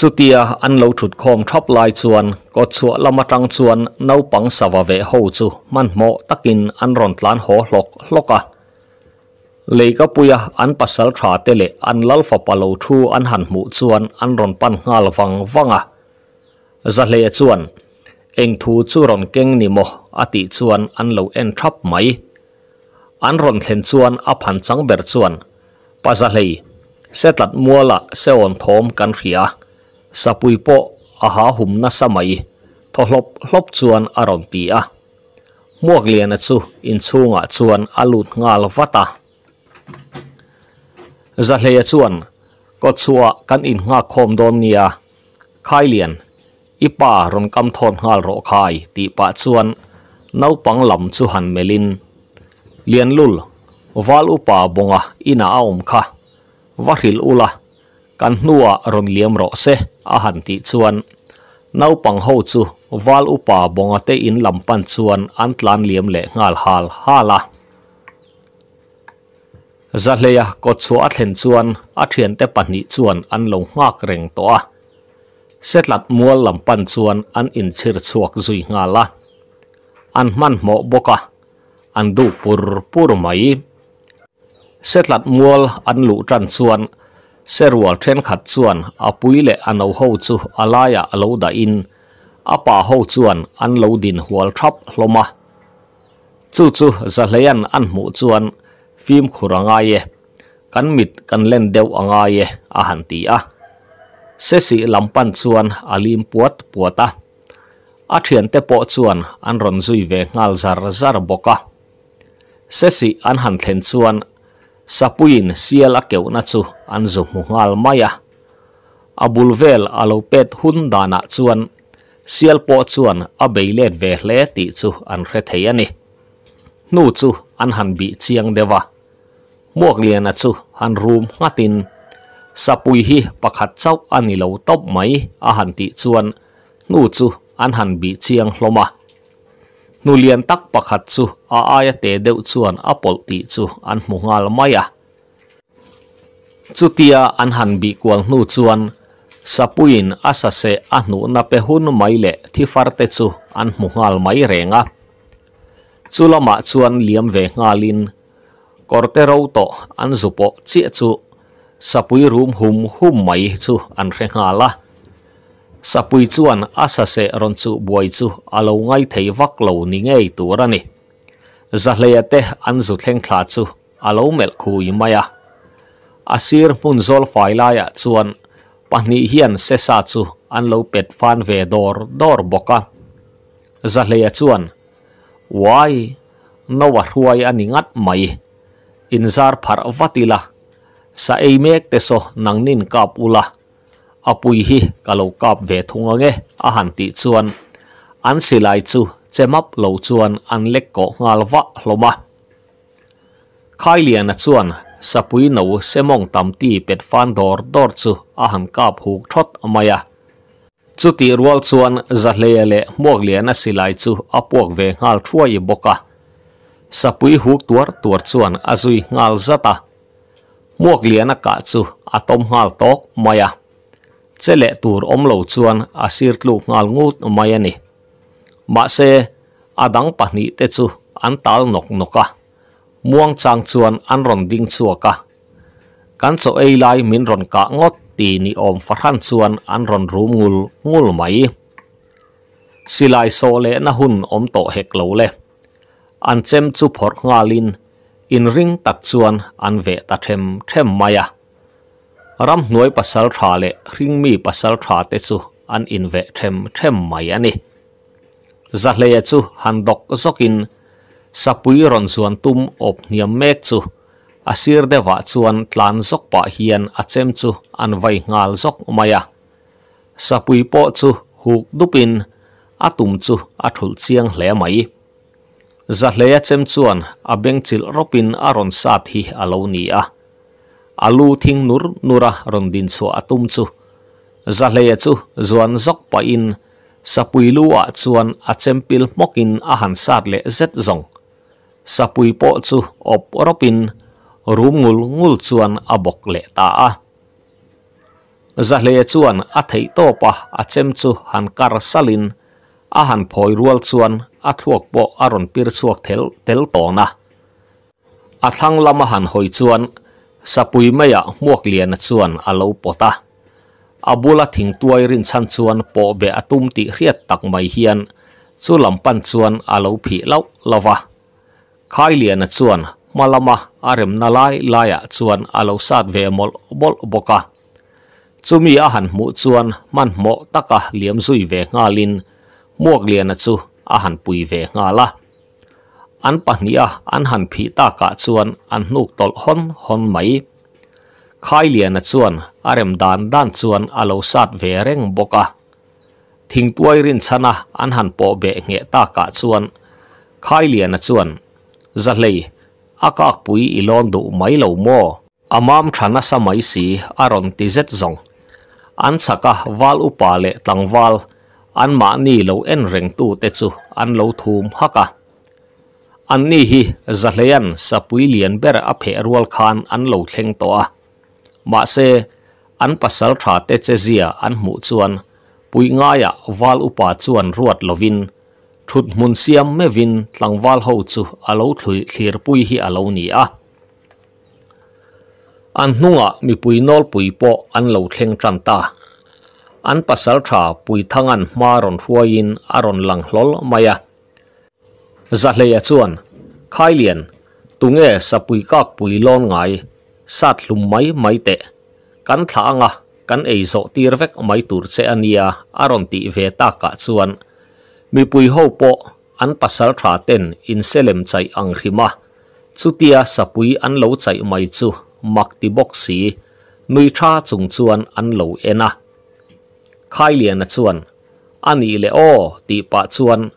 จุดเดียอันเราถุดคอมทบลายชวนก็ชัวละมาตังชวนน่าปังสวะเวหูจูมันโมตักินอันรอนล้านหอหลอกหลอกอะเลยก็ปุยอันปัสสลทราเตเลอันลัลฟปะโลทูอันหันหมูชวนอันรอนปันงาลวังวังอะจะเลยชวนเองทูจูรอนเก่งนิโมอติชวนอันเราเอ็นทับไหมอันรอนเทนชวนอพันสังเบรชวนปัสสลเลยเสตัดมัวละเสออนทอมกันเรีย sapui po aha hum na samai tholop lop chuan aron muak lian chu in chunga chuan alut ngal vata za chuan ko chua kan in nga khom don nia khai lian ipa ron kam thon ngal ro khai ti pa chuan nau pang lam chu han melin Lianlul, lul walupa bonga ina aum kha warhil ula kan nuwa ron liam ro se a han ti chuan naupang ho chu wal upa bonga te in lampan chuan an tlan liam le ngal hal hala zahleya ko chu a thlen chuan a thian te pahnih chuan an lo ngak reng to a setlat mual lampan chuan an in chhir chuak zui ngala an man mo boka an du pur pur mai setlat mual an lu tran chuan serwal then khat chuan a pui le an ho chu alaya alo da in apa ho chuan an lo din hual thap hloma chu chu zahleyan an mu chuan phim khuranga ye kan mit kan len deuh anga ye a han ti a se si lampan chuan alim puat puata a thian te po chuan an ron zui ve ngal zar zar boka se si an han thlen chuan sapuin siela keu na chu an zo ngal maya Abulvel vel alo pet hun dana chuan sial po chuan a beilet ve ti chu an re thei ani nu chu an han bi chiang dewa muak lian chu han room ngatin sapui hi pakhat chau ani lo top mai a han ti chuan nu chu an han bi chiang hloma nu lian tak pakhat chu a aia te deuh chuan a polh tih chu an hmungal mai a chutia an han bi kual hnu chuan sapuin asase a hnu na pe hun mai le thi farte chu an hmungal mai renga chulama chuan liam ve ngalin korte ro to an zupo chi chu sapui rum hum hum mai chu an re ngala สปุยจวนอาสาเซรอนซุบวยจุอาลงไงเทวักลาวนิง i อตัวรันนี่จะเลยเตะอันสุดแห่งคลาจุอาลงเมลคุยมายาอสีร์มุนโซลไฟลายาจวนปะนิเฮียนเซซาจุอันลาวเปิดฟานเวดอร์ดอร์บอกะจะเลยจวนวายนวารวยอันิงัดไมอินาร์ารวติลสะเอเมกเตโซนังนินกับอุลา apui hi kalau kap ve thunga nge a han ti chuan an silai chu chemap lo chuan an lek ko ngalwa hloma khailian chuan sapui no semong tamti pet fan dor dor chu a han kap huk thot amaya chu ti rual chuan zahle le mok lian a silai chu apuak ve ngal thruai boka sapui huk tuar tuar chuan azui ngal zata mok lian a ka chu atom ngal tok maya sẽ le tur om lo chuan à sir tlu ngal ngut mai ani ma se adang à pahni te chu an tal nok noka à. muang chang chuan an ron ding chuaka kan cho ei lai min ron ka ngot ti ni om farhan chuan an ron rum ngul ngul mai silai so le na hun om to hek lo le an chem chu phor ngalin in ring tak chuan an ve ta them them maya à. รำหน่วยปัสสาวะเลริงมีปัสสาวะเตจูอันอินเวทเทมเทมไม่อันนี้จัเลียจูฮันดอกสกินสับปุยรอนส่วนตุ้มอบเนียมเมกจูอาศิรเดวะส่วนทลันสกปะเฮียนอาเซมจูอันไวงาลสกมายาสับปุยปอจูฮูกดุปินอาตุมจูอาทุลเซียงเ้ยไม่จัเลียเซมจวนอาเบงจิลรบินอารอนสัตหีอาลูนีอา alu thing nur nura ron din chu atum chu zahle ya chu zuan zok pa in sapui luwa chuan achempil mokin a han sat le zet zong sapui ngul ngul chuan abok le ta a zahle chuan a thei to pa achem chu han kar salin a han phoi rual chuan a thuak po aron pir tel to na a hoi chuan sapui maya muak lian chuan alo pota abula thing tuai rin chan chuan po be atum ti hriat tak mai hian chu lampan chuan alo phi lau lova khai lian chuan malama arem nalai laya chuan alo sat ve mol bol boka chumi a han mu chuan man mo taka liam zui ve ngalin muak lian chu a han pui ve ngala an nia an han phi ta ka chuan an nuk tol hon hon mai khai lian chuan arem dan dan chuan alo sat ve reng boka thing tuai rin chana an han po be nge ta ka chuan khai lian chuan zalei akak pui ilon du mai lo mo amam thana mai si aron ti zet zong an saka wal upale le tangwal an ma ni lo en reng tu te chu an lo thum haka an ni hi zahleyan sa pui lian ber a phe rual khan an lo theng to ma se an pasal tha te che zia an mu chuan pui nga ya wal upa chuan ruat lovin thut mun siam me vin tlang wal pui hi alo ni a mi pui nol pui po an lo theng tran ta an pasal tha pui thangan maron huain maya giặt lệ chuan khai liền tung nghe sa pui các pui lon ngài sát lùm máy máy tệ cắn thả ngà cắn ấy dọ tia vek mấy tủ xe ania aron tị về ta cả chuan mi pui hậu bộ an pasal thả tên in selem chạy ang rima chu tia sa pui an lâu chạy máy chu mặc ti boxi nui tha chung chuan an lâu ena khai liền anh ani le o ti pa chuan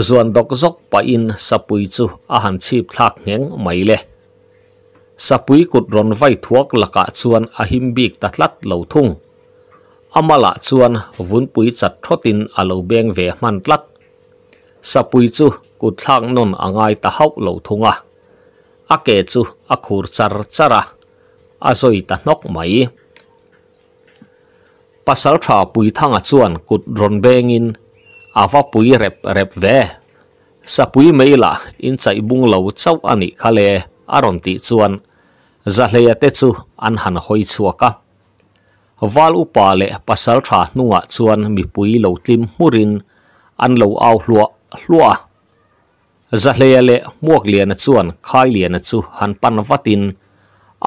zuan dok zok pa in sapui chu a han chip thak ngeng mai le sapui kut ron vai thuak laka chuan a him bik tatlat lo thung amala chuan vun pui chat thotin a lo beng ve man tlat sapui chu ku thlang non angai ta hauk lo thunga a ke chu a khur char chara a ta nok mai pasal tha pui thanga chuan kut ron bengin in awa pui rep rep ve sa pui meila in chai bung lo chau ani khale aron ti chuan zahleya te chu an han hoi chuaka wal upa le pasal tha nunga chuan mi pui lo tlim murin an lo au hlua hlua zahleya le muak lian chuan khai lian chu han pan watin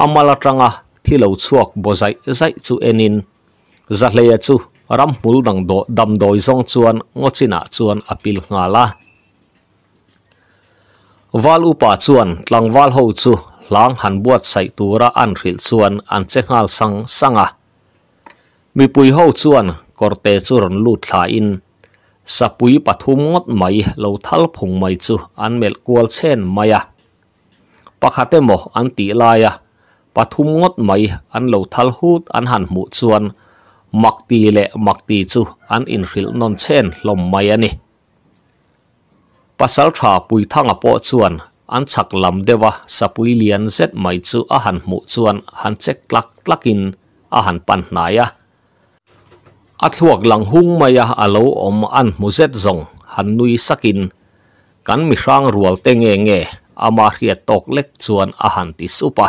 amala tanga thilo chuak bozai zai chu enin zahleya chu rampul dang do dam doi zong chuan ngochina chuan apil ngala wal upa chuan tlangwal ho chu lang han buat sai tura an ril chuan an chengal sang sanga mipui ho chuan korte churon lu thla in sapui pathum ngot mai lo thal phung mai chu an mel kual chen maya pakhate mo an ti laya pathum ngot mai an lo thal hut an han mu chuan mặc tì lệ mặc tì chu an in ril non chen lom mai ani pasal tha pui thanga po chuan an chak lam dewa sapui lian zet mai chu a han mu chuan han chek tlak tlakin a han pan naya a thuak lang hung maya alo om an mu zet zong han nui sakin kan mi rang rual te nge nge ama hiat tok lek chuan a han ti supa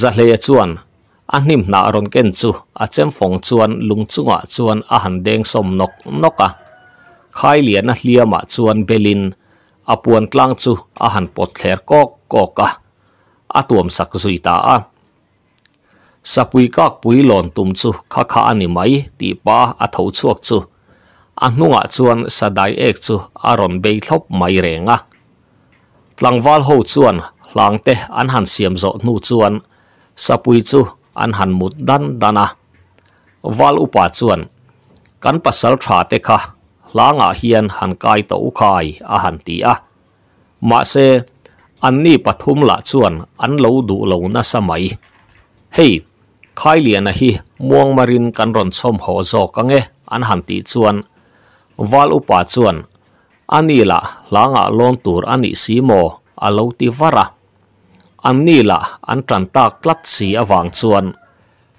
zahle chuan anim na ron ken chu a chem phong chuan lung chunga chuan a han deng som nok noka khai lian a hliama chuan belin a puan tlang chu a han pot thler kok koka a tuam sak zui ta a sapui kak pui lon tum chu kha kha ani mai ti pa a tho chuak chu a hnunga chuan sadai ek chu a ron bei thlop mai renga tlangwal ho chuan hlangte an han siam zo nu chuan sapui chu an han mut dan dana wal upa chuan kan pasal tha te kha langa hian han kai to khai a han ti a ma se an ni pathum la chuan an lo du lo na samai Hey khai lian a hi muang marin kan ron som ho zo kange an han ti chuan wal upa chuan ani la langa lon tur ani simo alo ti vara an nila la an tran ta klat si awang chuan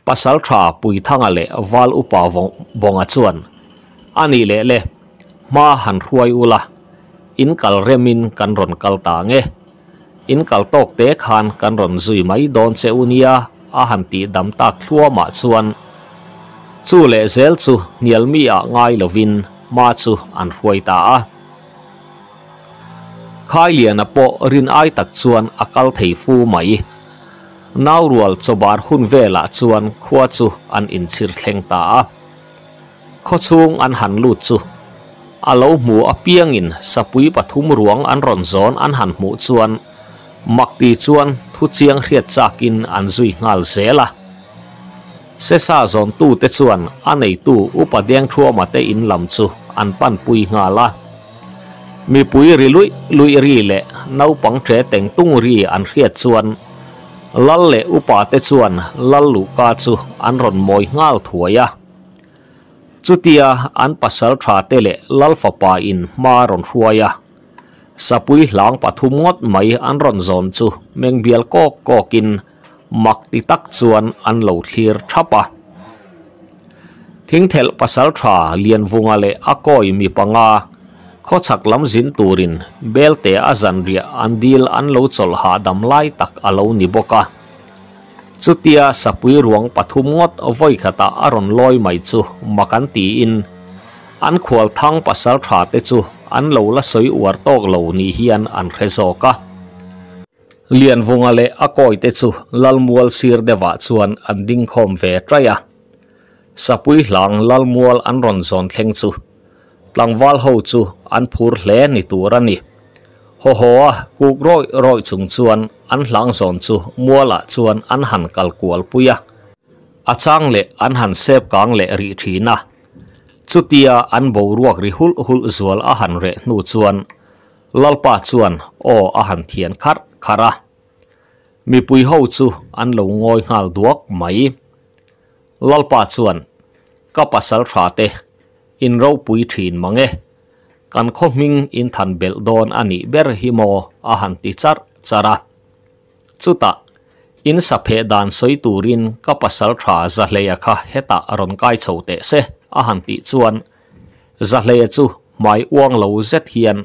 pasal tha pui thanga le wal upa bonga chuan ani le le ma han ruai ula in kal remin kan ron kal ta nge in kal tok te khan kan ron zui mai don se unia a han ti dam ta thlua ma chuan chu le zel chu nial mi a ngai lovin ma chu an ruai ta a khai liền à bộ rin ai tạc chuan akal thầy phu mày nau rual cho bar hun ve la chuan khua chu an in sir thleng ta kho chung an han lut chu alo mu apiang in sapui pathum ruang an ron zon an han mu chuan makti chuan thu chiang hriat chakin an zui ngal zela se sa zon tu te chuan anei tu upadeng thua ma te in lam chu an pan pui ngala mi pui ri lui lui ri le nau pang tre teng tung ri an khia chuan lal le upa te chuan lal lu ka chu an ron moi ngal thuaya chutia an pasal tha te le lal fa pa in ma ron huaya sapui hlang pathum ngot mai an ron zon chu meng bial ko ko kin mak ti tak chuan an lo thlir thapa thingthel pasal tha lian vunga le akoi mi panga khó chặt lắm zin turin bel te a zan ria an dil an lo chol ha dam lai tak alo ni boka chutia sapui ruang pathum ngot voi khata aron loi mai chu makan ti in an khwal thang pasal tha te chu an lo la soi uar tok lo ni hian an khrezo ka lian vunga le akoi te chu lalmual sir dewa chuan an ding khom ve traya sapui lal lalmual an ron zon thleng chu tlangwal ho chu an phur hle ni tur ani ho ho a kuk roi roi chung chuan an hlang zon chu muala ah chuan an han kal kual puya achang le an han sep kang le ri thina chutia an bo ruak ri hul hul zual a han re nu chuan lalpa chuan o a han thian khar khara mi pui ho chu an lo ngoi ngal duak mai lalpa chuan kapasal tha te อินรูปุยทีนมังเอกันคมิงอินทันเบลดอนอันนี้เบอร์ฮิโมอาหันติจาร์จาระจุตะอินสับเปดานสวยตูรินกับปัสสลทราจะเลียคาเฮตารอนไกชาวเตเซอาหันติจวนจะเลียจูไม่อ้วงเลวเซทเฮียน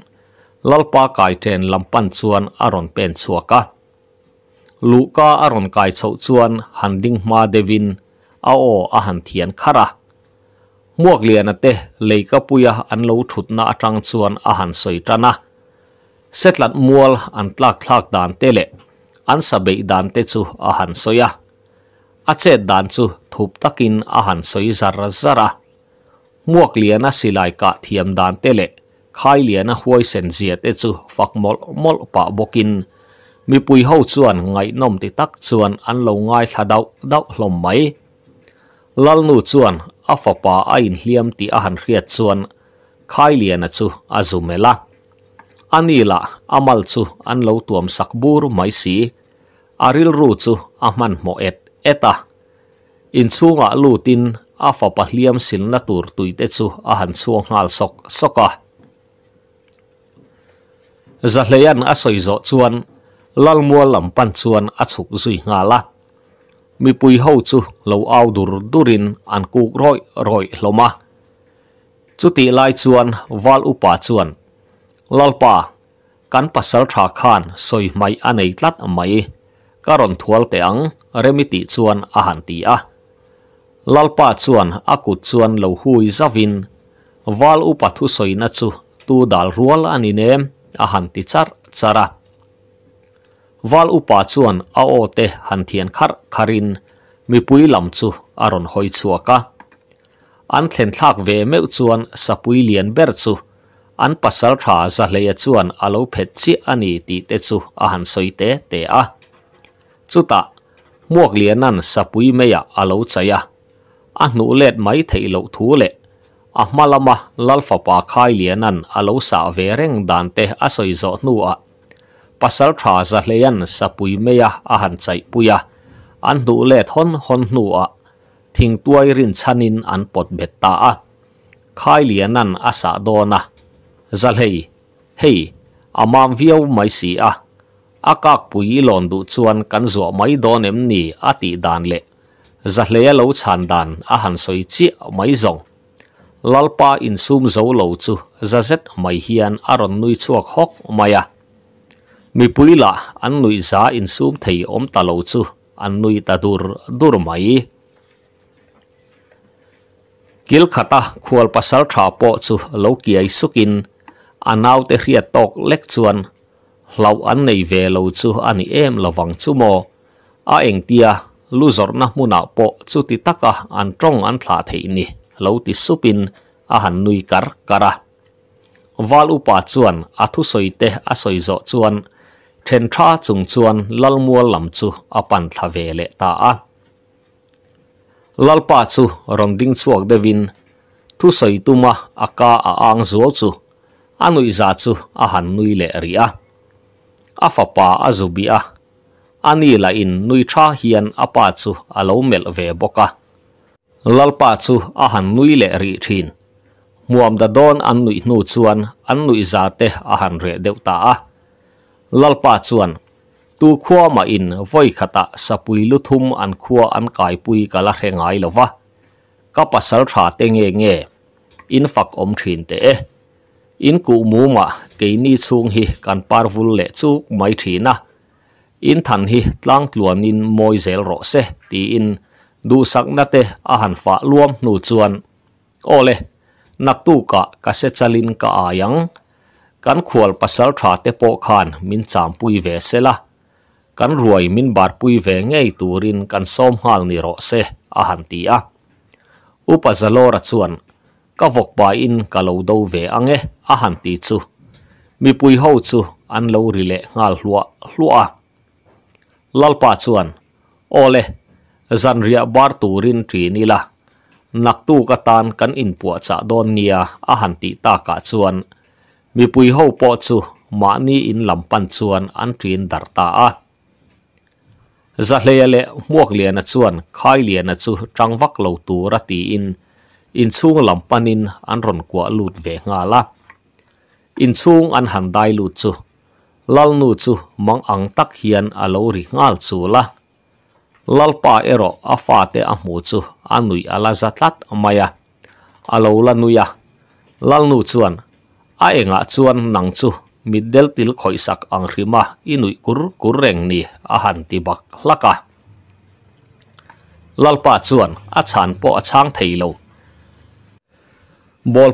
ลลปากายเทนลำปันจวนอารอนเป็นสัวกาลูกาอารอนไกชาวจวนฮันดิงมาเดวินเอาอาหันเทียนคาระ muak lian te leika puya an lo thutna atang chuan a han soitana setlat mual an tlak thlak dan te le an sabei dan te chu a à han soya a à. che dan chu thup takin a à han soi zara zara muak lian a silai ka thiam dan te le khai lian a huai sen zia te chu fakmol mol mol pa bokin mi pui ho chuan ngai nom ti tak chuan an lo ngai thla dau dau hlom mai lalnu chuan a fapa a hliam ti a han riat chuan khai lian chu azumela zumela anila amal chu an lo tuam sakbur mai si aril ru chu a mo et eta in chunga lutin a fapa hliam silna tur tuite chu a han chuang ngal sok soka zahleyan a soizo chuan lalmual lampan chuan a chuk zui nga la mi pui ho chu lo au dur durin an kuk roi roi hloma chu ti lai chuan wal upa chuan lalpa kan pasal tha khan soi mai anei tlat mai karon thual te ang remiti chuan a han ti a lalpa chuan akut chuan lo hui zavin wal upa thu soina chu tu dal rual ani nem a han ti char chara val upa chuan a o te han thian khar kharin mi pui lam chu aron hoi chuwa ka an thlen thlak ve me chuan sapui lian ber chu an pasal tha za le ya chuan alo phet chi ani ti te chu a han soi te te a chuta muak lian nan sapui me ya alo chaya a nu malama lalfa pa khai lianan alo sa te a soi pasal thra za hleian sapui meya a han chai puya an hnu le thon hon hnu a thing tuai rin chanin an pot bet ta a khai lianan asa dona zal hei hei amam viau mai si a akak pui lon du chuan kan zo mai don em ni ati dan le za hleya lo chan dan a han soi chi mai zong lalpa in sum zo lo chu za zet mai hian aron nui chuak hok maya mi pui la an nui za in sum thei om ta lo chu an nui ta dur dur mai kil khata khual pasal tha po chu lo ki ai sukin anau te hriat tok lek chuan lau an nei ve lo chu ani em lawang chu mo a eng tia lu zor na mu na po chu ti taka an trong an tha thei ni lo ti supin a han nui kar kara walu pa chuan athu soite a soizo thên tra chung chuan lal mua lam chu apan tha ve le ta a lal pa chu rong ding chuak de win thu soi tu ma aka a ang zo chu anui za chu a han nui le ri a a fa pa a zu bi a ani la in nui boka lalpa chu a han nui le ri thin muam da don an nui a han re deuta lalpa chuan tu khua ma in voi khata sapui luthum an khua an kai pui kala rengai lova ka pasal tha te nge nge in fak om thin te e in ku mu ma ke ni chung hi kan par vul le chu mai thina in than hi tlang tluan in moi zel ro se ti in du sak na te a han fa luam nu chuan ole nak tu ka ka se chalin ka ayang kan khual pasal tha te po khan min cham pui ve sela kan ruai min bar pui ve ngei turin kan som hal ni ro se a han ti a upa zalo ra chuan ka vok ba in ka lo do ve ange a han ti chu mi pui ho chu an lo ri le ngal hlua hlua lalpa chuan ole zan bar turin ti ni la kan in pu cha don nia mi pui ho po chu ma ni in lam pan chuan an trin dar ta a za le ya le muak le na chuan khai le na chu trang vak lo tu ra ti in in chung lam pan in an ron kwa lut ve nga la in chung an han dai lu chu mang ang tak hian a lo ri ngal anui ala zatlat maya alo la ai enga chuan nang chu middel til khoisak angrima inui kur kurreng ni a han ti bak laka lalpa chuan a chan po a chang theilo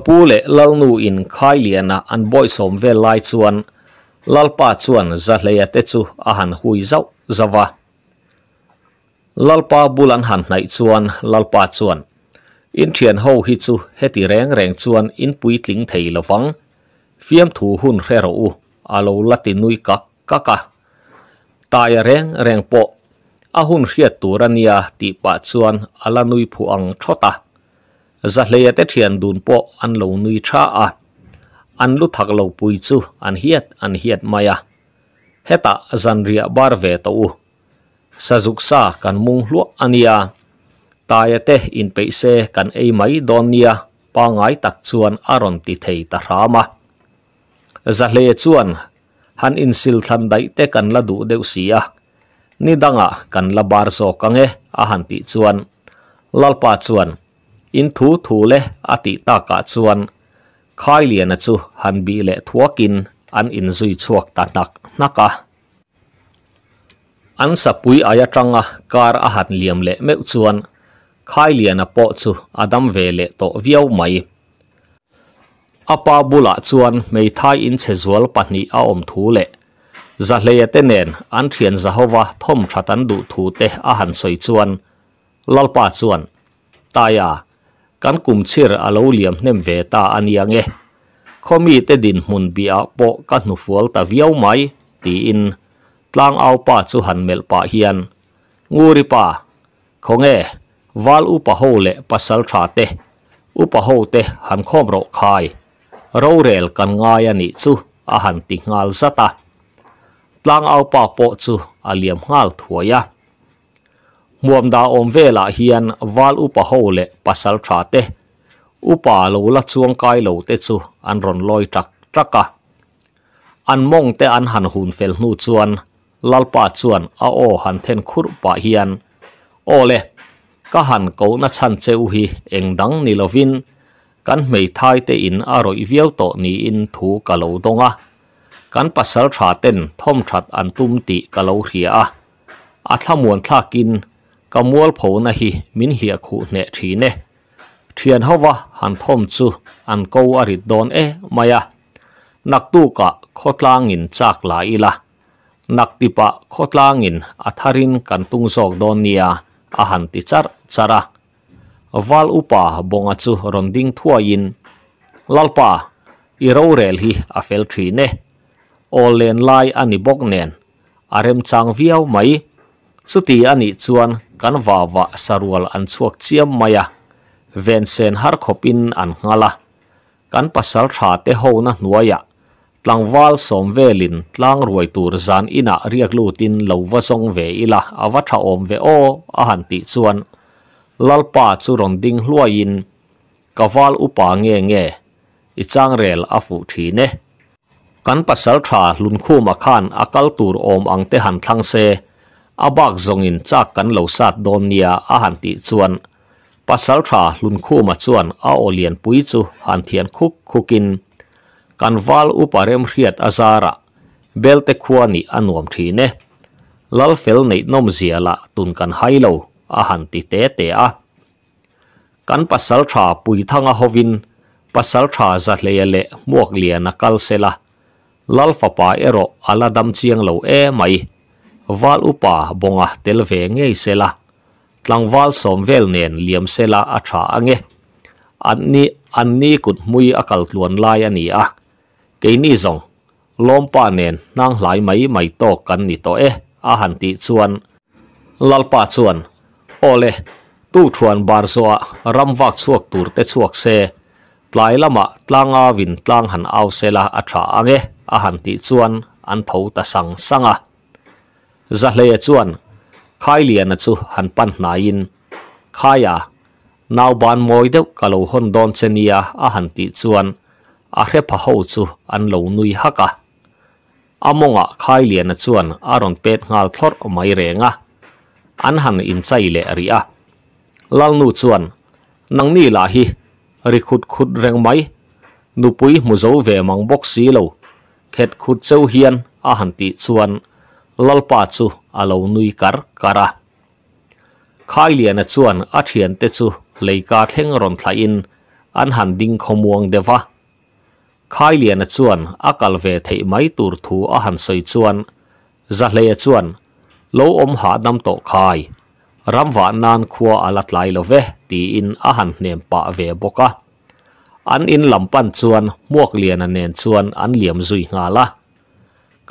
pu le lalnu in khai liana an boy som ve lai chuan lalpa chuan zahleya te chu a han hui zau zawa lalpa bulan han nai chuan lalpa chuan in thian ho hi chu heti reng reng chuan in pui tling thei lovang fiam thu hun re ro u alo lati nui ka ka ka ta ya reng reng po a hun hriat turania ti pa chuan ala nui phu ang thota za hleya te thian dun po an lo nui tha a an lu thak lo pui chu an hiat an hiat maya heta zanria bar ve to u sazuk sa kan mung hlu ania taya te in peise kan ei mai donia pa ngai tak chuan aron ti thei ta rama zahle chuan han in sil tham dai te kan la du deuh sia ni danga ah kan la bar zo kange a han ti chuan lalpa chuan in thu thu le ati ta ka chuan khai lian a chu han bi le thuakin an in zui chuak ta nak naka an sapui aya tanga kar a han liam le me chuan khai lian a po chu adam ve le to viau mai apa bula chuan mei thai in chezwal pani a om thu le za le ya tenen an thian zahowa thom thatan du thu te a han soi chuan lalpa chuan ta ya kan kum chir a lo liam nem ve ta an yang e khomi te din hun bi a ka nu fual mai ti in tlang au pa chu han mel pa hian nguri pa khonge wal u pa ho le pasal tha te u pa ho te rorel kan ngai ani à chu a à han ti ngal zata tlang au pa à po chu a liam ngal thuaya muam da om vela hian wal upa ho le pasal tha te upa lo la chuang kai lo te chu an ron loi tak traka an mong te an han hun fel nu chuan lalpa chuan a o han then khur pa hian ole ka han ko na chan cheu hi engdang nilovin kan mei thai te in a roi viau to ni in thu ka lo dong a kan pasal tha ten thom that an tum ti ka lo ria a a tha muon tha kin ka e, maya nak tu ka khotlang in ila nak tipa khotlang in atharin kan tung sok val upa bonga chu ronding thua in lalpa i ro rel hi a fel thri ne all len lai ani bok nen arem chang viau mai chuti ani chuan kan wa wa sarual an chuak chiam maya ven sen har khopin an ngala kan pasal tha te ho na nuaya tlangwal som velin tlang ruai tur ina riak lutin lowa ila awatha om o a han lalpa chu rong ding hlua yin kawal upa nge nge ichang rel afu thi ne kan pasal tha lun khu ma khan akal tur om ang te han thlang se abak zong in cha kan lo sat don nia a han ti chuan pasal tha lun khu ma chuan a olian pui chu han thian khuk khukin kan wal uparem riat azara belte khuani anuam thi ne lal fel nei nom ziala tun kan hailo lo ahanti te te a kan pasal tha pui thanga hovin pasal tha za le le muak lia na kal sela lal fa pa ero ala dam chiang lo e mai wal upa bonga tel ve nge sela tlang wal som sela a anni kut mui akal tluan lai ani a keini nang lai mai kan ni to e a han ti ole tu thuan barzoa ramwak chuak tur te chuak se tlai lama tlanga win tlang han au sela atha ange a han ti chuan an tho ta sang sanga za hle ya chuan khai lian chu han pan na in khaya nau ban moi de kalo hon don chenia a han ti chuan a khe pha ho chu an lo nui haka aron pet ngal thor mai renga à. an han in chai le ri a lalnu chuan ni la hi ri khut khut reng mai nupui muzo ve mang bok si lo khet khut cheu hian a han ti chuan lalpa chu alo nui kar kara khai lian a chuan a thian te chu leika theng ron thla in an han ding khomuang dewa khai lian a chuan akal ve thei mai tur thu a han soi chuan za hle chuan lo om ha dam to khai ram wa nan khuwa alat lai lo ve ti in a han nem pa ve boka an in lam pan chuan muak lian an nen chuan an liam zui nga la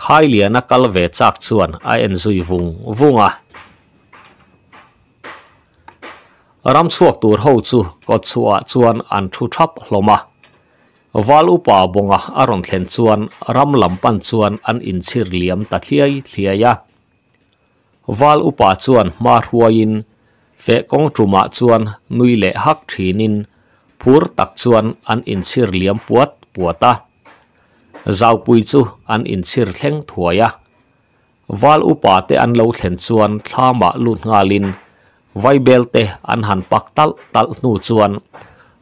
khai lian a kal ve chak chuan a en zui vung vunga ram chuak tur ho chu ko chuwa chuan an thu thap hloma walu pa bonga aron thlen chuan ram lam pan an in chir liam ta thliai wal upa chuan ma ruain fe kong truma chuan nui le hak thinin phur tak chuan an inchir liam puat puata zau pui chu an inchir thleng thuaya wal upa te an lo thlen chuan thlama lut ngalin vaibel te an han pak tal tal nu chuan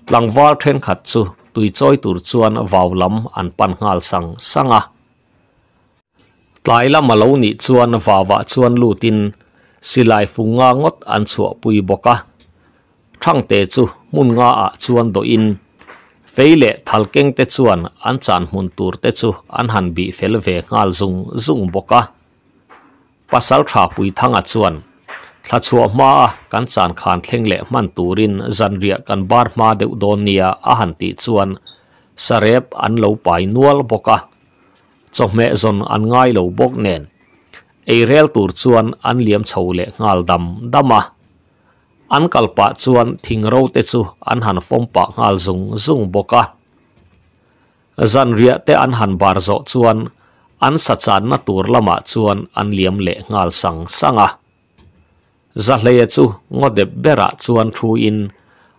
tlang wal then khat chu tui choi tur chuan vau lam an pan ngal sang sanga tlai la ma lo ni chuan va wa chuan lutin silai funga ngot an chua pui boka thang te chu muốn nga a chuan do in feile keng te chuan an chan hun tour te chu an han bi fel ve ngal zung zung boka pasal tha pui thanga chuan thla chua ma kan chan khan thleng le man turin zanria kan bar ma deuh don nia a hàn ti chuan sarep an lo pai nual boka cho mẹ dần ăn ngay lâu bốc nền ei rel tur chuan an liam chho le ngal dam dama an à. kalpa chuan thing ro te chu an han fom pa ngal zung zung à, zan rịa tê an han bar zo chuan an sa chan na tur lama chuan an liam le ngal sang sanga za hleya chu ngodep à bera chuan thu in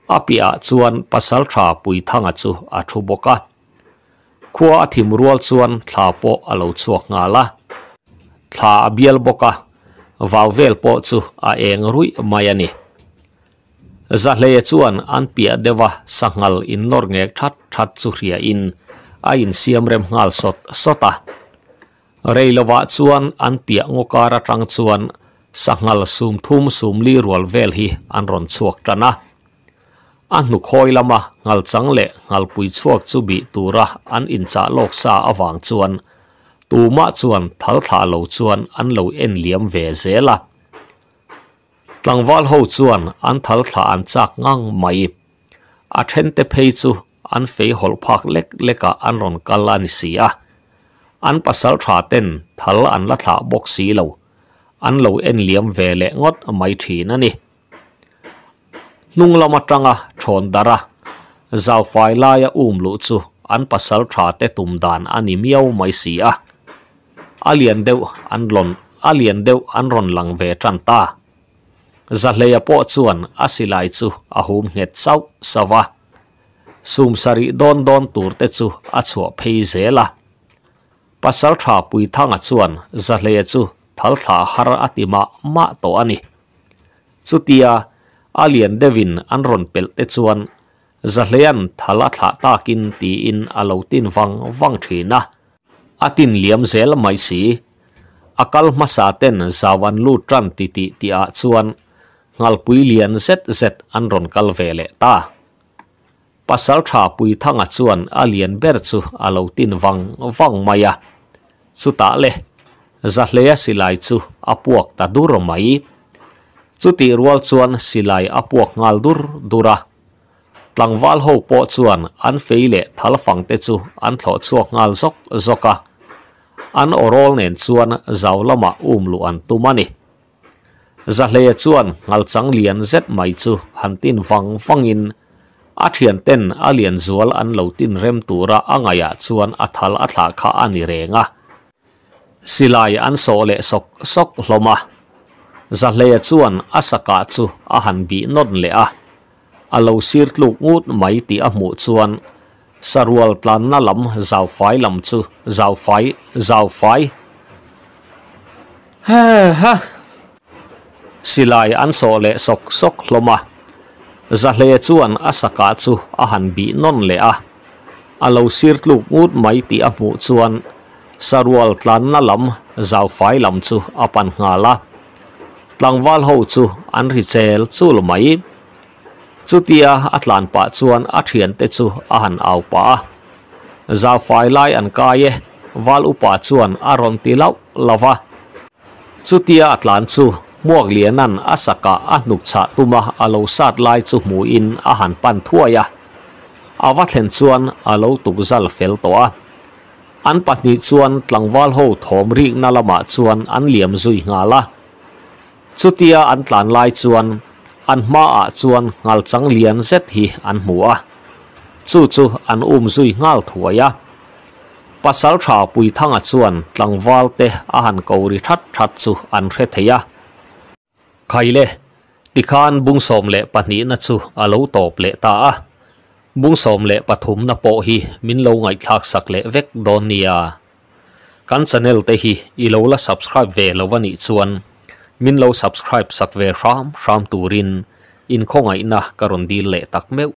apia chuan pasal tha pui thanga chu a thu boka khuwa athim rual chuan thla po alo chuak nga la thla bial boka vau vel po chu a eng rui maya ni za le chuan an pia dewa sangal in nor nge that that chu ria in a in siam rem ngal sot sota rei lowa chuan an pia ngokara trang chuan sangal sum thum sum li rual hi an ron chuak tana anu khoi lama ngal chang le ngal pui chuak chu bi tura an in cha lok sa awang chuan tu ma chuan thal tha lo chuan an lo en liam ve zela tlangwal ho chuan an thal tha an chak ngang mai a then te pei chu an fei hol phak lek leka an ron kalani sia an pasal tha ten thal an la tha boxi lo an lo en liam ve le ngot mai thi na ni nung lama tanga chon dara zau fai um lu chu an pasal tha te ani miau mai si alian deu an lon alian deu an ron lang ve tran ta za le asilai chu a hum het sau sawa sum sari don don tur te chu a chuo phei zela pasal tha pui thanga chuan za le chu thal tha har atima ma to ani chutia alian devin anron pel te chuan zahlean thala thla takin ti in alotin wang wang thina atin liam zel mai si akal masa ten zawan lu tran ti ti ti ngal pui lian zet zet anron kal vele ta pasal tha pui thanga chuan alian ber chu alotin wang wang maya chuta le zahlea silai apuak ta chu ti rual chuan silai apuak ngal dur dura tlangwal ho po chuan an feile thal fang te chu an thlo chuak ngal zok zoka an orol nen chuan zawlama umlu an tumani zahle chuan ngal chang lian zet mai chu hantin wang wangin a thian ten a lian zual an lo tin rem tura angaya chuan a thal a thla kha ani renga silai an so le sok sok hloma za hle chuan asaka chu a han bị non le a alo sir tluk ngut mai ti a mu chuan sarual tlan na lam zau phai lam chu zau phai zau phai ha ha silai an so le sok sok hloma za hle chuan asaka chu a han bị non le a alo sir tluk ngut mai ti a mu chuan sarual tlan na lam zau phai lam chu apan ngala lang val ho chu an richel chu chu tia atlan pa chuan a thian te chu a han au pa za fai lai an kaye wal upa chuan a ron ti lau lava tia atlan chu muak lianan asaka anuk cha tuma alo sat lai chu mu in a han pan thuaya awa thlen chuan alo tuk zal fel toa an patni chuan tlangwal ho thom ri na lama chuan an liam zui nga la ชุดทตียอันตานลจชวนอันมาอชวนงาลสังเลียนเซตฮีอันหัวชูชูอันอุ้มซุยงาลถัวยะปัสสาวะปุยทั้งชวนตังวัลเตอาหันเกาหลีทัดทัดชูอันเรทยะใครเล่ติขานบุงสมเล่ปนีนัชูอาลูตบเล่ตาบุงสมเล่ปฐุมนโปฮีมินโลงไงทักสักเล่เวกโดนียกันชแนลเตฮีอีโลละ subscribe เวลวันอีชวนมินเรา s ับส c r i ป e สักเวครามครามตูรินอินขงไอนะการันดีเละตักเมว